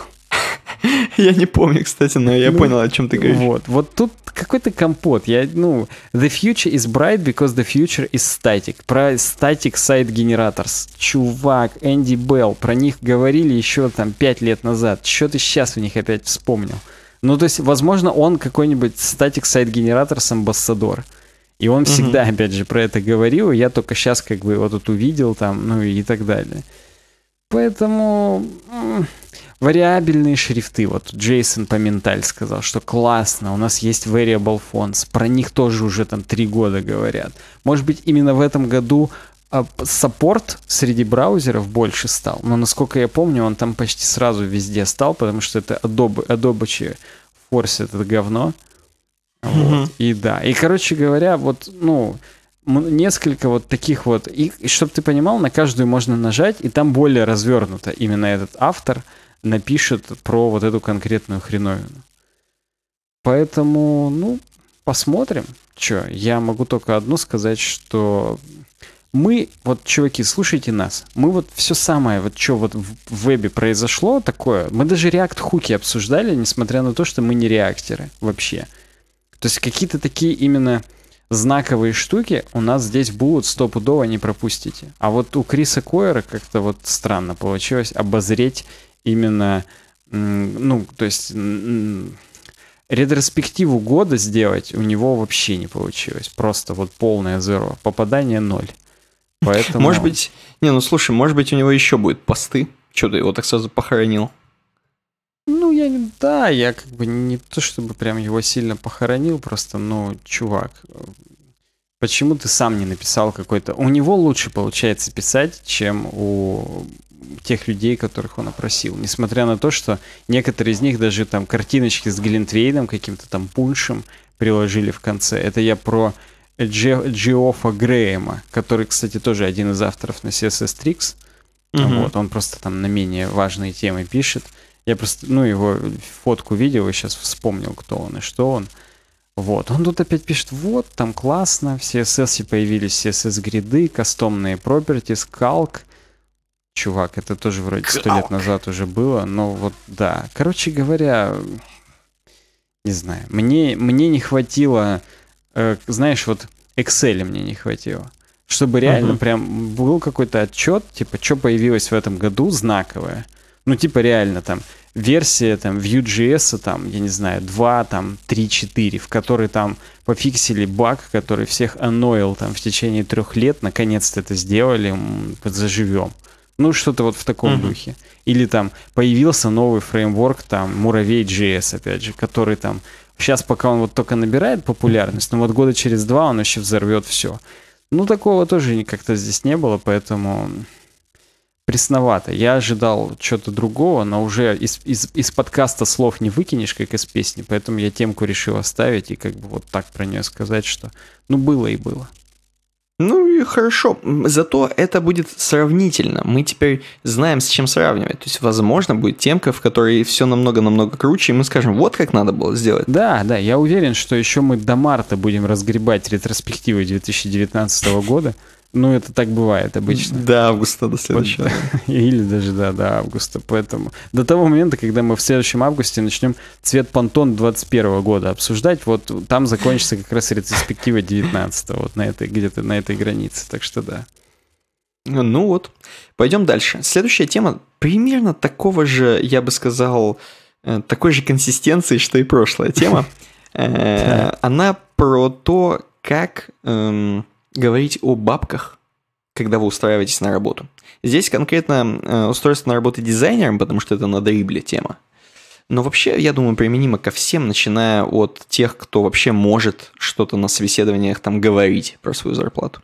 Я не помню, кстати, но я ну, понял, о чем ты говоришь. Вот, вот тут какой-то компот. Я, ну, the future is bright because the future is static. Про static сайт generators. Чувак, Энди Белл, про них говорили еще там пять лет назад. Что ты сейчас у них опять вспомнил? Ну, то есть, возможно, он какой-нибудь static сайт генератор с амбассадор. И он всегда, угу. опять же, про это говорил, я только сейчас как бы его тут увидел там, ну и так далее. Поэтому Вариабельные шрифты. Вот Джейсон Поменталь сказал, что классно, у нас есть Variable Fonts. Про них тоже уже там три года говорят. Может быть, именно в этом году а, саппорт среди браузеров больше стал. Но, насколько я помню, он там почти сразу везде стал, потому что это Adobe, Adobe форсит это говно. Mm-hmm. И да. И, короче говоря, вот, ну, несколько вот таких вот. И, и чтобы ты понимал, на каждую можно нажать, и там более развернуто именно этот автор напишет про вот эту конкретную хреновину. Поэтому, ну, посмотрим. Че, я могу только одно сказать, что мы, вот, чуваки, слушайте нас. Мы вот все самое, вот что вот в вебе произошло такое, мы даже реакт-хуки обсуждали, несмотря на то, что мы не реактеры вообще. То есть какие-то такие именно знаковые штуки у нас здесь будут стопудово, не пропустите. А вот у Криса Койера как-то вот странно получилось обозреть именно, ну, то есть ретроспективу года сделать у него вообще не получилось. Просто вот полное зеро. Попадание ноль. Поэтому... Может быть... Не, ну слушай, может быть у него еще будет посты? Что ты его так сразу похоронил? Ну, я не... Да, я как бы не то, чтобы прям его сильно похоронил, просто, ну, чувак, почему ты сам не написал какой-то... У него лучше получается писать, чем у тех людей, которых он опросил. Несмотря на то, что некоторые из них даже там картиночки с Глинтвейном, каким-то там пульшем приложили в конце. Это я про Джо, Джиофа Грэема, который, кстати, тоже один из авторов на CSS Tricks. Угу. Вот, он просто там на менее важные темы пишет. Я просто, ну, его фотку видел и сейчас вспомнил, кто он и что он. Вот, он тут опять пишет, вот, там классно, в CSS появились CSS-гриды, кастомные properties, calc, чувак. Это тоже вроде сто лет назад уже было, но вот да. Короче говоря, не знаю. Мне, мне не хватило, э, знаешь, вот Excel мне не хватило. Чтобы реально угу. прям был какой-то отчет, типа, что появилось в этом году знаковое. Ну, типа, реально там версия там Vue.js, там, я не знаю, 2, там, 3, 4, в которой там пофиксили баг, который всех аноил там в течение трех лет, наконец-то это сделали, заживем. Ну, что-то вот в таком mm-hmm. духе. Или там появился новый фреймворк, там, муравей JS опять же, который там... Сейчас пока он вот только набирает популярность, но вот года через два он вообще взорвет все. Ну, такого тоже как-то здесь не было, поэтому пресновато. Я ожидал чего-то другого, но уже из, из, из подкаста слов не выкинешь, как из песни, поэтому я темку решил оставить и как бы вот так про нее сказать, что ну было и было. Ну и хорошо, зато это будет сравнительно. Мы теперь знаем, с чем сравнивать. То есть, возможно, будет темка, в которой все намного-намного круче, и мы скажем, вот как надо было сделать. Да, да, я уверен, что еще мы до марта будем разгребать ретроспективы 2019 года. Ну, это так бывает обычно. До августа, до следующего. Или даже, да, до августа. Поэтому до того момента, когда мы в следующем августе начнем цвет понтон 21 года обсуждать, вот там закончится как раз ретроспектива 19 вот на этой, где-то на этой границе. Так что да. Ну вот, пойдем дальше. Следующая тема примерно такого же, я бы сказал, э, такой же консистенции, что и прошлая тема. Э, она про то, как эм, говорить о бабках, когда вы устраиваетесь на работу. Здесь конкретно э, устройство на работу дизайнером, потому что это на тема. Но вообще, я думаю, применимо ко всем, начиная от тех, кто вообще может что-то на собеседованиях там говорить про свою зарплату.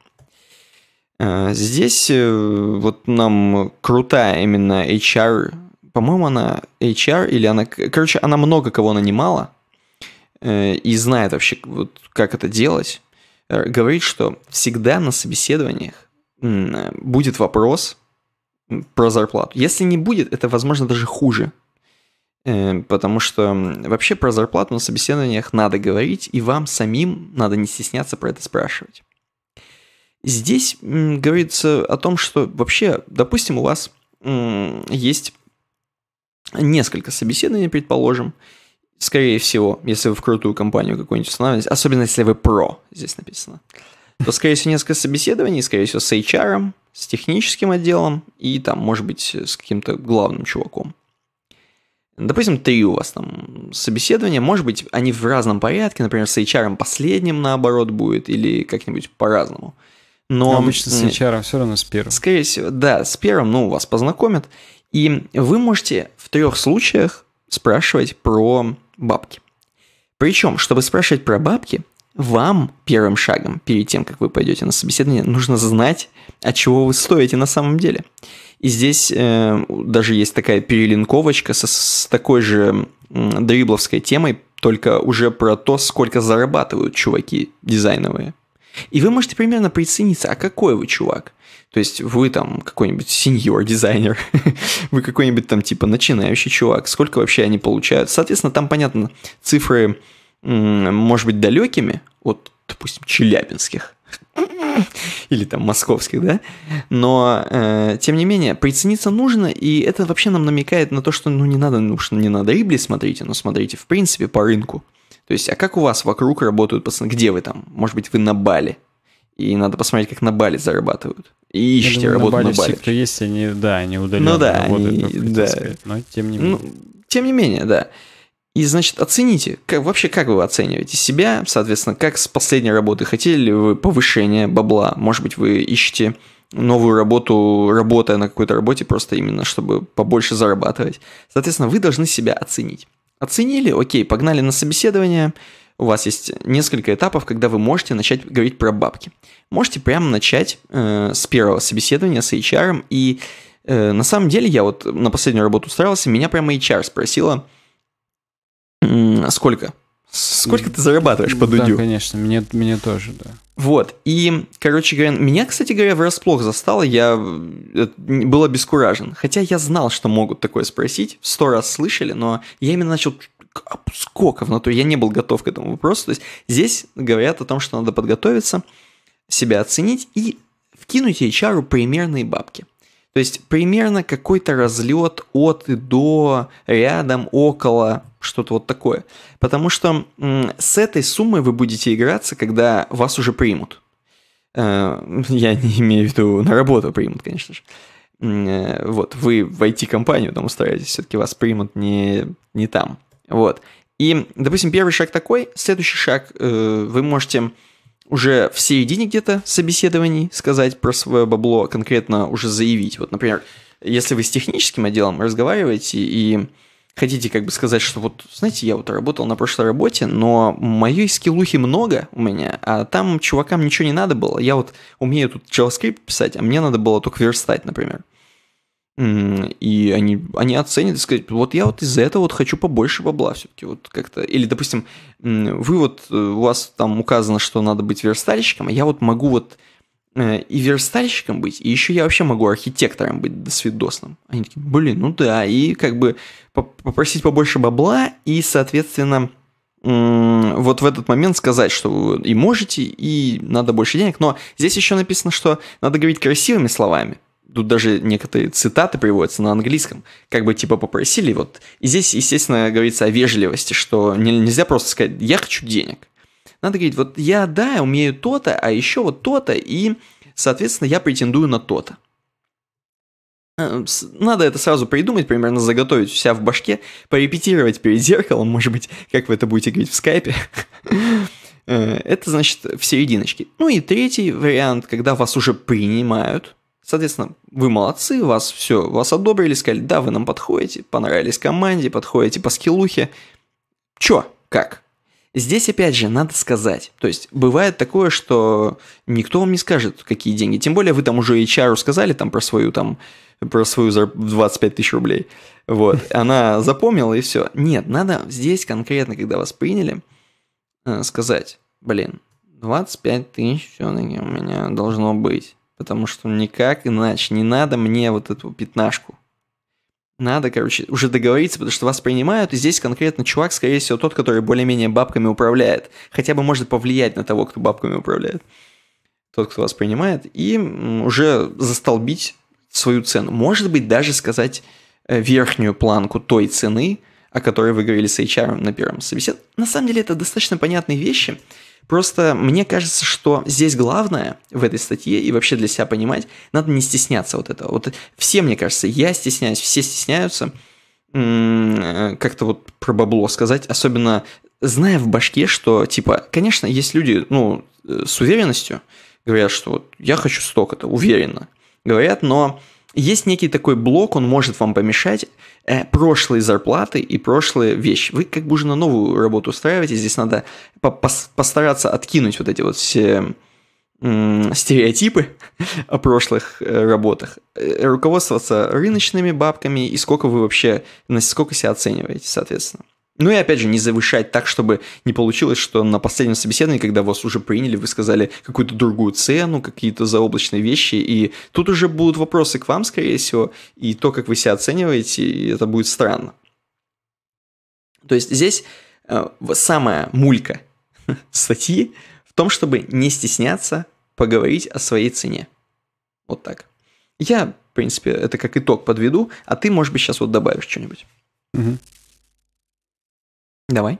Э, здесь э, вот нам крутая именно HR, по-моему, она HR или она, короче, она много кого нанимала и знает вообще, вот, как это делать. Э, говорит, что всегда на собеседованиях э, будет вопрос про зарплату. Если не будет, это, возможно, даже хуже. Э, потому что вообще про зарплату на собеседованиях надо говорить, и вам самим надо не стесняться про это спрашивать. Здесь говорится о том, что вообще, допустим, у вас есть несколько собеседований, предположим, скорее всего, если вы в крутую компанию какую-нибудь устанавливаете, особенно если вы про, здесь написано, то, скорее всего, несколько собеседований, скорее всего, с HR, с техническим отделом и там, может быть, с каким-то главным чуваком. Допустим, три у вас там собеседования, может быть, они в разном порядке, например, с HR последним, наоборот, будет, или как-нибудь по-разному. Но обычно с HR все равно с первым. Скорее всего, да, с первым, ну, вас познакомят. И вы можете в трех случаях спрашивать про бабки. Причем, чтобы спрашивать про бабки, вам первым шагом, перед тем, как вы пойдете на собеседование, нужно знать, от чего вы стоите на самом деле. И здесь э, даже есть такая перелинковочка со, с такой же э, дрибловской темой, только уже про то, сколько зарабатывают чуваки дизайновые. И вы можете примерно прицениться, а какой вы чувак? То есть вы там какой-нибудь сеньор дизайнер, вы какой-нибудь там типа начинающий чувак, сколько вообще они получают. Соответственно, там, понятно, цифры, может быть, далекими от, допустим, челябинских или там московских, да, но э, тем не менее прицениться нужно, и это вообще нам намекает на то, что ну не надо, нужно не надо Рибли смотрите, а но ну, смотрите в принципе по рынку. То есть, а как у вас вокруг работают пацаны? Где вы там? Может быть, вы на Бали? И надо посмотреть, как на Бали зарабатывают. И ищите думаю, работу на Бали. На Бали. Все, кто есть, они, да, они удаленно ну, да, работают, они, да. Сказать, но тем не ну, менее. Ну, тем не менее, да. И, значит, оцените, как, вообще как вы оцениваете себя, соответственно, как с последней работы, хотели ли вы повышение, бабла, может быть, вы ищете новую работу, работая на какой-то работе, просто именно, чтобы побольше зарабатывать. Соответственно, вы должны себя оценить. Оценили, окей, погнали на собеседование – у вас есть несколько этапов, когда вы можете начать говорить про бабки. Можете прямо начать э, с первого собеседования с HR, и э, на самом деле я вот на последнюю работу устраивался, меня прямо HR спросила, сколько? Сколько ты зарабатываешь по дудю? Да, конечно, мне, мне тоже, да. Вот, и, короче говоря, меня, кстати говоря, врасплох застало, я э, был обескуражен. Хотя я знал, что могут такое спросить, сто раз слышали, но я именно начал сколько, на ну, то. Я не был готов к этому вопросу. То есть здесь говорят о том, что надо подготовиться, себя оценить и вкинуть HR примерные бабки. То есть примерно какой-то разлет от и до, рядом, около, что-то вот такое. Потому что с этой суммой вы будете играться, когда вас уже примут. Э, я не имею в виду на работу примут, конечно же. Э, вот, вы в IT-компанию там устраиваетесь, все-таки вас примут не, не там. Вот. И, допустим, первый шаг такой, следующий шаг э, вы можете уже в середине где-то собеседований сказать про свое бабло, конкретно уже заявить. Вот, например, если вы с техническим отделом разговариваете и хотите как бы сказать, что вот, знаете, я вот работал на прошлой работе, но моей скиллухи много у меня, а там чувакам ничего не надо было. Я вот умею тут JavaScript писать, а мне надо было только верстать, например. И они, они оценят и скажут, вот я вот из-за этого вот хочу побольше бабла все-таки. Вот как-то. Или, допустим, вы вот, э, у вас там указано, что надо быть верстальщиком, а я вот могу вот э, и верстальщиком быть, и еще я вообще могу архитектором быть досвидосным. Они такие, блин, ну да, и как бы попросить побольше бабла, и, соответственно, вот в этот момент сказать, что вы и можете, и надо больше денег. Но здесь еще написано, что надо говорить красивыми словами тут даже некоторые цитаты приводятся на английском, как бы типа попросили, вот. И здесь, естественно, говорится о вежливости, что нельзя просто сказать «я хочу денег». Надо говорить, вот я, да, умею то-то, а еще вот то-то, и, соответственно, я претендую на то-то. Э, надо это сразу придумать, примерно заготовить вся в башке, порепетировать перед зеркалом, может быть, как вы это будете говорить в скайпе. Э, это значит в серединочке. Ну и третий вариант, когда вас уже принимают – Соответственно, вы молодцы, вас все, вас одобрили, сказали, да, вы нам подходите, понравились команде, подходите по скиллухе. Чё, как? Здесь, опять же, надо сказать. То есть, бывает такое, что никто вам не скажет, какие деньги. Тем более, вы там уже HR сказали там про свою там про свою зарп... 25 тысяч рублей. Вот. Она запомнила и все. Нет, надо здесь конкретно, когда вас приняли, э, сказать, блин, 25 тысяч все-таки у меня должно быть. Потому что никак иначе. Не надо мне вот эту пятнашку. Надо, короче, уже договориться, потому что вас принимают, и здесь конкретно чувак, скорее всего, тот, который более-менее бабками управляет. Хотя бы может повлиять на того, кто бабками управляет. Тот, кто вас принимает. И уже застолбить свою цену. Может быть, даже сказать э, верхнюю планку той цены, о которой вы говорили с HR на первом собеседовании. На самом деле это достаточно понятные вещи. Просто мне кажется, что здесь главное в этой статье и вообще для себя понимать, надо не стесняться вот этого. Вот все, мне кажется, я стесняюсь, все стесняются как-то вот про бабло сказать, особенно зная в башке, что, типа, конечно, есть люди, ну, э, с уверенностью говорят, что вот я хочу столько-то, уверенно говорят, но есть некий такой блок, он может вам помешать, э, прошлые зарплаты и прошлые вещи. Вы как бы уже на новую работу устраиваетесь, здесь надо по -пос постараться откинуть вот эти вот все стереотипы о прошлых э, работах, э, руководствоваться рыночными бабками и сколько вы вообще, насколько себя оцениваете, соответственно. Ну и опять же, не завышать так, чтобы не получилось, что на последнем собеседовании, когда вас уже приняли, вы сказали какую-то другую цену, какие-то заоблачные вещи, и тут уже будут вопросы к вам, скорее всего, и то, как вы себя оцениваете, это будет странно. То есть здесь э, самая мулька статьи в том, чтобы не стесняться поговорить о своей цене. Вот так. Я, в принципе, это как итог подведу, а ты, может быть, сейчас вот добавишь что-нибудь. Угу. Давай.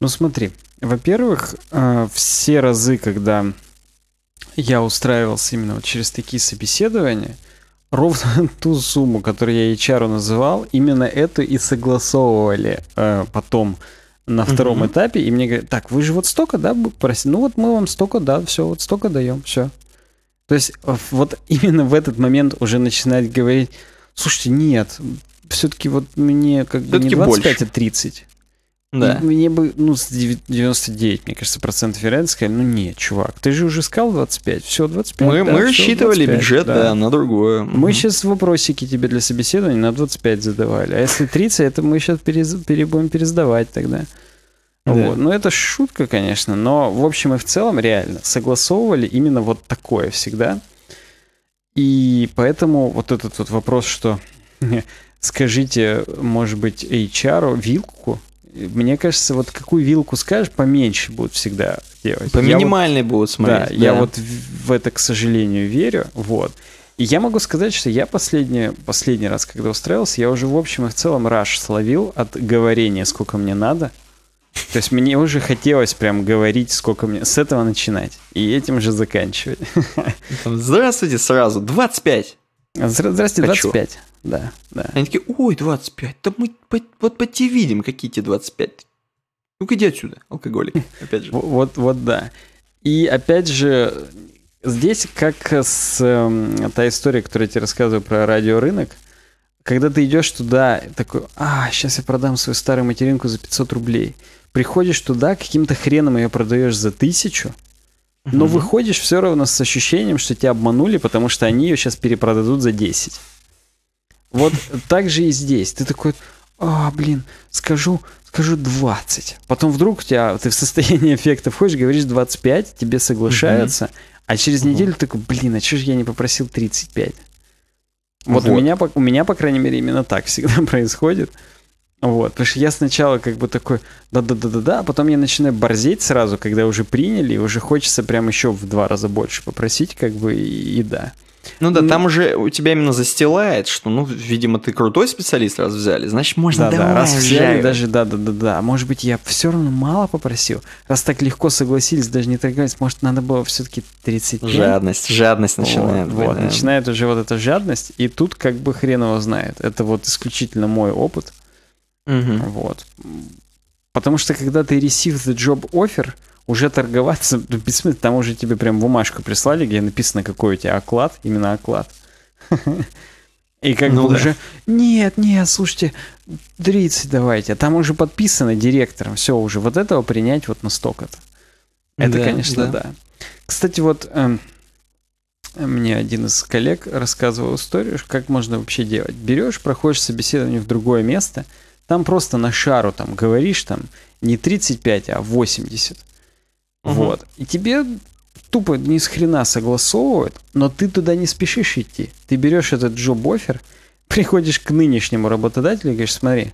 Ну смотри, во-первых, э, все разы, когда я устраивался именно вот через такие собеседования, ровно ту сумму, которую я HR называл, именно эту и согласовывали э, потом на втором mm-hmm. этапе. И мне говорят, так, вы же вот столько, да, просили? Ну вот мы вам столько, да, все, вот столько даем, все. То есть э, вот именно в этот момент уже начинает говорить, слушайте, нет, все-таки вот мне как бы не 25, больше. а 30. Да. Мне бы, ну, с 99, мне кажется, процентов вероятности сказали, ну, не чувак, ты же уже сказал 25, все, 25. Мы, да, мы все, рассчитывали 25, бюджет, да. да, на другое. Мы угу. сейчас вопросики тебе для собеседования на 25 задавали, а если 30, это мы сейчас перез... пере... будем пересдавать тогда. Да. Вот. Ну, это шутка, конечно, но в общем и в целом реально согласовывали именно вот такое всегда. И поэтому вот этот вот вопрос, что скажите, может быть, HR вилку. Мне кажется, вот какую вилку скажешь, поменьше будут всегда делать. По минимальной вот, будут смотреть. Да, да, я вот в это, к сожалению, верю. Вот. И я могу сказать, что я последний, последний раз, когда устраивался, я уже в общем и в целом раш словил от говорения, сколько мне надо. То есть мне уже хотелось прям говорить, сколько мне... С этого начинать. И этим же заканчивать. Здравствуйте сразу, 25. Здравствуйте, 25. Хочу. Да, да. Они такие, ой, 25, да мы вот по тебе видим, какие тебе 25. Ну-ка иди отсюда, алкоголик, опять же. Вот, вот, да. И опять же, здесь как с эм, та история, которую я тебе рассказываю про радиорынок, когда ты идешь туда, такой, а, сейчас я продам свою старую материнку за 500 рублей. Приходишь туда, каким-то хреном ее продаешь за тысячу, но выходишь все равно с ощущением, что тебя обманули, потому что они ее сейчас перепродадут за 10. Вот так же и здесь. Ты такой, а, блин, скажу, скажу 20. Потом вдруг у тебя, ты в состоянии эффекта входишь, говоришь 25, тебе соглашаются, а через неделю ты такой, блин, а чего же я не попросил 35? Вот, вот. У, меня, у меня, по крайней мере, именно так всегда происходит. Вот, потому что я сначала как бы такой, да-да-да-да-да, а потом я начинаю борзеть сразу, когда уже приняли, и уже хочется прям еще в два раза больше попросить, как бы, и, и да. Ну да, там уже у тебя именно застилает, что, ну, видимо, ты крутой специалист, раз взяли, значит, можно да, давай, да, раз взяли, уже. даже, да, да, да, да. Может быть, я все равно мало попросил, раз так легко согласились, даже не торговались, может, надо было все-таки 35. Жадность, жадность начинает. Вот, вот начинает уже вот эта жадность, и тут как бы хрен его знает. Это вот исключительно мой опыт. Угу. Вот. Потому что когда ты receive the job offer, уже торговаться бессмысленно. Там уже тебе прям бумажку прислали, где написано, какой у тебя оклад, именно оклад. И как ну бы да. уже, нет, нет, слушайте, 30 давайте. Там уже подписано директором, все уже, вот этого принять вот на столько-то. Это, да, конечно, да. да. Кстати, вот э, мне один из коллег рассказывал историю, как можно вообще делать. Берешь, проходишь собеседование в другое место, там просто на шару там говоришь там не 35, а 80. Угу. Вот. И тебе тупо ни с хрена согласовывают, но ты туда не спешишь идти. Ты берешь этот джоб-офер, приходишь к нынешнему работодателю и говоришь, смотри,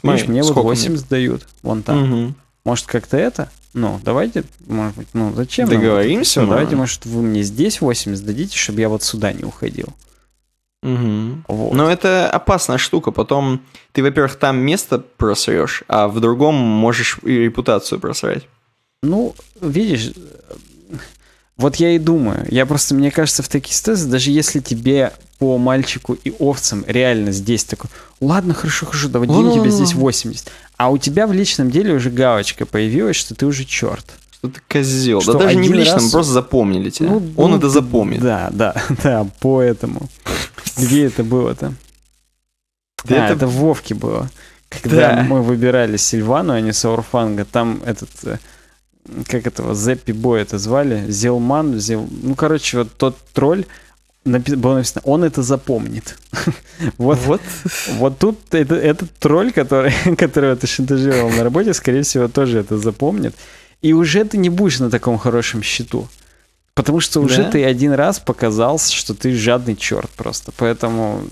смотри видишь, мне вот 8 сдают вон там. Угу. Может, как-то это? Ну, давайте, может быть, ну зачем? Договоримся. Ну, давайте, может, вы мне здесь 8 сдадите, чтобы я вот сюда не уходил. Угу. Вот. Но это опасная штука. Потом ты, во-первых, там место просрешь, а в другом можешь и репутацию просрать. Ну, видишь, вот я и думаю. Я просто, мне кажется, в такие ситуации, даже если тебе по мальчику и овцам реально здесь такой, ладно, хорошо, хорошо, давай тебе здесь 80. А у тебя в личном деле уже галочка появилась, что ты уже черт. Что ты козел. Что да даже не в личном, раз... просто запомнили тебя. Ну, Он ну, это запомнит. Да, да, да, Поэтому этому. Где это было-то? Да, а, это... это в Вовке было. Когда да. мы выбирали Сильвану, а не Саурфанга, там этот э, как этого, Зеппи Бой это звали, Зелман, Зел... ну, короче, вот тот тролль, напи- было написано, он это запомнит. вот, вот. вот тут это, этот тролль, который, который ты шантажировал на работе, скорее всего, тоже это запомнит. И уже ты не будешь на таком хорошем счету. Потому что уже да? ты один раз показался, что ты жадный черт просто. Поэтому...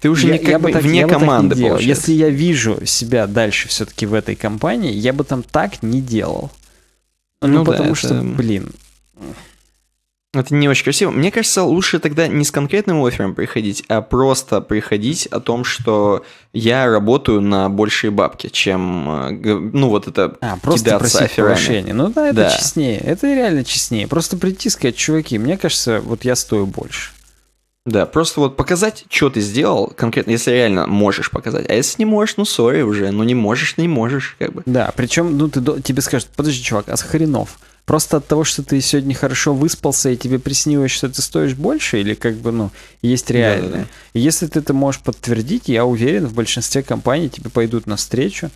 Ты уже я, не, я бы так, вне я команды, бы так не делал. Если я вижу себя дальше все-таки в этой компании, я бы там так не делал. Ну, ну потому да, что, это... блин. Это не очень красиво. Мне кажется, лучше тогда не с конкретным оффером приходить, а просто приходить о том, что я работаю на большие бабки, чем, э, ну, вот это а, просто кидаться повышение. Ну да, это да. честнее. Это реально честнее. Просто прийти и сказать, чуваки, мне кажется, вот я стою больше. Да, просто вот показать, что ты сделал, конкретно, если реально можешь показать. А если не можешь, ну сори уже, ну не можешь, не можешь, как бы. Да, причем, ну ты тебе скажут, подожди, чувак, а с хренов? Просто от того, что ты сегодня хорошо выспался и тебе приснилось, что ты стоишь больше, или как бы, ну, есть реальное. Да, да, Если ты это можешь подтвердить, я уверен, в большинстве компаний тебе пойдут навстречу.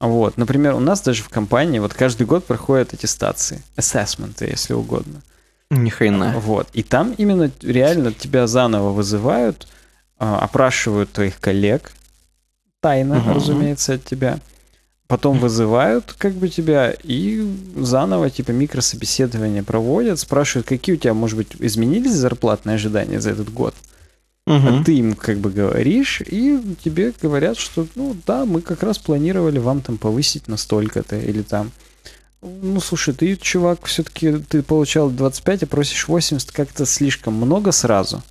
Вот, например, у нас даже в компании вот каждый год проходят аттестации, ассессменты, если угодно. Ни хрена. Вот. И там именно реально тебя заново вызывают, а, опрашивают твоих коллег, тайно, угу. разумеется, от тебя. Потом вызывают как бы тебя и заново типа микрособеседование проводят, спрашивают, какие у тебя, может быть, изменились зарплатные ожидания за этот год. Угу. А ты им как бы говоришь, и тебе говорят, что ну да, мы как раз планировали вам там повысить на столько-то или там ну, слушай, ты, чувак, все-таки ты получал 25, а просишь 80 как-то слишком много сразу.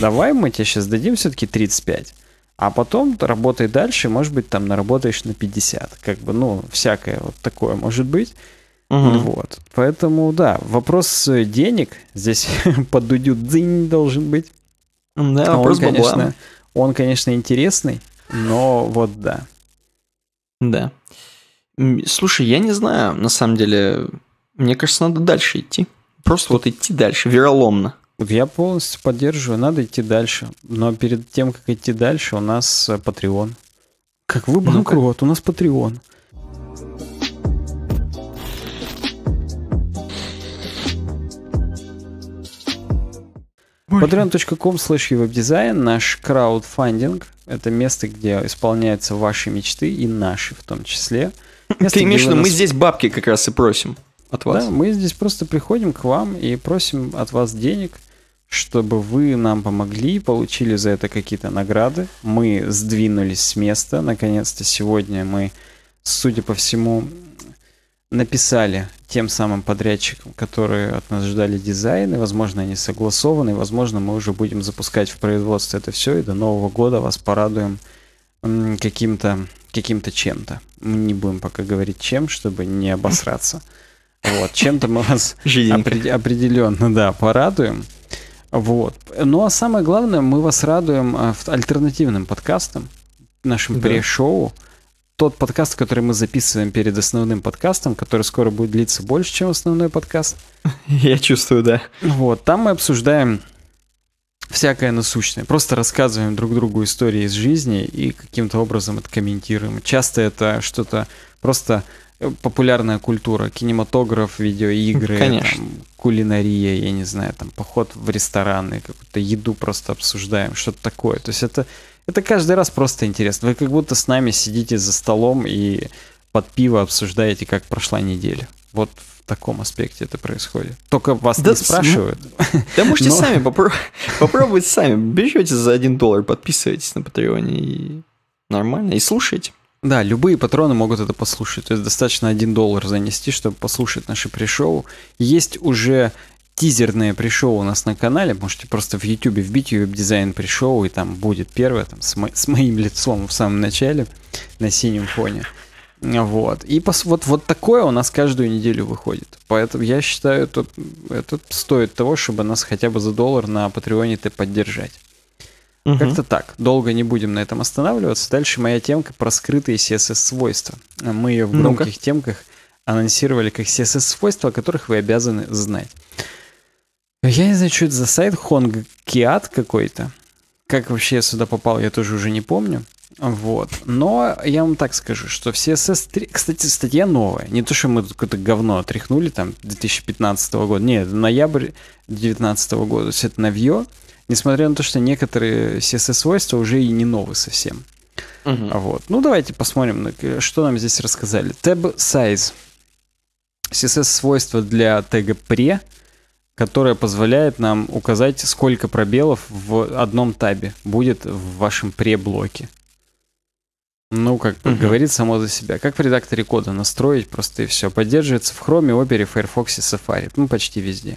Давай мы тебе сейчас дадим все-таки 35. А потом работай дальше, может быть, там наработаешь на 50. Как бы, ну, всякое вот такое может быть. Угу. Вот. Поэтому, да, вопрос денег здесь под дудю дзынь должен быть. Да, вопрос он, конечно, бабла. он, конечно, интересный, но вот да. Да. Слушай, я не знаю, на самом деле. Мне кажется, надо дальше идти. Просто вот идти дальше, вероломно. Я полностью поддерживаю, надо идти дальше. Но перед тем, как идти дальше, у нас Patreon. Э, как вы банкрот, ну у нас Patreon. Patreon.com slash webdesign наш краудфандинг. Это место, где исполняются ваши мечты и наши в том числе. Ты имеешь в виду, мы здесь бабки как раз и просим от вас. Да, мы здесь просто приходим к вам и просим от вас денег, чтобы вы нам помогли, получили за это какие-то награды. Мы сдвинулись с места. Наконец-то сегодня мы, судя по всему, написали тем самым подрядчикам, которые от нас ждали дизайн, и, Возможно, они согласованы. Возможно, мы уже будем запускать в производство это все. И до Нового года вас порадуем каким-то каким-то чем-то. Мы не будем пока говорить чем, чтобы не обосраться. Вот, чем-то мы вас опри- определенно, да, порадуем. Вот. Ну а самое главное, мы вас радуем э, альтернативным подкастом, нашим да. пре-шоу. Тот подкаст, который мы записываем перед основным подкастом, который скоро будет длиться больше, чем основной подкаст. Я чувствую, да. Вот, там мы обсуждаем всякое насущное. Просто рассказываем друг другу истории из жизни и каким-то образом это комментируем. Часто это что-то просто э, популярная культура, кинематограф, видеоигры, Там, кулинария, я не знаю, там поход в рестораны, какую-то еду просто обсуждаем, что-то такое. То есть это, это каждый раз просто интересно. Вы как будто с нами сидите за столом и под пиво обсуждаете, как прошла неделя. Вот в таком аспекте это происходит. Только вас да, не спрашивают. Да можете Но... сами попро- попробовать сами. Берете за 1 доллар, подписывайтесь на Патреоне и нормально, и слушайте. Да, любые патроны могут это послушать. То есть достаточно 1 доллар занести, чтобы послушать наше пришоу. Есть уже тизерное пришоу у нас на канале. Можете просто в YouTube вбить веб дизайн пришоу, и там будет первое, там, с, мо- с моим лицом в самом начале на синем фоне. Вот. И пос, вот, вот такое у нас каждую неделю выходит. Поэтому я считаю, это, это стоит того, чтобы нас хотя бы за доллар на Патреоне-то поддержать. Угу. Как-то так. Долго не будем на этом останавливаться. Дальше моя темка про скрытые CSS-свойства. Мы ее в громких ну темках анонсировали как CSS-свойства, о которых вы обязаны знать. Я не знаю, что это за сайт, Hong Kiat какой-то. Как вообще я сюда попал, я тоже уже не помню. Вот. Но я вам так скажу, что в CSS 3... Кстати, статья новая. Не то, что мы тут какое-то говно отряхнули там 2015 года. Нет, ноябрь 2019 года. То есть это новье. Несмотря на то, что некоторые CSS-свойства уже и не новые совсем. Угу. Вот. Ну, давайте посмотрим, ну, что нам здесь рассказали. Tab size. CSS-свойство для тега pre, которое позволяет нам указать, сколько пробелов в одном табе будет в вашем pre-блоке. Ну, как угу. говорит само за себя. Как в редакторе кода настроить просто и все. Поддерживается в Chrome, Opera, Firefox и Safari. Ну, почти везде.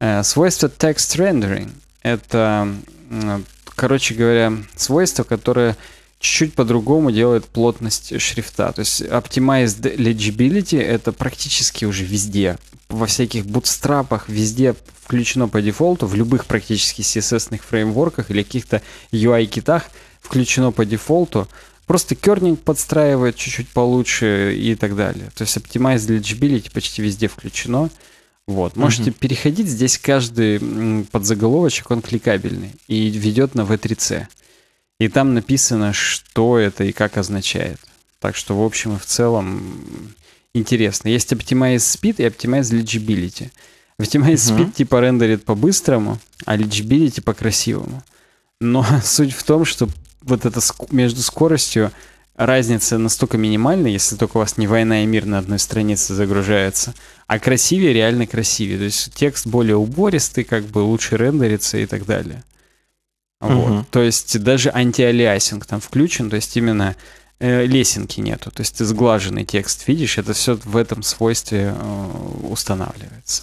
Э, свойство Text Rendering — это, э, короче говоря, свойство, которое чуть-чуть по-другому делает плотность шрифта. То есть Optimized Legibility — это практически уже везде. Во всяких бутстрапах, везде включено по дефолту, в любых практически CSS-ных фреймворках или каких-то UI-китах включено по дефолту — Просто кернинг подстраивает чуть-чуть получше и так далее. То есть Optimize для Legibility почти везде включено. Вот. Можете угу. переходить, здесь каждый подзаголовочек, он кликабельный и ведет на V3C. И там написано, что это и как означает. Так что, в общем и в целом, интересно. Есть Optimize Speed и Optimize Legibility. Optimize Speed угу. типа рендерит по-быстрому, а Legibility по-красивому. Но суть в том, что вот это между скоростью разница настолько минимальна, если только у вас не война и мир на одной странице загружается, а красивее, реально красивее. То есть текст более убористый, как бы лучше рендерится и так далее. Вот. То есть даже антиалиасинг там включен, то есть именно э, лесенки нету. То есть ты сглаженный текст видишь, это все в этом свойстве э, устанавливается.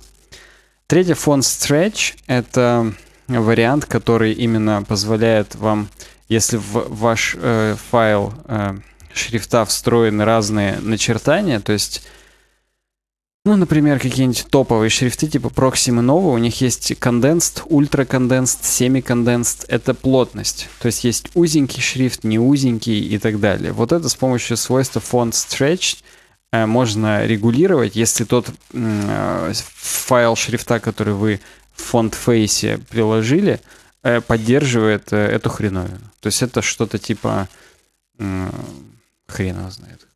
Третий фон Stretch — это вариант, который именно позволяет вам если в ваш э, файл э, шрифта встроены разные начертания, то есть, ну, например, какие-нибудь топовые шрифты типа Proxima Nova, у них есть condensed, ultra condensed, semi condensed, это плотность. То есть есть узенький шрифт, не узенький и так далее. Вот это с помощью свойства font stretch э, можно регулировать, если тот э, файл шрифта, который вы в фонд фейсе приложили, э, Э, поддерживает э, эту хреновину. То есть это что-то типа... хрена, его знает.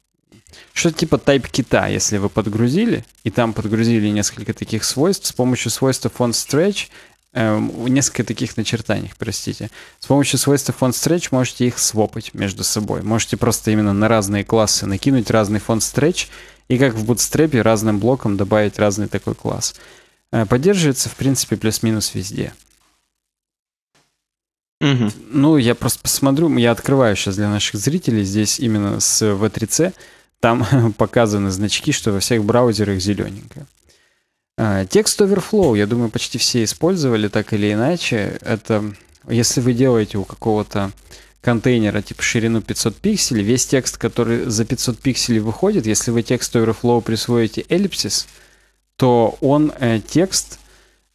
Что-то типа Type кита, если вы подгрузили, и там подгрузили несколько таких свойств, с помощью свойства font stretch, э, несколько таких начертаний, простите, с помощью свойства font stretch можете их свопать между собой. Можете просто именно на разные классы накинуть разный font stretch, и как в Bootstrap разным блоком добавить разный такой класс. Э, поддерживается, в принципе, плюс-минус везде. Угу. Ну, я просто посмотрю, я открываю сейчас для наших зрителей здесь именно с V3C, э, там показаны значки, что во всех браузерах зелененькое. А, текст Overflow, я думаю, почти все использовали так или иначе. Это если вы делаете у какого-то контейнера типа ширину 500 пикселей, весь текст, который за 500 пикселей выходит, если вы текст Overflow присвоите эллипсис, то он э, текст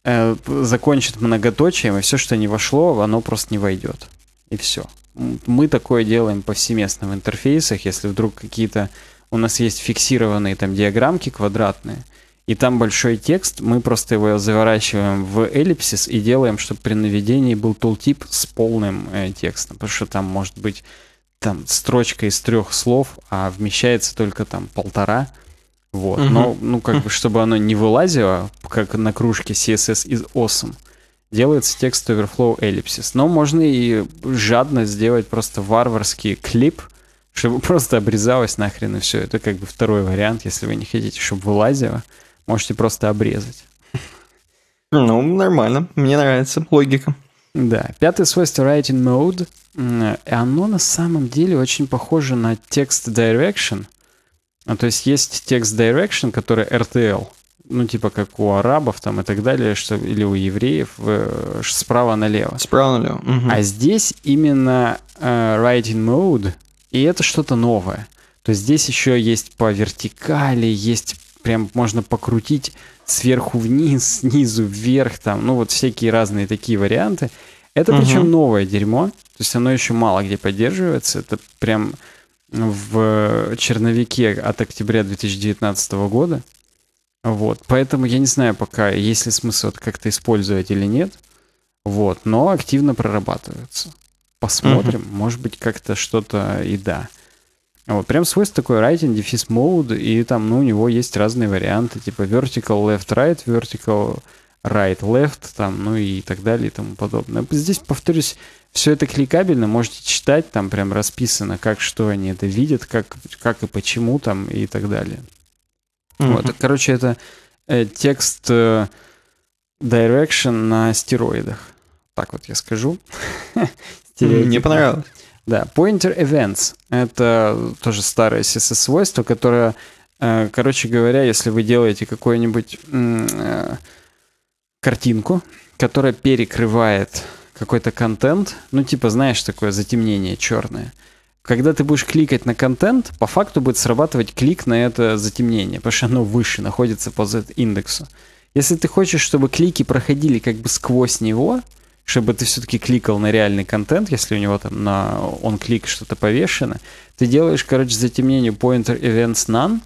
Э, закончит многоточием, и все, что не вошло, оно просто не войдет. И все. Мы такое делаем повсеместно в интерфейсах, если вдруг какие-то у нас есть фиксированные там диаграммки квадратные, и там большой текст, мы просто его заворачиваем в эллипсис и делаем, чтобы при наведении был тултип с полным э, текстом, потому что там может быть там строчка из трех слов, а вмещается только там полтора, вот. Угу. Но, ну, как бы, чтобы оно не вылазило, как на кружке CSS из awesome, делается текст overflow ellipsis. Но можно и жадно сделать просто варварский клип, чтобы просто обрезалось нахрен и все. Это как бы второй вариант, если вы не хотите, чтобы вылазило, можете просто обрезать. Ну, нормально. Мне нравится логика. Да. Пятое свойство writing mode, оно на самом деле очень похоже на текст direction — а то есть есть текст Direction, который RTL, ну, типа как у арабов там и так далее, что, или у евреев, э, справа налево. Справа налево. Угу. А здесь именно э, Writing Mode, и это что-то новое. То есть здесь еще есть по вертикали, есть прям можно покрутить сверху вниз, снизу вверх, там, ну вот всякие разные такие варианты. Это угу. причем новое дерьмо, то есть оно еще мало где поддерживается, это прям в черновике от октября 2019 года. Вот, поэтому я не знаю пока, есть ли смысл это как-то использовать или нет. Вот, но активно прорабатывается. Посмотрим, uh-huh. может быть, как-то что-то и да. Вот, прям свойство такой writing, дефис mode, и там, ну, у него есть разные варианты, типа vertical, left, right, vertical, right, left, там, ну и так далее и тому подобное. Здесь, повторюсь, все это кликабельно, можете читать, там прям расписано, как что они это видят, как, как и почему там и так далее. Mm-hmm. Вот, короче, это э, текст э, Direction на стероидах. Так вот я скажу. Мне понравилось. Да, Pointer Events — это тоже старое CSS-свойство, которое, э, короче говоря, если вы делаете какую-нибудь э, картинку, которая перекрывает какой-то контент, ну типа, знаешь, такое затемнение черное. Когда ты будешь кликать на контент, по факту будет срабатывать клик на это затемнение, потому что оно выше находится по Z-индексу. Если ты хочешь, чтобы клики проходили как бы сквозь него, чтобы ты все-таки кликал на реальный контент, если у него там на он клик что-то повешено, ты делаешь, короче, затемнение pointer events none,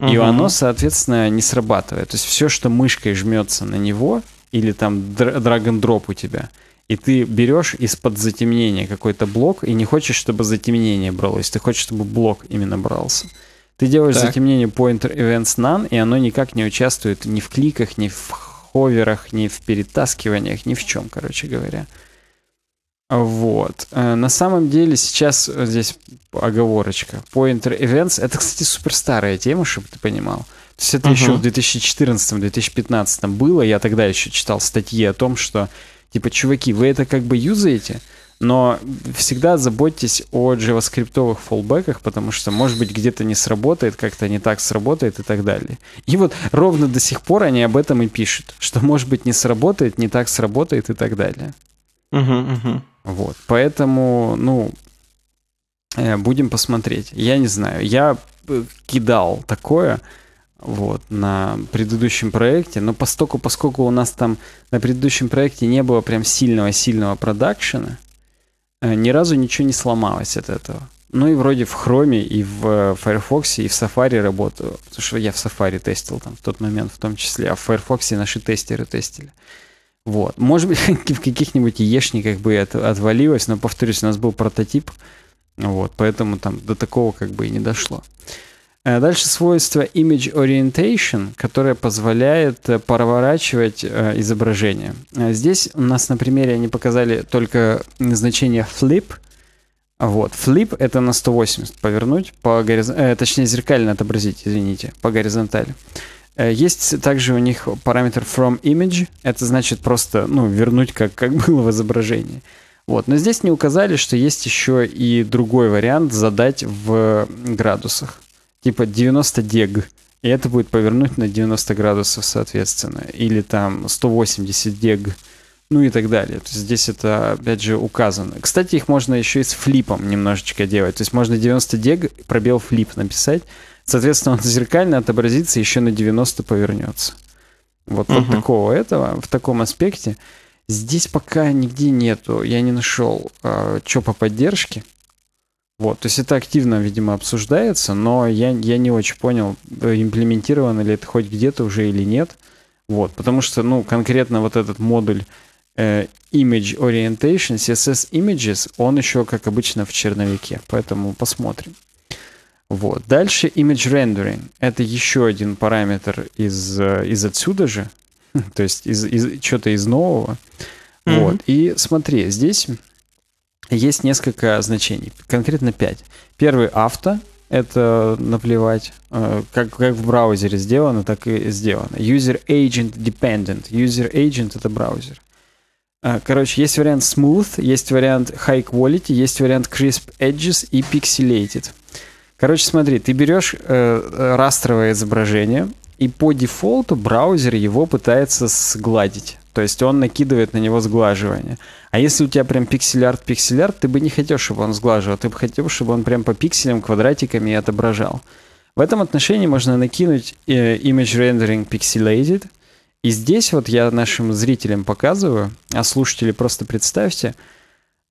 uh-huh. и оно, соответственно, не срабатывает. То есть все, что мышкой жмется на него, или там драг-н-дроп у тебя, и ты берешь из-под затемнения какой-то блок, и не хочешь, чтобы затемнение бралось, ты хочешь, чтобы блок именно брался. Ты делаешь так. затемнение pointer events none, и оно никак не участвует ни в кликах, ни в ховерах, ни в перетаскиваниях, ни в чем, короче говоря. Вот. Э, на самом деле сейчас э, здесь оговорочка. Pointer Events — это, кстати, суперстарая тема, чтобы ты понимал. То есть это uh-huh. еще в 2014-2015 было. Я тогда еще читал статьи о том, что Типа, чуваки, вы это как бы юзаете, но всегда заботьтесь о джаваскриптовых фоллбеках, потому что, может быть, где-то не сработает, как-то не так сработает и так далее. И вот ровно до сих пор они об этом и пишут, что, может быть, не сработает, не так сработает и так далее. Угу, угу. Вот, поэтому, ну, э, будем посмотреть. Я не знаю, я э, кидал такое, вот, на предыдущем проекте, но постоку, поскольку у нас там на предыдущем проекте не было прям сильного-сильного продакшена, э, ни разу ничего не сломалось от этого. Ну и вроде в Chrome, и в э, Firefox, и в Safari работаю, потому что я в Safari тестил там в тот момент в том числе, а в Firefox наши тестеры тестили. Вот. Может быть, в каких-нибудь ешниках бы это отвалилось, но, повторюсь, у нас был прототип, вот, поэтому там до такого как бы и не дошло. Э, дальше свойство Image Orientation, которое позволяет э, проворачивать э, изображение. Здесь у нас на примере они показали только значение flip. Вот, flip это на 180 повернуть, по гориз... э, точнее зеркально отобразить, извините, по горизонтали. Есть также у них параметр from image, это значит просто ну, вернуть как, как было в изображении. Вот. Но здесь не указали, что есть еще и другой вариант задать в градусах типа 90 дег, и это будет повернуть на 90 градусов, соответственно, или там 180 дег, ну и так далее. То есть здесь это, опять же, указано. Кстати, их можно еще и с флипом немножечко делать. То есть можно 90 дег, пробел флип написать, соответственно, он зеркально отобразится, еще на 90 повернется. Вот, угу. вот такого этого, в таком аспекте. Здесь пока нигде нету, я не нашел, э, а, что по поддержке. Вот, то есть это активно, видимо, обсуждается, но я, я не очень понял, э, имплементировано ли это хоть где-то уже или нет. Вот, потому что, ну, конкретно вот этот модуль э, Image Orientation, CSS Images, он еще, как обычно, в черновике, поэтому посмотрим. Вот. Дальше Image Rendering. Это еще один параметр из, э, из отсюда же, то есть из, из, что-то из нового. Mm-hmm. Вот. И смотри, здесь есть несколько значений, конкретно 5. Первый авто — это наплевать, э, как, как в браузере сделано, так и сделано. User Agent Dependent. User Agent — это браузер. Э, короче, есть вариант Smooth, есть вариант High Quality, есть вариант Crisp Edges и Pixelated. Короче, смотри, ты берешь э, э растровое изображение, и по дефолту браузер его пытается сгладить то есть он накидывает на него сглаживание. А если у тебя прям пиксель-арт-пиксель-арт, ты бы не хотел, чтобы он сглаживал. Ты бы хотел, чтобы он прям по пикселям, квадратиками и отображал. В этом отношении можно накинуть э, Image Rendering Pixelated. И здесь вот я нашим зрителям показываю, а слушатели просто представьте.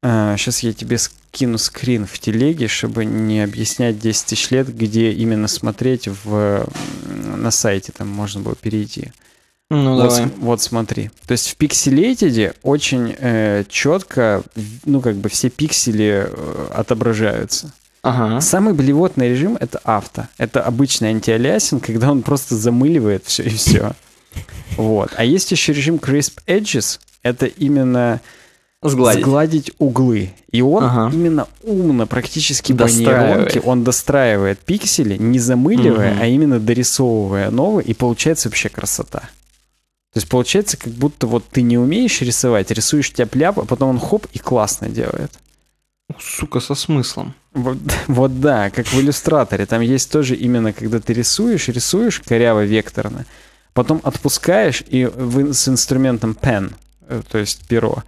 Э, сейчас я тебе скину скрин в телеге, чтобы не объяснять 10 тысяч лет, где именно смотреть в, на сайте. Там можно было перейти. Э, ну, вот, давай. С, вот смотри. То есть в Pixelated очень э, четко, ну, как бы все пиксели э, отображаются. Ага. Самый блевотный режим — это авто. Это обычный антиалиасинг, когда он просто замыливает все и все. Вот. А есть еще режим Crisp Edges. Это именно сгладить, сгладить углы. И он ага. именно умно, практически по нейронке, он достраивает пиксели, не замыливая, угу. а именно дорисовывая новые, и получается вообще красота. То есть получается, как будто вот ты не умеешь рисовать, рисуешь тебя ляп а потом он хоп и классно делает. Сука, со смыслом. Вот, вот да, как в иллюстраторе. Там есть тоже именно, когда ты рисуешь, рисуешь коряво векторно, потом отпускаешь и вы, с инструментом pen, э, то есть перо,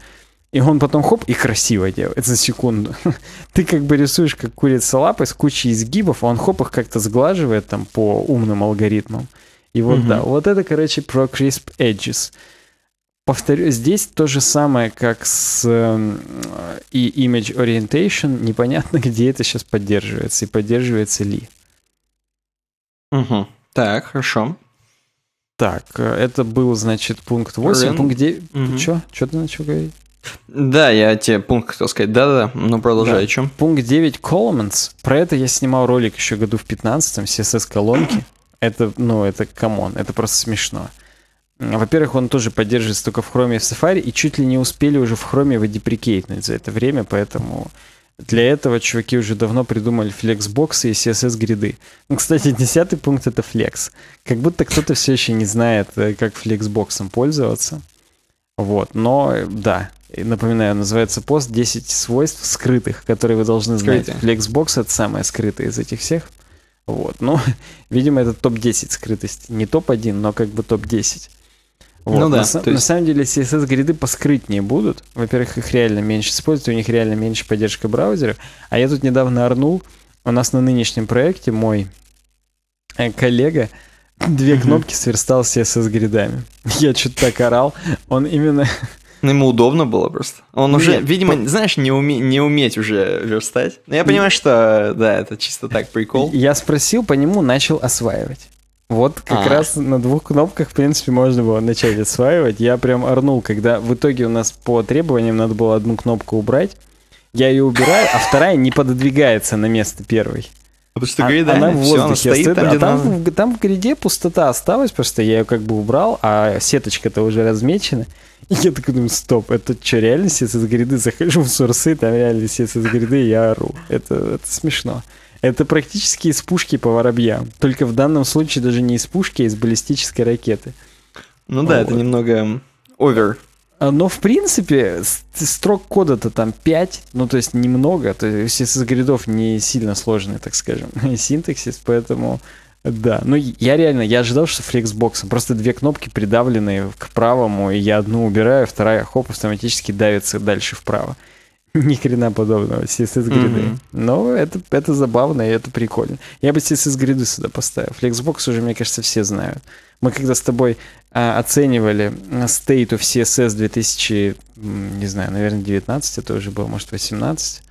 и он потом хоп и красиво делает за секунду. Ты как бы рисуешь как курица лапы с кучей изгибов, а он хоп их как-то сглаживает там по умным алгоритмам. И вот, угу. да, вот это, короче, про Crisp Edges. Повторю, здесь то же самое, как с э, и Image Orientation. Непонятно, где это сейчас поддерживается и поддерживается ли. Угу. Так, хорошо. Так, э, это был, значит, пункт 8. Рен... Пункт 9. Угу. Чё? Чё ты начал говорить? Да, я тебе пункт хотел сказать. Да-да-да, но ну, продолжай, да. чем? Пункт 9 Columns. Про это я снимал ролик еще году в 15-м, CSS-колонки. Это, ну, это камон, это просто смешно. Во-первых, он тоже поддерживается только в Chrome и в Safari, и чуть ли не успели уже в Chrome его деприкейтнуть за это время, поэтому для этого чуваки уже давно придумали Flexbox и CSS-гриды. Ну, кстати, десятый пункт — это Flex. Как будто кто-то все еще не знает, э, как флексбоксом пользоваться. Вот, но э, да, напоминаю, называется пост 10 свойств скрытых, которые вы должны знать. Flexbox это самое скрытое из этих всех — вот. Ну, видимо, это топ-10 скрытость. Не топ-1, но как бы топ-10. Вот. Ну да. На, есть... на самом деле CSS-гриды поскрытнее будут. Во-первых, их реально меньше используют, у них реально меньше поддержка браузеров. А я тут недавно орнул. У нас на нынешнем проекте мой э, коллега две кнопки сверстал CSS-гридами. Я что-то так орал. Он именно Ну, ему удобно было просто. Он Нет, уже, видимо, по... знаешь, не, уме... не уметь уже верстать. Но ну, я понимаю, что, да, это чисто так прикол. Я спросил по нему, начал осваивать. Вот как а. раз на двух кнопках, в принципе, можно было начать осваивать. Я прям орнул, когда в итоге у нас по требованиям надо было одну кнопку убрать. Я ее убираю, а вторая не пододвигается на место первой. Потому что а, грида, она в воздухе она стоит, стоит там, а там, надо. там в гриде пустота осталась, потому что я ее как бы убрал, а сеточка-то уже размечена. Я такой думаю, стоп, это что, реально сец из гряды? Захожу в сурсы, там реально сец из гряды, и я ору. Это, это смешно. Это практически из пушки по воробьям. Только в данном случае даже не из пушки, а из баллистической ракеты. Ну да, вот. это немного овер. А, но, в принципе, строк кода-то там 5, ну, то есть немного, то есть из гридов не сильно сложный, так скажем, синтаксис, поэтому да, ну я реально, я ожидал, что флексбоксом. Просто две кнопки придавленные к правому, и я одну убираю, а вторая, хоп, автоматически давится дальше вправо. Ни хрена подобного, CSS гриды. Mm-hmm. Но это, это забавно и это прикольно. Я бы CSS гриды сюда поставил. Flexbox уже, мне кажется, все знают. Мы когда с тобой а, оценивали а, State of CSS 2000, не знаю, наверное, 19 это уже было, может, 18.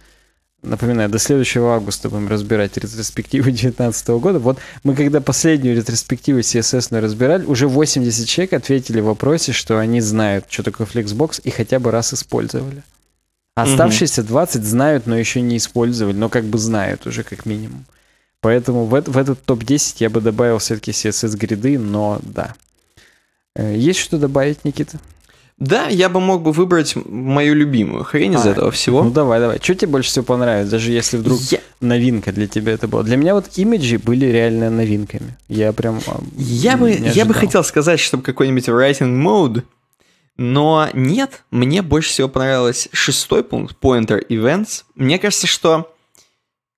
Напоминаю, до следующего августа будем разбирать ретроспективы 2019 года. Вот мы когда последнюю ретроспективу CSS разбирали, уже 80 человек ответили в вопросе, что они знают, что такое Flexbox и хотя бы раз использовали. Оставшиеся 20 знают, но еще не использовали, но как бы знают уже как минимум. Поэтому в, в этот топ-10 я бы добавил все-таки CSS-гриды, но да. Э, есть что добавить, Никита? Да, я бы мог бы выбрать мою любимую хрень а, из этого всего. Ну давай, давай. Что тебе больше всего понравилось, даже если вдруг я... новинка для тебя это была? Для меня вот имиджи были реально новинками. Я прям. А, я бы, я бы хотел сказать, чтобы какой-нибудь writing mode, но нет. Мне больше всего понравилось шестой пункт pointer events. Мне кажется, что,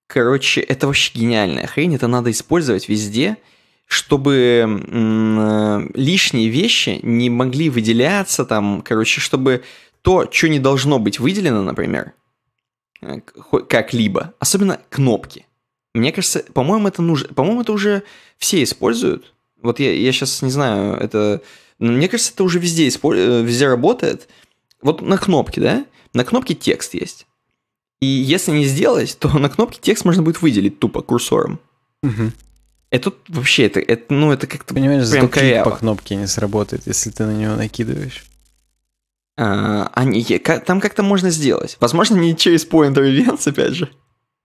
короче, это вообще гениальная хрень. Это надо использовать везде чтобы э, лишние вещи не могли выделяться там, короче, чтобы то, что не должно быть выделено, например, э, как-либо, особенно кнопки. Мне кажется, по-моему, это нужно, по-моему, это уже все используют. Вот я, я сейчас не знаю, это, мне кажется, это уже везде использ... Э, везде работает. Вот на кнопке, да? На кнопке текст есть. И если не сделать, то на кнопке текст можно будет выделить тупо курсором. Угу. Это вообще, это, это ну, это как-то Понимаешь, прям коряво. по кнопке не сработает, если ты на него накидываешь. А, они, там как-то можно сделать. Возможно, не через pointer events, опять же.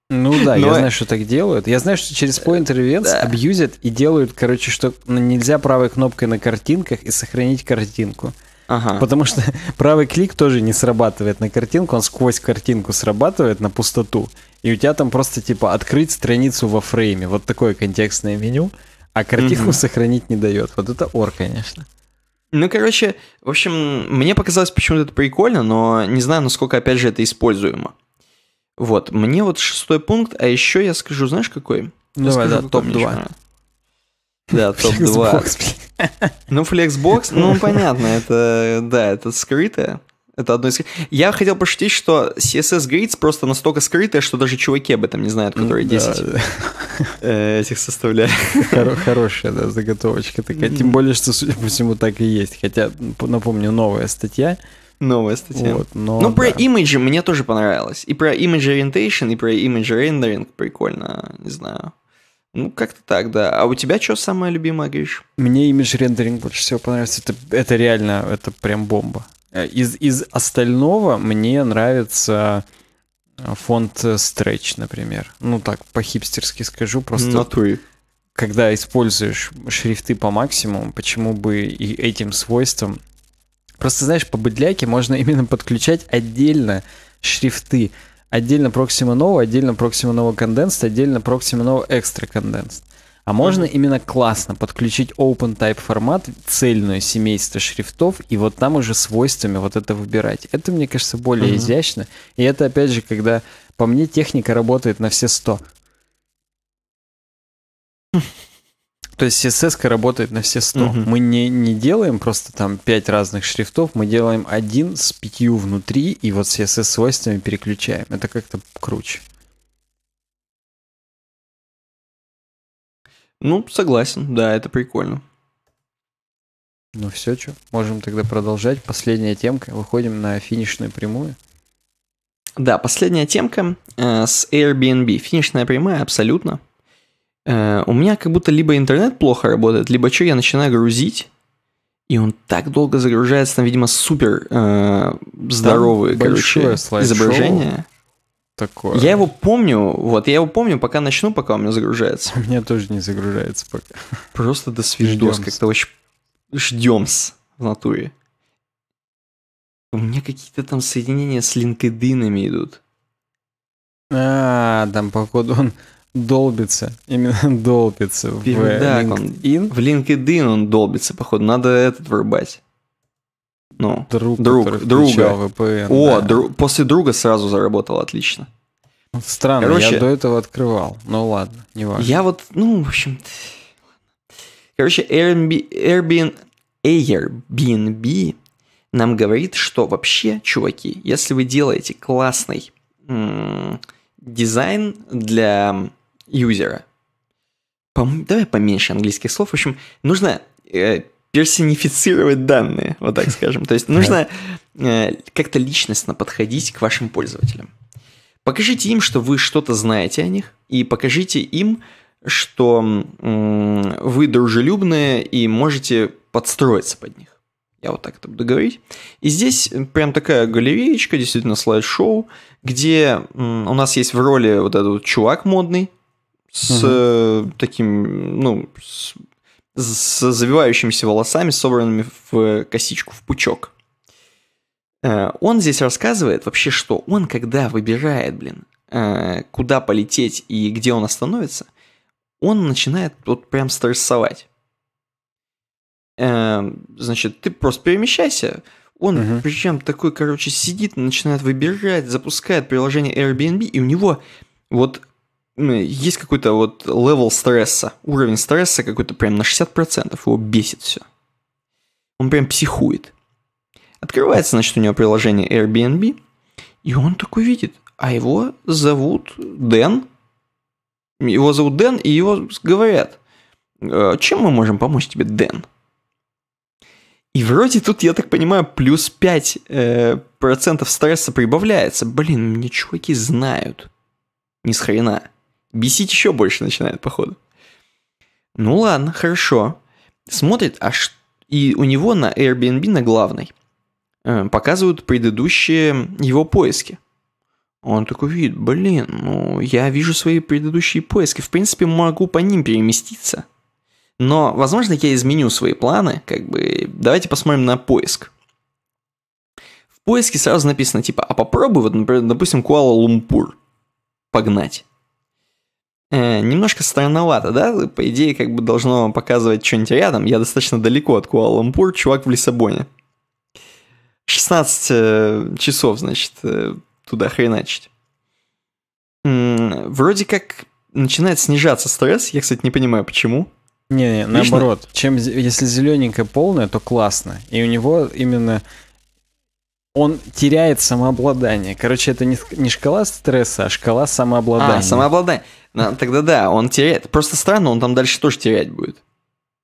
Ну да, Но... я знаю, что так делают. Я знаю, что через pointer events да. абьюзят и делают, короче, что нельзя правой кнопкой на картинках и сохранить картинку. Ага. Потому что правый клик тоже не срабатывает на картинку, он сквозь картинку срабатывает на пустоту и у тебя там просто типа открыть страницу во фрейме. Вот такое контекстное меню, а картинку mm-hmm. сохранить не дает. Вот это ор, конечно. Ну, короче, в общем, мне показалось почему-то это прикольно, но не знаю, насколько, опять же, это используемо. Вот, мне вот шестой пункт, а еще я скажу, знаешь, какой? Давай, да, топ-2. Да, топ-2. Ну, Flexbox, ну, понятно, это, да, это скрытое. Это одно из... Я хотел пошутить, что CSS Grids просто настолько скрытая, что даже чуваки об этом не знают, которые 10 э, этих составляют. Хорошая, да, заготовочка такая. Тем более, что, судя по всему, так и есть. Хотя, напомню, новая статья. Новая статья. Вот, но, ну, про имиджи мне тоже понравилось. И про image orientation, и про image rendering прикольно, не знаю. Ну, как-то так, да. А у тебя что самое любимое, Гриш? Мне image rendering больше всего понравился. Это, это реально, это прям бомба. Э, из, из остального мне нравится э, фонд э, Stretch, например. Ну так, по-хипстерски скажу, просто... Натуре. Когда используешь шрифты по максимуму, почему бы и этим свойством... Просто, знаешь, по быдляке можно именно подключать отдельно шрифты. Отдельно Proxima Nova, отдельно Proxima Nova Condensed, отдельно Proxima Nova Extra Condensed. А можно mm-hmm. именно классно подключить OpenType формат, цельное семейство шрифтов, и вот там уже свойствами вот это выбирать. Это, мне кажется, более mm-hmm. изящно. И это, опять же, когда, по мне, техника работает на все 100. То есть CSS работает на все 100. Mm-hmm. Мы не, не делаем просто там 5 разных шрифтов, мы делаем один с пятью внутри, и вот CSS свойствами переключаем. Это как-то круче. Ну, согласен, да, это прикольно. Ну все, что, можем тогда продолжать. Последняя темка, выходим на финишную прямую. Да, последняя темка э, с Airbnb. Финишная прямая, абсолютно. Э, у меня как будто либо интернет плохо работает, либо что, я начинаю грузить, и он так долго загружается, там, видимо, супер э, здоровые, там короче, изображения такое. Я его помню, вот, я его помню, пока начну, пока у меня загружается. У меня тоже не загружается пока. Просто до свеждос, как-то очень ждем-с в натуре. У меня какие-то там соединения с LinkedIn идут. А, там, походу, он долбится. Именно долбится Да, в LinkedIn. Он, в LinkedIn он долбится, походу. Надо этот вырубать. Ну, друг, друг друга. VPN, О, да. дру, после друга сразу заработал отлично. Странно, Короче, я до этого открывал. Ну ладно, не важно. Я вот, ну, в общем... Короче, Airbnb, Airbnb, Airbnb нам говорит, что вообще, чуваки, если вы делаете классный м- дизайн для юзера, пом- давай поменьше английских слов, в общем, нужно э, персонифицировать данные, вот так скажем. То есть нужно э, как-то личностно подходить к вашим пользователям. Покажите им, что вы что-то знаете о них, и покажите им, что вы дружелюбные и можете подстроиться под них. Я вот так это буду говорить. И здесь э, прям такая галереечка, действительно слайд-шоу, где у нас есть в роли вот этот вот чувак модный, с угу. таким, ну, с с завивающимися волосами, собранными в э, косичку, в пучок. Э, он здесь рассказывает вообще, что он, когда выбирает, блин, э, куда полететь и где он остановится, он начинает вот прям стрессовать. Значит, ты просто перемещайся. Он угу. причем такой, короче, сидит, начинает выбирать, запускает приложение Airbnb, и у него вот есть какой-то вот левел стресса, уровень стресса какой-то прям на 60%, его бесит все. Он прям психует. Открывается, значит, у него приложение Airbnb, и он такой видит, а его зовут Дэн. Его зовут Дэн, и его говорят, «Э, чем мы можем помочь тебе, Дэн? И вроде тут, я так понимаю, плюс 5 э, процентов стресса прибавляется. Блин, мне чуваки знают. Ни с хрена. Бесить еще больше начинает, походу. Ну ладно, хорошо. Смотрит, а ш... и у него на Airbnb, на главной, э, показывают предыдущие его поиски. Он такой видит, блин, ну я вижу свои предыдущие поиски, в принципе могу по ним переместиться. Но, возможно, я изменю свои планы, как бы, давайте посмотрим на поиск. В поиске сразу написано, типа, а попробуй, вот, например, допустим, Куала-Лумпур погнать. Э, немножко странновато, да? По идее, как бы должно показывать что-нибудь рядом. Я достаточно далеко от Куала-Лумпур, чувак в Лиссабоне. 16 э, часов, значит, э, туда хреначить. вроде как начинает снижаться стресс. Я, кстати, не понимаю, почему. Не, не наоборот. Чем, если зелененькое полное, то классно. И у него именно он теряет самообладание. Короче, это не, не шкала стресса, а шкала самообладания. А, самообладание. Но, тогда да, он теряет. Просто странно, он там дальше тоже терять будет.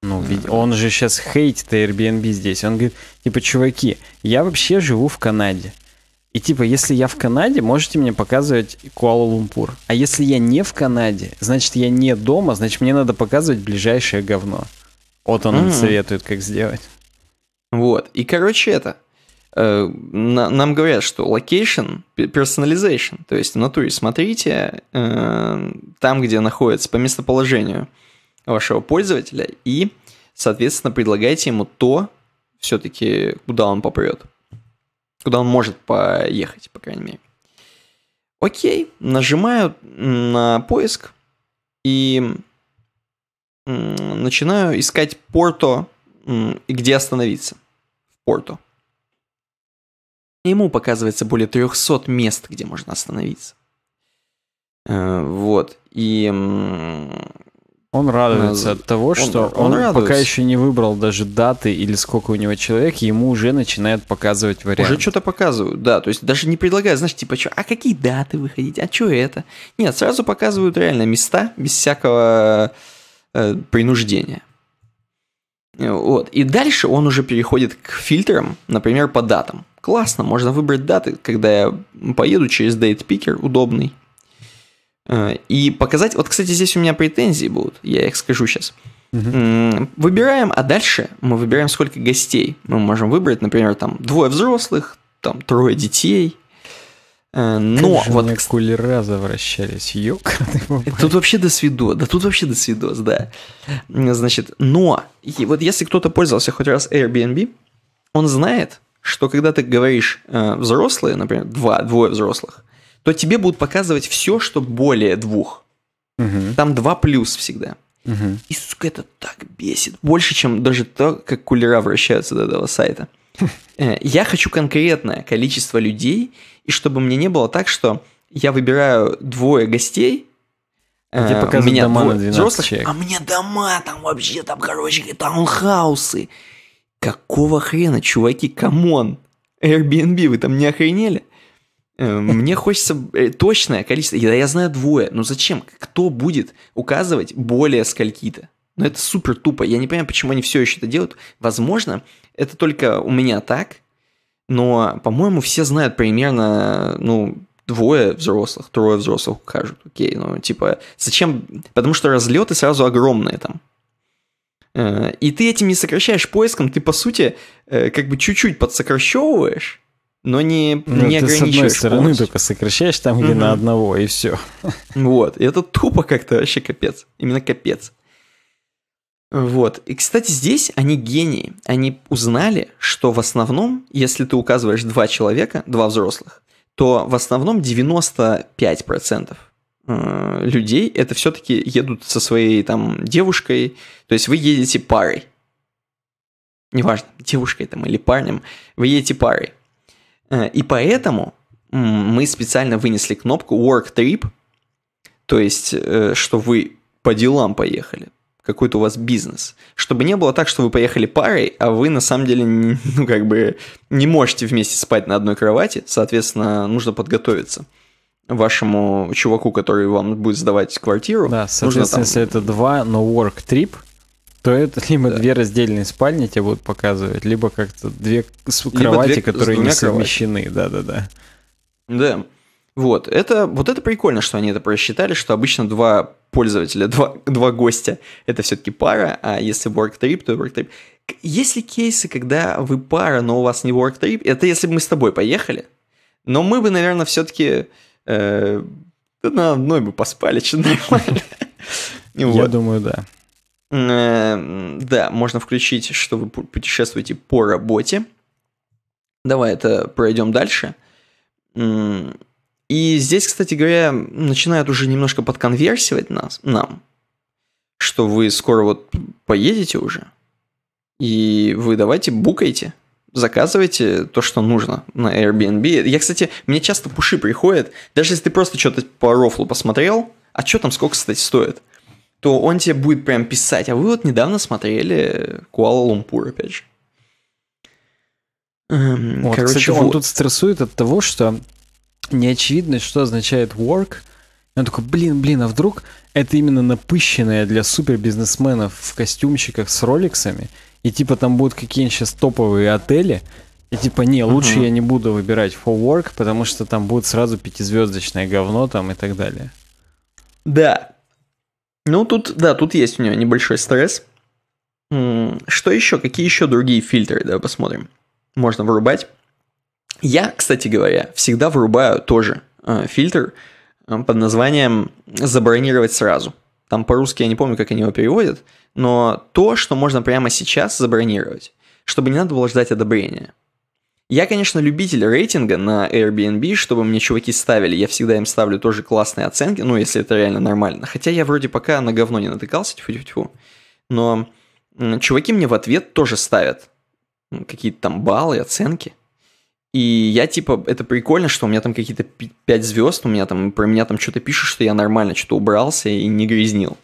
Ну, ведь он же сейчас хейтит Airbnb здесь. Он говорит, типа, чуваки, я вообще живу в Канаде. И типа, если я в Канаде, можете мне показывать Куала-Лумпур. А если я не в Канаде, значит, я не дома, значит, мне надо показывать ближайшее говно. Вот он mm-hmm. советует, как сделать. Вот. И, короче, это. Э, нам говорят, что location personalization, то есть в натуре смотрите э, там, где находится по местоположению вашего пользователя и, соответственно, предлагайте ему то, все-таки, куда он попрет, куда он может поехать, по крайней мере. Окей, нажимаю на поиск и начинаю искать Порто и где остановиться в Порто. Ему показывается более 300 мест, где можно остановиться. Э, вот. И... Он радуется от того, что он, он радуется. пока еще не выбрал даже даты или сколько у него человек, ему уже начинают показывать варианты. Уже что-то показывают, да. То есть даже не предлагают, знаешь, типа, что, а какие даты выходить, а что это? Нет, сразу показывают реально места без всякого э, принуждения. Э, вот. И дальше он уже переходит к фильтрам, например, по датам. Классно, можно выбрать даты, когда я поеду через дейт-пикер, удобный. Э, и показать, вот, кстати, здесь у меня претензии будут, я их скажу сейчас. Угу. Выбираем, а дальше мы выбираем, сколько гостей. Мы можем выбрать, например, там двое взрослых, там трое детей. Э, но как вот... Же кулера завращались, ёк. Э, тут вообще до свидос, да тут вообще до свидос, да. Значит, но, и вот если кто-то пользовался хоть раз Airbnb, он знает, что когда ты говоришь э, взрослые, например, два, двое взрослых, то тебе будут показывать все, что более двух. Угу. Там два плюс всегда. Угу. И, сука, это так бесит. Больше, чем даже то, как кулера вращаются до этого сайта. Э, я хочу конкретное количество людей, и чтобы мне не было так, что я выбираю двое гостей, где а, у э, меня дома двое взрослых, человек. а мне дома там вообще, там, короче, таунхаусы. Какого хрена, чуваки, камон? Airbnb, вы там не охренели? Эм, мне хочется э, точное количество. Да я знаю двое, но зачем? Кто будет указывать более скольки-то? Но ну, это супер тупо. Я не понимаю, почему они все еще это делают. Возможно, это только у меня так, но, по-моему, все знают примерно, ну, двое взрослых, трое взрослых укажут. Окей, ну, типа, зачем? Потому что разлеты сразу огромные там. Э, и ты этим не сокращаешь поиском, ты, по сути, э, как бы чуть-чуть подсокращевываешь, но не, ну, не ты ограничиваешь. С одной стороны полностью. только сокращаешь там, где угу. на одного, и все. Вот. И это тупо как-то вообще капец. Именно капец. Вот. И, кстати, здесь они гении. Они узнали, что в основном, если ты указываешь два человека, два взрослых, то в основном 95% Э, людей это все-таки едут со своей там девушкой, то есть вы едете парой. Неважно, девушкой там или парнем, вы едете парой. Э, и поэтому мы специально вынесли кнопку work trip, то есть, э, что вы по делам поехали, какой-то у вас бизнес. Чтобы не было так, что вы поехали парой, а вы на самом деле, ну, как бы, не можете вместе спать на одной кровати, соответственно, нужно подготовиться вашему чуваку, который вам будет сдавать квартиру. Да, соответственно, там... если это два, но work trip, то это либо да. две раздельные спальни тебе будут показывать, либо как-то две кровати, две... которые не совмещены. Да-да-да. Да. Вот, это, вот это прикольно, что они это просчитали, что обычно два пользователя, два, два гостя, это все-таки пара, а если work trip, то work trip. Есть ли кейсы, когда вы пара, но у вас не work trip? Это если бы мы с тобой поехали, но мы бы, наверное, все-таки э, на одной бы поспали, что нормально. Я думаю, да. Эм, да, можно включить, что вы путешествуете по работе. Давай это пройдем дальше. И здесь, кстати говоря, начинают уже немножко подконверсивать нас, нам, что вы скоро вот поедете уже, и вы давайте букайте заказывайте то, что нужно на Airbnb. Я, кстати, мне часто пуши приходят, даже если ты просто что-то по рофлу посмотрел, а что там сколько, кстати, стоит, то он тебе будет прям писать, а вы вот недавно смотрели Куала-Лумпур, опять же. Эм, вот, Короче, кстати, вот. он тут стрессует от того, что неочевидность, что означает work. И он такой, блин, блин, а вдруг это именно напыщенное для супербизнесменов в костюмчиках с роликсами – и типа там будут какие-нибудь сейчас топовые отели, и типа, не, лучше uh-huh. я не буду выбирать for work, потому что там будет сразу пятизвездочное говно там и так далее. Да. Ну, тут, да, тут есть у него небольшой стресс. Что еще? Какие еще другие фильтры? Давай посмотрим. Можно вырубать. Я, кстати говоря, всегда вырубаю тоже э, фильтр э, под названием «забронировать сразу». Там по-русски я не помню, как они его переводят но то, что можно прямо сейчас забронировать, чтобы не надо было ждать одобрения. Я, конечно, любитель рейтинга на Airbnb, чтобы мне чуваки ставили, я всегда им ставлю тоже классные оценки, ну, если это реально нормально. Хотя я вроде пока на говно не натыкался, тьфу-тьфу-тьфу. Но чуваки мне в ответ тоже ставят какие-то там баллы, оценки. И я типа, это прикольно, что у меня там какие-то 5 звезд, у меня там, про меня там что-то пишут, что я нормально что-то убрался и не грязнил.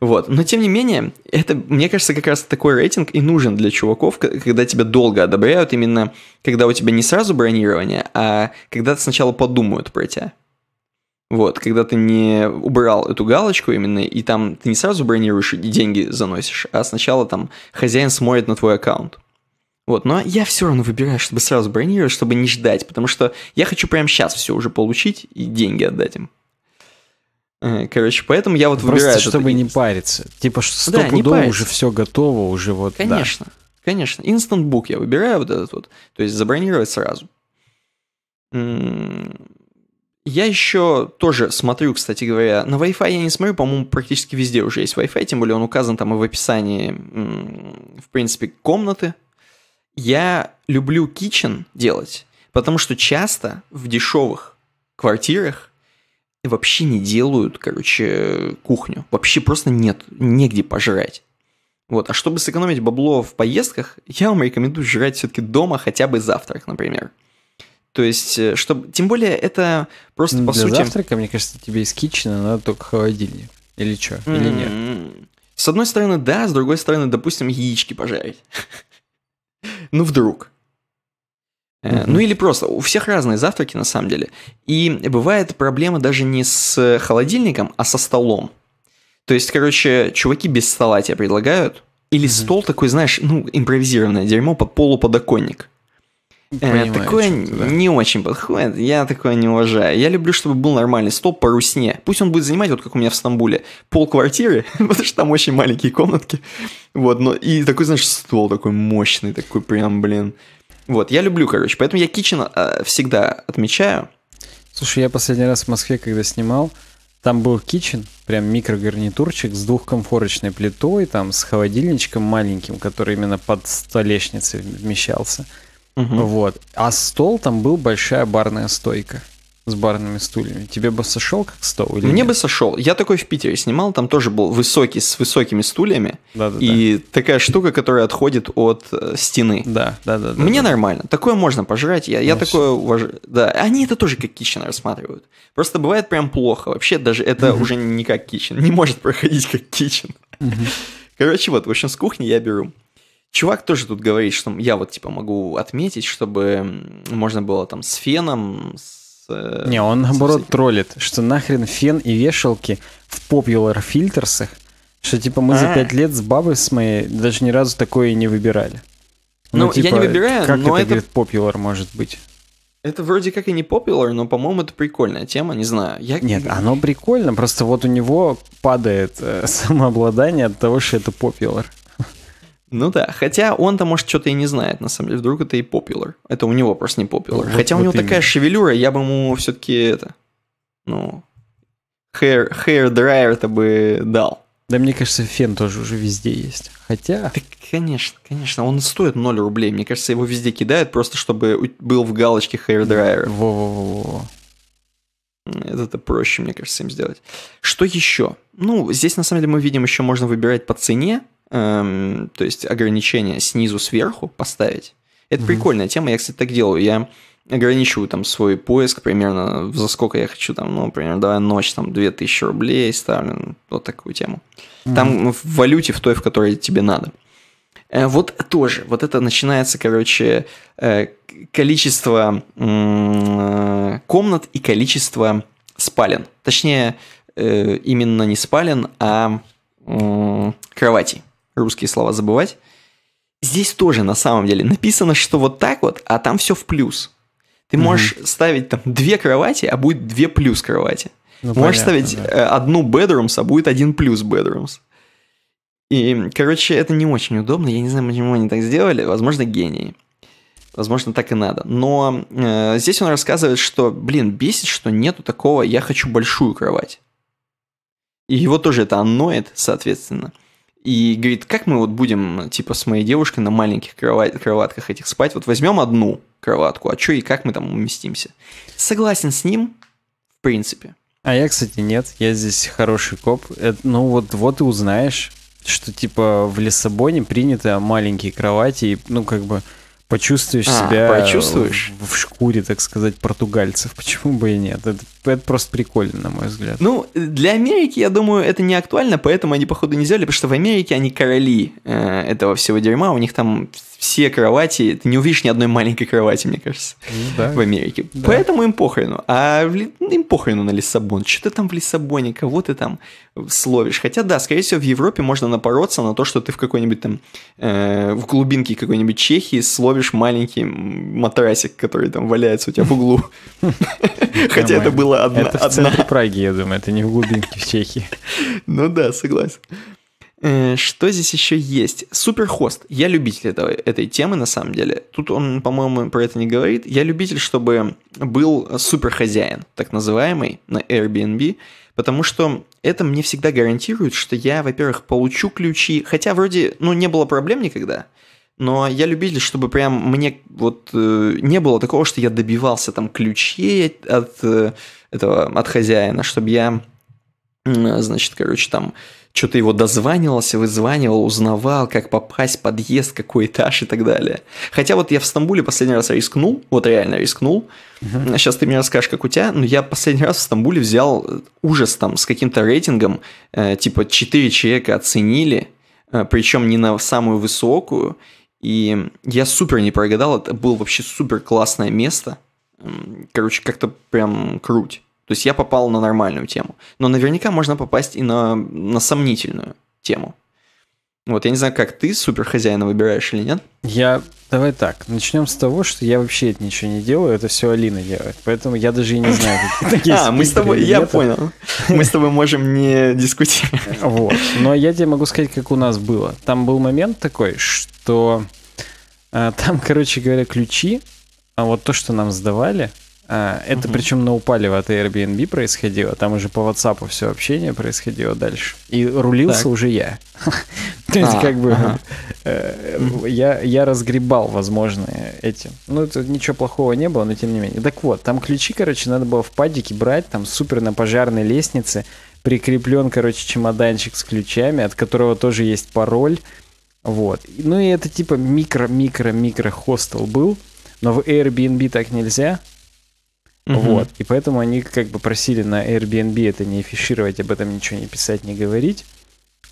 Вот. Но тем не менее, это, мне кажется, как раз такой рейтинг и нужен для чуваков, когда тебя долго одобряют, именно когда у тебя не сразу бронирование, а когда сначала подумают про тебя. Вот, когда ты не убрал эту галочку именно, и там ты не сразу бронируешь и деньги заносишь, а сначала там хозяин смотрит на твой аккаунт. Вот, но я все равно выбираю, чтобы сразу бронировать, чтобы не ждать, потому что я хочу прямо сейчас все уже получить и деньги отдать им. Э, короче, поэтому я вот Просто выбираю... чтобы не париться. Типа, что стопудово да, уже все готово, уже вот... Конечно, да. конечно. Instant Book я выбираю вот этот вот. То есть забронировать сразу. Я еще тоже смотрю, кстати говоря, на Wi-Fi я не смотрю, по-моему, практически везде уже есть Wi-Fi, тем более он указан там и в описании, в принципе, комнаты. Я люблю kitchen делать, потому что часто в дешевых квартирах вообще не делают, короче, кухню. Вообще просто нет, негде пожрать. Вот, а чтобы сэкономить бабло в поездках, я вам рекомендую жрать все-таки дома хотя бы завтрак, например. То есть, э, чтобы... Тем более, это просто, ну, по Для сути... завтрака, мне кажется, тебе из надо только холодильник. Или что? Mm-hmm. Или нет? М-м. С одной стороны, да, с другой стороны, допустим, яички пожарить. ну, вдруг. Uh-huh. Ну или просто, у всех разные завтраки на самом деле. И бывает проблема даже не с холодильником, а со столом. То есть, короче, чуваки без стола тебе предлагают. Или uh-huh. стол такой, знаешь, ну, импровизированное дерьмо под полуподоконник. Э, понимаю, такое да. не очень подходит, я такое не уважаю. Я люблю, чтобы был нормальный стол по русне. Пусть он будет занимать, вот как у меня в Стамбуле, пол квартиры, потому что там очень маленькие комнатки. Вот, но и такой, знаешь, стол такой мощный, такой прям, блин. Вот, я люблю, короче. Поэтому я Kitchen э, всегда отмечаю. Слушай, я последний раз в Москве, когда снимал, там был кичен, прям микрогарнитурчик с двухкомфорочной плитой, там с холодильничком маленьким, который именно под столешницей вмещался. Угу. Вот. А стол там был большая барная стойка с барными стульями. Тебе бы сошел как стол? Или Мне нет? бы сошел. Я такой в Питере снимал, там тоже был высокий с высокими стульями. Да, да, и да. такая штука, которая отходит от э, стены. Да, да, да. Мне да, нормально. Да. Такое можно пожрать. Я, я такое уважаю. Да, они это тоже как кичен рассматривают. Просто бывает прям плохо. Вообще даже это уже не как кичен. Не может проходить как кичен. Короче, вот, в общем, с кухни я беру. Чувак тоже тут говорит, что я вот типа могу отметить, чтобы можно было там с феном, с Э, не, он наоборот всяким... троллит, что нахрен фен и вешалки в popular фильтрсах, что типа мы А-а-а. за а. пять лет с бабой с моей даже ни разу такое не выбирали. Ну, ну типа, я не типа, выбираю, как но это, это... говорит, popular может быть? Это вроде как и не popular, но, по-моему, это прикольная тема, не знаю. Я... Нет, оно прикольно, просто вот у него падает э, самообладание от того, что это popular. Ну да, хотя он-то, может, что-то и не знает, на самом деле. Вдруг это и популяр. Это у него просто не популяр. Вот, хотя вот у него именно. такая шевелюра, я бы ему все-таки это... Ну, hair, hair dryer-то бы дал. Да мне кажется, фен тоже уже везде есть. Хотя... Да, конечно, конечно. Он стоит 0 рублей. Мне кажется, его везде кидают, просто чтобы был в галочке hair dryer. Во-во-во. Это-то проще, мне кажется, им сделать. Что еще? Ну, здесь, на самом деле, мы видим, еще можно выбирать по цене эм, то есть ограничения снизу сверху поставить. Это mm-hmm. прикольная тема, я, кстати, так делаю. Я ограничиваю там свой поиск примерно, за сколько я хочу там, ну, примерно давай ночь там 2000 рублей ставлю, ну, вот такую тему. Mm-hmm. Там в валюте, в той, в которой тебе надо. Э, вот тоже, вот это начинается, короче, э, количество э, комнат и количество спален. Точнее, э, именно не спален, а кроватей русские слова забывать. Здесь тоже на самом деле написано, что вот так вот, а там все в плюс. Ты можешь mm-hmm. ставить там две кровати, а будет две плюс кровати. Ну, можешь понятно, ставить да. Э, одну bedrooms, а будет один плюс bedrooms. И, короче, это не очень удобно. Я не знаю, почему они так сделали. Возможно, гении. Возможно, так и надо. Но э, здесь он рассказывает, что, блин, бесит, что нету такого «я хочу большую кровать». И его тоже это анноет, соответственно. И говорит, как мы вот будем, типа, с моей девушкой на маленьких кроватках этих спать? Вот возьмем одну кроватку, а что и как мы там уместимся? Согласен с ним, в принципе. А я, кстати, нет, я здесь хороший коп. Это, ну вот, вот и узнаешь, что типа в Лиссабоне принято маленькие кровати, и, ну как бы почувствуешь а, себя почувствуешь? В, в шкуре, так сказать, португальцев. Почему бы и нет? Это, это просто прикольно, на мой взгляд. Ну, для Америки, я думаю, это не актуально, поэтому они, походу, не сделали, потому что в Америке они короли э, этого всего дерьма, у них там все кровати, ты не увидишь ни одной маленькой кровати, мне кажется, ну да. в Америке. Да. Поэтому им похрену. А ну, им похрену на Лиссабон. Что ты там в Лиссабоне, кого ты там словишь? Хотя, да, скорее всего, в Европе можно напороться на то, что ты в какой-нибудь там, э, в глубинке какой-нибудь Чехии словишь маленький матрасик, который там валяется у тебя в углу. Хотя это было одна. Это в центре Праги, я думаю, это не в глубинке в Чехии. Ну да, согласен. Э, что здесь еще есть? Суперхост. Я любитель этого, этой темы, на самом деле. Тут он, по-моему, про это не говорит. Я любитель, чтобы был суперхозяин, так называемый, на Airbnb, потому что это мне всегда гарантирует, что я, во-первых, получу ключи, хотя вроде, ну, не было проблем никогда, но я любитель, чтобы прям мне вот э, не было такого, что я добивался там ключей от э, этого, от хозяина, чтобы я, э, значит, короче, там что-то его дозванивался, вызванивал, узнавал, как попасть, подъезд, какой этаж и так далее. Хотя вот я в Стамбуле последний раз рискнул, вот реально рискнул. Uh-huh. Сейчас ты мне расскажешь, как у тебя, но я последний раз в Стамбуле взял э, ужас там с каким-то рейтингом, э, типа 4 человека оценили, э, причем не на самую высокую, и я супер не прогадал, это было вообще супер классное место. Короче, как-то прям круть. То есть я попал на нормальную тему. Но наверняка можно попасть и на, на сомнительную тему. Вот, я не знаю, как ты суперхозяина выбираешь или нет. Я, давай так, начнем с того, что я вообще это ничего не делаю, это все Алина делает, поэтому я даже и не знаю, какие А, мы с тобой, я понял, мы с тобой можем не дискутировать. Вот, но я тебе могу сказать, как у нас было. Там был момент такой, что а, там, короче говоря, ключи, а вот то, что нам сдавали, а, это угу. причем на Упалево от Airbnb происходило, там уже по WhatsApp все общение происходило дальше. И рулился так. уже я. То есть, а, как бы, э, я разгребал возможно, эти. Ну, это ничего плохого не было, но тем не менее. Так вот, там ключи, короче, надо было в падике брать, там супер на пожарной лестнице прикреплен, короче, чемоданчик с ключами, от которого тоже есть пароль. Вот. Ну и это типа микро-микро-микро хостел был, но в Airbnb так нельзя, Угу. Вот. И поэтому они как бы просили на Airbnb это не афишировать, об этом ничего не писать, не говорить.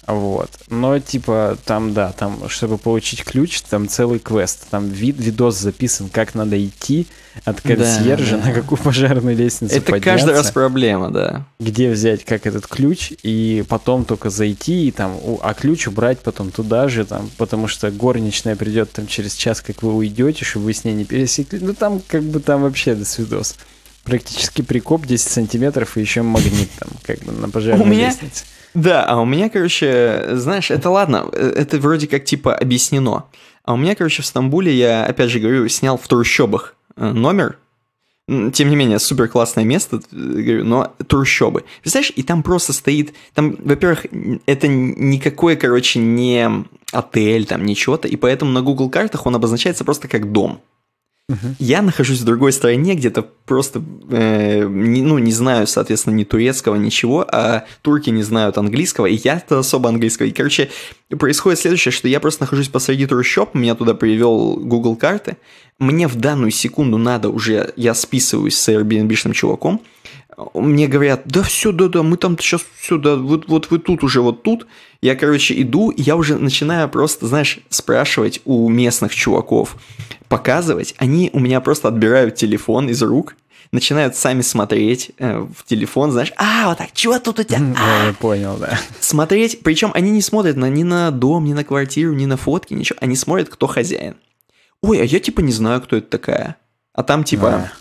Вот. Но, типа, там, да, там, чтобы получить ключ, там целый квест. Там вид, видос записан, как надо идти от консьержа да, да. на какую пожарную лестницу Это подняться, каждый раз проблема, да. Где взять, как этот ключ, и потом только зайти, и там, а ключ убрать потом туда же, там, потому что горничная придет там через час, как вы уйдете, чтобы вы с ней не пересекли. Ну, там, как бы, там вообще до свидос практически прикоп 10 сантиметров и еще магнит там, как бы на пожарной у меня... лестнице. Да, а у меня, короче, знаешь, это ладно, э, это вроде как типа объяснено. А у меня, короче, в Стамбуле я, опять же говорю, снял в трущобах э, номер. Тем не менее, супер классное место, э, говорю, но трущобы. Представляешь, и там просто стоит, там, во-первых, это никакое, короче, не отель, там, ничего-то, и поэтому на Google картах он обозначается просто как дом. Угу. Я нахожусь в другой стране, где-то просто, э, не, ну, не знаю, соответственно, ни турецкого, ничего, а турки не знают английского, и я-то особо английского. И, короче, происходит следующее, что я просто нахожусь посреди трущоб, меня туда привел Google карты, мне в данную секунду надо уже, я списываюсь с Airbnb-шным чуваком, мне говорят, да все, да, да, мы там сейчас, все, да, вот, вот вы тут уже, вот тут, я, короче, иду, я уже начинаю просто, знаешь, спрашивать у местных чуваков, показывать. Они у меня просто отбирают телефон из рук, начинают сами смотреть э, в телефон, знаешь, а, вот так, чего тут у тебя? А! Я понял, да. Смотреть, причем они не смотрят на, ни на дом, ни на квартиру, ни на фотки, ничего. Они смотрят, кто хозяин. Ой, а я типа не знаю, кто это такая. А там типа... А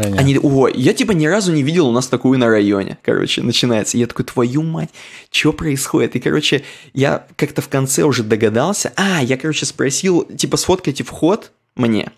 они, о, я типа ни разу не видел у нас такую на районе, короче, начинается. Я такой, твою мать, что происходит? И, короче, я как-то в конце уже догадался. А, я, короче, спросил, типа, сфоткайте вход мне.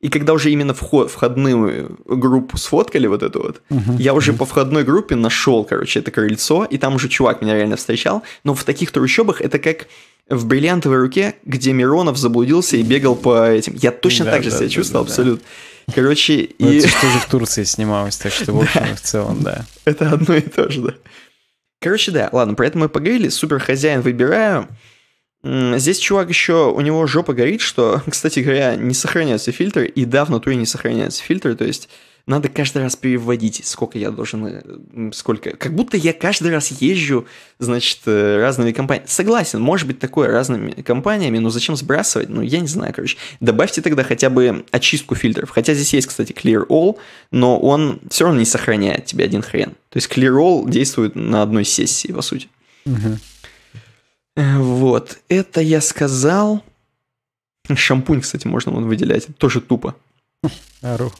И когда уже именно вход, входную группу сфоткали вот эту вот, uh я уже по входной группе нашел, короче, это крыльцо, и там уже чувак меня реально встречал. Но в таких трущобах это как в бриллиантовой руке, где Миронов заблудился и бегал по этим. Я точно да, так же да, себя да, чувствовал, да, абсолютно. Да. Короче, ну, и... Это же тоже в Турции снималось, так что, в общем, в целом, да. Это одно и то же, да. Короче, да, ладно, про это мы поговорили, супер хозяин выбираю. Здесь чувак еще, у него жопа горит, что, кстати говоря, не сохраняются фильтры, и да, в натуре не сохраняются фильтры, то есть надо каждый раз переводить, сколько я должен, э, сколько. Как будто я каждый раз езжу, значит, э, разными компаниями. Согласен, может быть такое разными компаниями, но зачем сбрасывать? Ну, я не знаю, короче. Добавьте тогда хотя бы очистку фильтров. Хотя здесь есть, кстати, Clear All, но он все равно не сохраняет тебе один хрен. То есть Clear All действует на одной сессии, по сути. Э, вот, это я сказал. Шампунь, кстати, можно вот выделять. тоже тупо. Ару.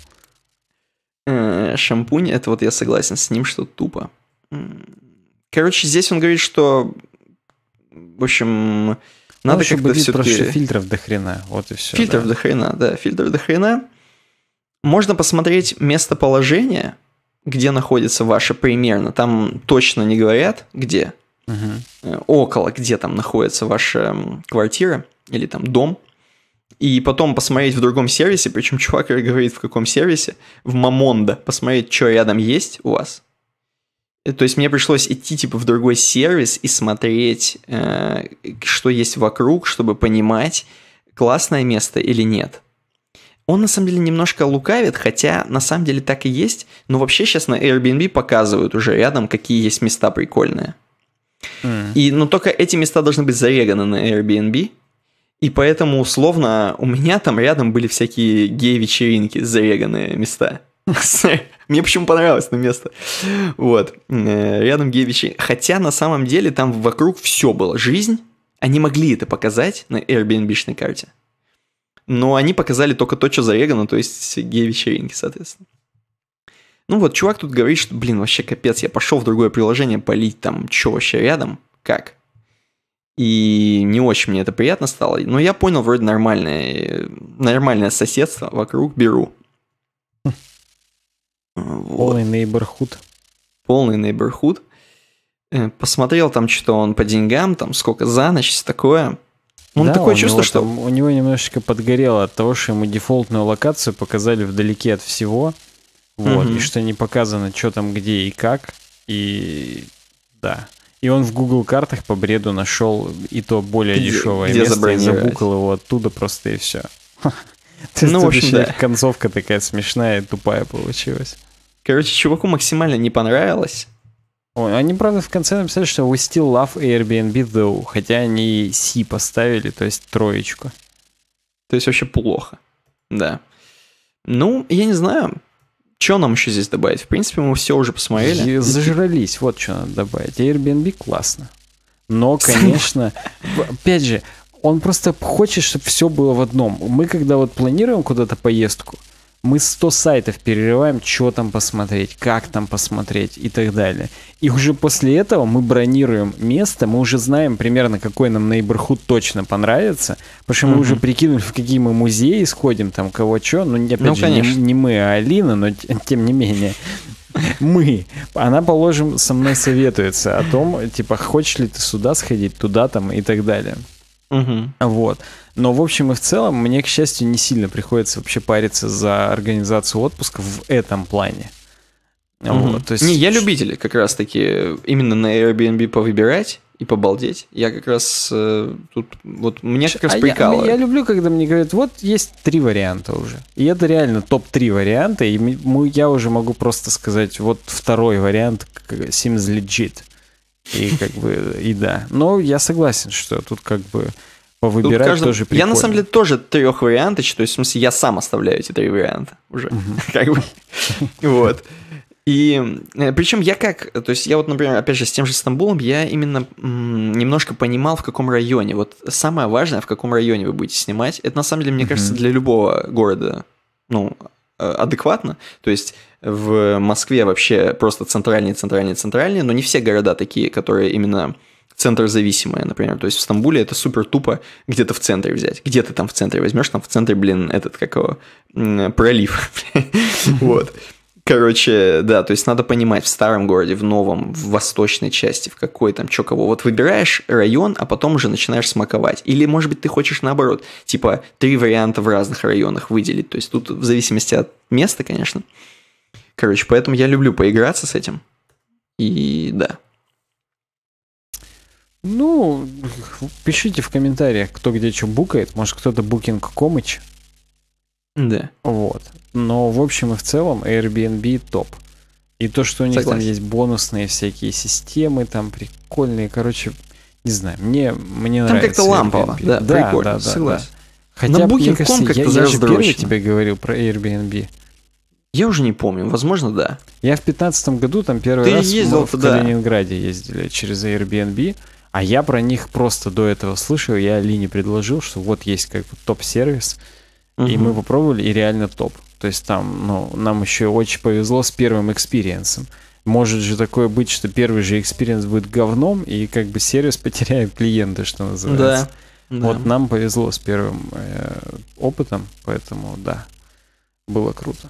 Э, шампунь, это вот я согласен с ним, что тупо. Короче, здесь он говорит, что, в общем, ну, надо ну, как-то все таки фильтров до хрена, вот и все. Фильтров да. до хрена, да, фильтров до хрена. Можно посмотреть местоположение, где находится ваше примерно. Там точно не говорят, где. Угу. Около, где там находится ваша квартира или там дом и потом посмотреть в другом сервисе, причем чувак говорит, в каком сервисе, в Мамонда, посмотреть, что рядом есть у вас. Э, то есть мне пришлось идти типа в другой сервис и смотреть, э, что есть вокруг, чтобы понимать, классное место или нет. Он на самом деле немножко лукавит, хотя на самом деле так и есть, но вообще сейчас на Airbnb показывают уже рядом, какие есть места прикольные. Mm. И, но ну, только эти места должны быть зареганы на Airbnb, и поэтому, условно, у меня там рядом были всякие гей-вечеринки, зареганные места. Мне почему понравилось на место. Вот. Э, рядом гей-вечеринки. Хотя, на самом деле, там вокруг все было. Жизнь. Они могли это показать на Airbnb-шной карте. Но они показали только то, что зарегано, то есть гей-вечеринки, соответственно. Ну вот, чувак тут говорит, что, блин, вообще капец, я пошел в другое приложение полить там, что вообще рядом, как? И не очень мне это приятно стало. Но я понял, вроде нормальное, нормальное соседство вокруг беру. Полный нейборхуд. Полный нейборхуд. Э, посмотрел там, что он по деньгам, там сколько за ночь, такое. Он ну, да, такое чувство, что... Там, у него немножечко подгорело от того, что ему дефолтную локацию показали вдалеке от всего. Вот, угу. и что не показано, что там, где и как. И да, и он в Google картах по бреду нашел и то более где, дешевое где место и забукал его оттуда просто и все. ну, в общем, концовка такая смешная и тупая получилась. Короче, чуваку максимально не понравилось. они, правда, в конце написали, что we still love Airbnb though, хотя они C поставили, то есть троечку. То есть вообще плохо, да. Ну, я не знаю, что нам еще здесь добавить? В принципе, мы все уже посмотрели. И зажрались, вот что надо добавить. Airbnb классно. Но, конечно, опять же, он просто хочет, чтобы все было в одном. Мы когда вот планируем куда-то поездку, мы 100 сайтов перерываем, что там посмотреть, как там посмотреть и так далее. И уже после этого мы бронируем место, мы уже знаем примерно, какой нам нейборхуд точно понравится, потому что мы уже прикинули, в какие мы музеи сходим, там кого что. Ну, опять ну, же, не, не мы, а Алина, но тем не менее. Мы. Она, положим, со мной советуется о том, типа, хочешь ли ты сюда сходить, туда там и так далее. Угу. Вот. Но в общем и в целом мне, к счастью, не сильно приходится вообще париться за организацию отпуска в этом плане. Угу. Вот, то есть... Не, я любитель как раз-таки э, именно на Airbnb повыбирать и побалдеть. Я как раз э, тут вот мне как а раз а прикалывает. Я, я люблю, когда мне говорят, вот есть три варианта уже. И это реально топ-3 варианта, и мы, я уже могу просто сказать, вот второй вариант seems legit. И как бы, и да. Но я согласен, что тут как бы повыбирать Тут тоже прикольно. Я на самом деле тоже трех вариантов, то есть в смысле я сам оставляю эти три варианта уже. как бы, Вот. И э, причем я как, то есть я вот, например, опять же, с тем же Стамбулом, я именно немножко понимал, в каком районе. Вот самое важное, в каком районе вы будете снимать. Это на самом деле, мне кажется, для любого города, ну, э, адекватно. То есть в Москве вообще просто центральнее, центральнее, центральнее, но не все города такие, которые именно центр зависимое, например. То есть в Стамбуле это супер тупо где-то в центре взять. Где ты там в центре возьмешь, там в центре, блин, этот как его, пролив. Вот. Короче, да, то есть надо понимать, в старом городе, в новом, в восточной части, в какой там, чё кого. Вот выбираешь район, а потом уже начинаешь смаковать. Или, может быть, ты хочешь наоборот, типа, три варианта в разных районах выделить. То есть тут в зависимости от места, конечно. Короче, поэтому я люблю поиграться с этим. И да. Ну, пишите в комментариях, кто где что букает. Может, кто-то букинг комыч. Да. Вот. Но в общем и в целом Airbnb топ. И то, что у них Согласен. там есть бонусные всякие системы, там прикольные, короче, не знаю, мне, мне там нравится. Там как-то лампово, да, да, прикольно, да, да, согласен. Да. Хотя, На Booking.com как-то я, я же первый тебе говорил про Airbnb. Я уже не помню, возможно, да. Я в пятнадцатом году там первый Ты раз ездил в туда. Калининграде ездили через Airbnb, а я про них просто до этого слышал, я Лине предложил, что вот есть как бы топ-сервис, угу. и мы попробовали, и реально топ. То есть там, ну, нам еще очень повезло с первым экспириенсом. Может же такое быть, что первый же экспириенс будет говном, и как бы сервис потеряет клиента, что называется. Да. Вот да. нам повезло с первым э, опытом, поэтому да, было круто.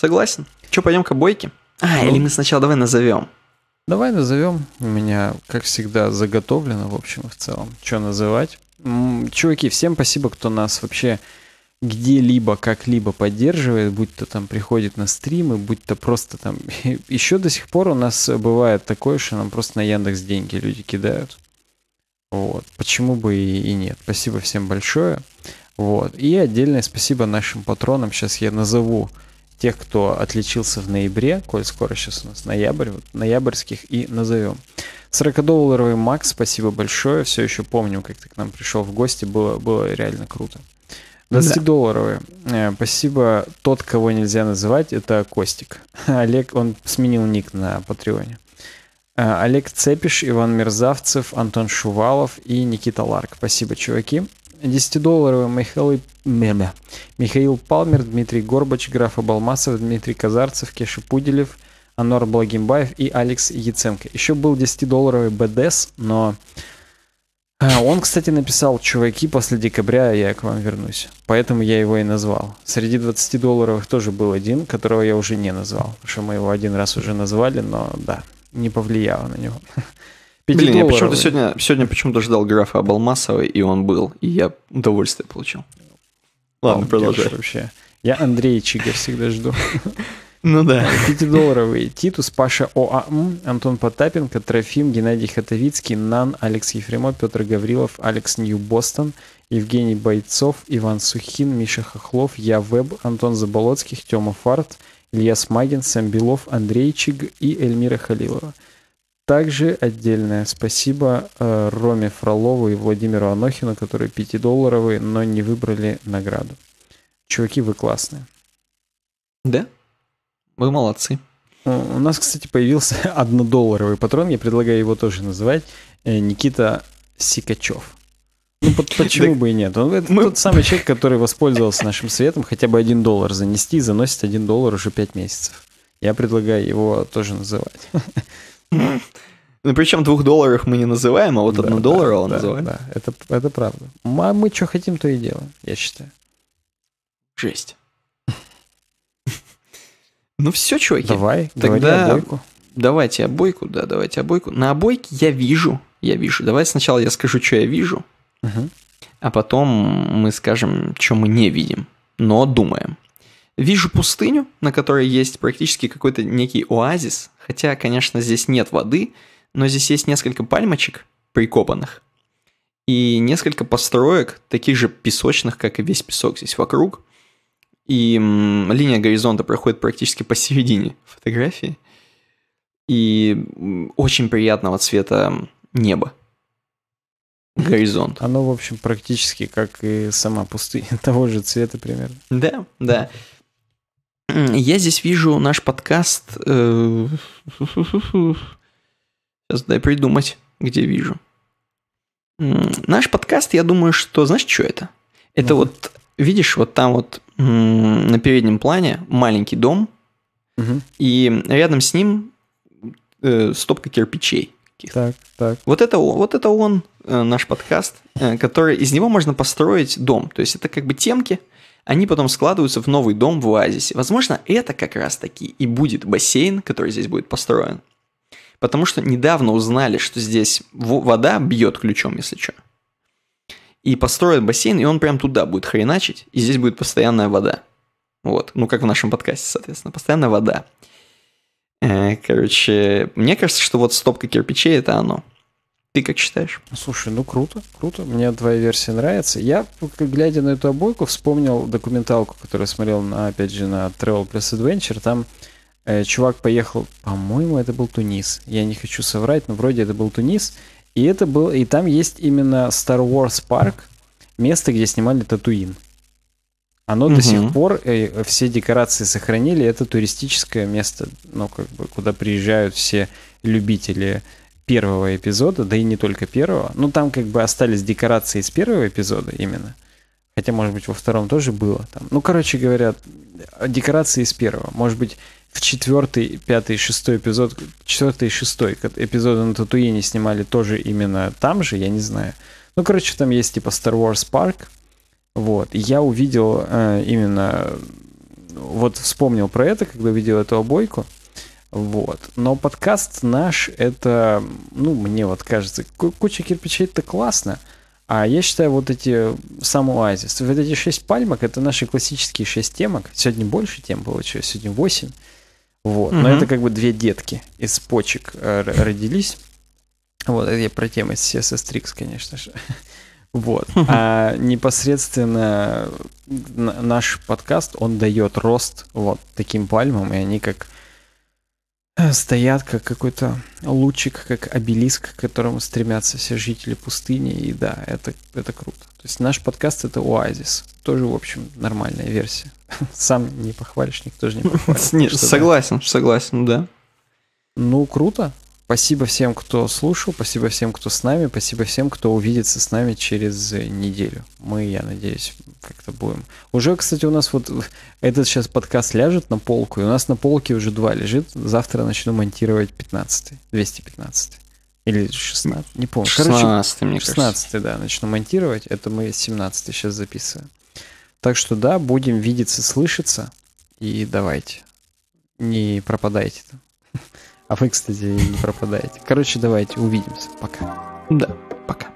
Согласен. Че, пойдем к обойке? А, ну, или мы сначала давай назовем. Давай назовем. У меня, как всегда, заготовлено, в общем в целом, что называть. Чуваки, всем спасибо, кто нас вообще где-либо, как-либо поддерживает, будь то там приходит на стримы, будь то просто там... Еще до сих пор у нас бывает такое, что нам просто на Яндекс деньги люди кидают. Вот. Почему бы и, и нет. Спасибо всем большое. Вот. И отдельное спасибо нашим патронам. Сейчас я назову тех, кто отличился в ноябре, коль скоро сейчас у нас ноябрь, вот ноябрьских и назовем. 40-долларовый Макс, спасибо большое. Все еще помню, как ты к нам пришел в гости. Было, было реально круто. 20-долларовые. Да. Э, спасибо. Тот, кого нельзя называть, это Костик. Олег, он сменил ник на Патреоне. Э, Олег Цепиш, Иван Мерзавцев, Антон Шувалов и Никита Ларк. Спасибо, чуваки. 10-долларовые Михаил, Михаил Палмер, Дмитрий Горбач, Граф Абалмасов, Дмитрий Казарцев, Кеша Пуделев, Анор Благимбаев и Алекс Яценко. Еще был 10-долларовый БДС, но а, он, кстати, написал «Чуваки, после декабря я к вам вернусь». Поэтому я его и назвал. Среди 20-долларовых тоже был один, которого я уже не назвал. Потому что мы его один раз уже назвали, но да, не повлияло на него. Блин, я почему-то сегодня, сегодня почему-то ждал графа об Алмасовой, и он был, и я удовольствие получил. Ладно, О, продолжай. Вообще. Я Андрей Чига всегда жду. Ну да. Пятидолларовые. Титус, Паша ОАМ, Антон Потапенко, Трофим, Геннадий Хатовицкий, Нан, Алекс Ефремо, Петр Гаврилов, Алекс Нью-Бостон, Евгений Бойцов, Иван Сухин, Миша Хохлов, Я Веб, Антон Заболоцких, Тёма Фарт, Илья Смагин, Сэм Белов, Андрей Чиг и Эльмира Халилова. Также отдельное спасибо э, Роме Фролову и Владимиру Анохину, которые 5-долларовые, но не выбрали награду. Чуваки, вы классные. Да? Вы молодцы. У нас, кстати, появился однодолларовый патрон. Я предлагаю его тоже называть. Э, Никита Сикачев. Ну, под, почему бы и нет? Он это мы... тот самый человек, который воспользовался нашим советом, хотя бы один доллар занести, и заносит один доллар уже пять месяцев. Я предлагаю его тоже называть. Ну, причем двух долларов мы не называем, а вот да, одну да, доллара он да, называет. Да, это, это правда. А мы что хотим, то и делаем, я считаю. Жесть. Ну все, чуваки. Давай, тогда обойку. Давайте обойку, да, давайте обойку. На обойке я вижу, я вижу. Давай сначала я скажу, что я вижу, а потом мы скажем, что мы не видим, но думаем. Вижу пустыню, на которой есть практически какой-то некий оазис, Хотя, конечно, здесь нет воды, но здесь есть несколько пальмочек прикопанных и несколько построек, таких же песочных, как и весь песок здесь вокруг. И м, линия горизонта проходит практически посередине фотографии. И очень приятного цвета неба. Горизонт. Оно, в общем, практически как и сама пустыня того же цвета примерно. Да, да. Я здесь вижу наш подкаст... Э, Сейчас дай придумать, где вижу. Наш подкаст, я думаю, что... Знаешь, что это? Это вот, видишь, вот там вот на переднем плане маленький дом, и рядом с ним э, стопка кирпичей. Так, так. Вот это, вот это он, э, наш подкаст, который из него можно построить дом. То есть это как бы темки, они потом складываются в новый дом в оазисе. Возможно, это как раз-таки и будет бассейн, который здесь будет построен. Потому что недавно узнали, что здесь вода бьет ключом, если что. И построят бассейн, и он прям туда будет хреначить, и здесь будет постоянная вода. Вот, ну как в нашем подкасте, соответственно, постоянная вода. Э, короче, мне кажется, что вот стопка кирпичей это оно. Ты как считаешь? Слушай, ну круто, круто. Мне твоя версия нравится. Я, глядя на эту обойку, вспомнил документалку, которую я смотрел, на, опять же, на Travel Plus Adventure. Там э, чувак поехал, по-моему, это был Тунис. Я не хочу соврать, но вроде это был Тунис. И это был, и там есть именно Star Wars парк, место, где снимали Татуин. Оно угу. до сих пор э, все декорации сохранили. Это туристическое место, ну как бы, куда приезжают все любители первого эпизода, да и не только первого. Ну, там как бы остались декорации из первого эпизода именно. Хотя, может быть, во втором тоже было. Там. Ну, короче говоря, декорации из первого. Может быть, в четвертый, пятый, шестой эпизод, четвертый и шестой эпизоды на Татуине снимали тоже именно там же, я не знаю. Ну, короче, там есть типа Star Wars Park. Вот. И я увидел э, именно... Вот вспомнил про это, когда увидел эту обойку. Вот. Но подкаст наш, это, ну, мне вот кажется, куча кирпичей это классно. А я считаю, вот эти сам оазис, вот эти шесть пальмок, это наши классические шесть темок. Сегодня больше тем получилось, сегодня восемь. Вот. Угу. Но это как бы две детки из почек э, родились. Вот, это я про темы с CSS Tricks, конечно же. Вот. А непосредственно наш подкаст, он дает рост вот таким пальмам, и они как стоят как какой-то лучик, как обелиск, к которому стремятся все жители пустыни. И да, это, это круто. То есть наш подкаст это оазис. Тоже, в общем, нормальная версия. Сам не похвалишь, никто же не похвалит. Нет, согласен, согласен, да. Ну, круто. Спасибо всем, кто слушал, спасибо всем, кто с нами, спасибо всем, кто увидится с нами через э, неделю. Мы, я надеюсь, как-то будем. Уже, кстати, у нас вот этот сейчас подкаст ляжет на полку, и у нас на полке уже два лежит. Завтра начну монтировать 15 215 или 16, не помню. 16, Короче, мне 16, кажется. да, начну монтировать. Это мы 17 сейчас записываем. Так что да, будем видеться, слышаться. И давайте. Не пропадайте там. А вы, кстати, не пропадаете. Короче, давайте увидимся. Пока. Да, пока.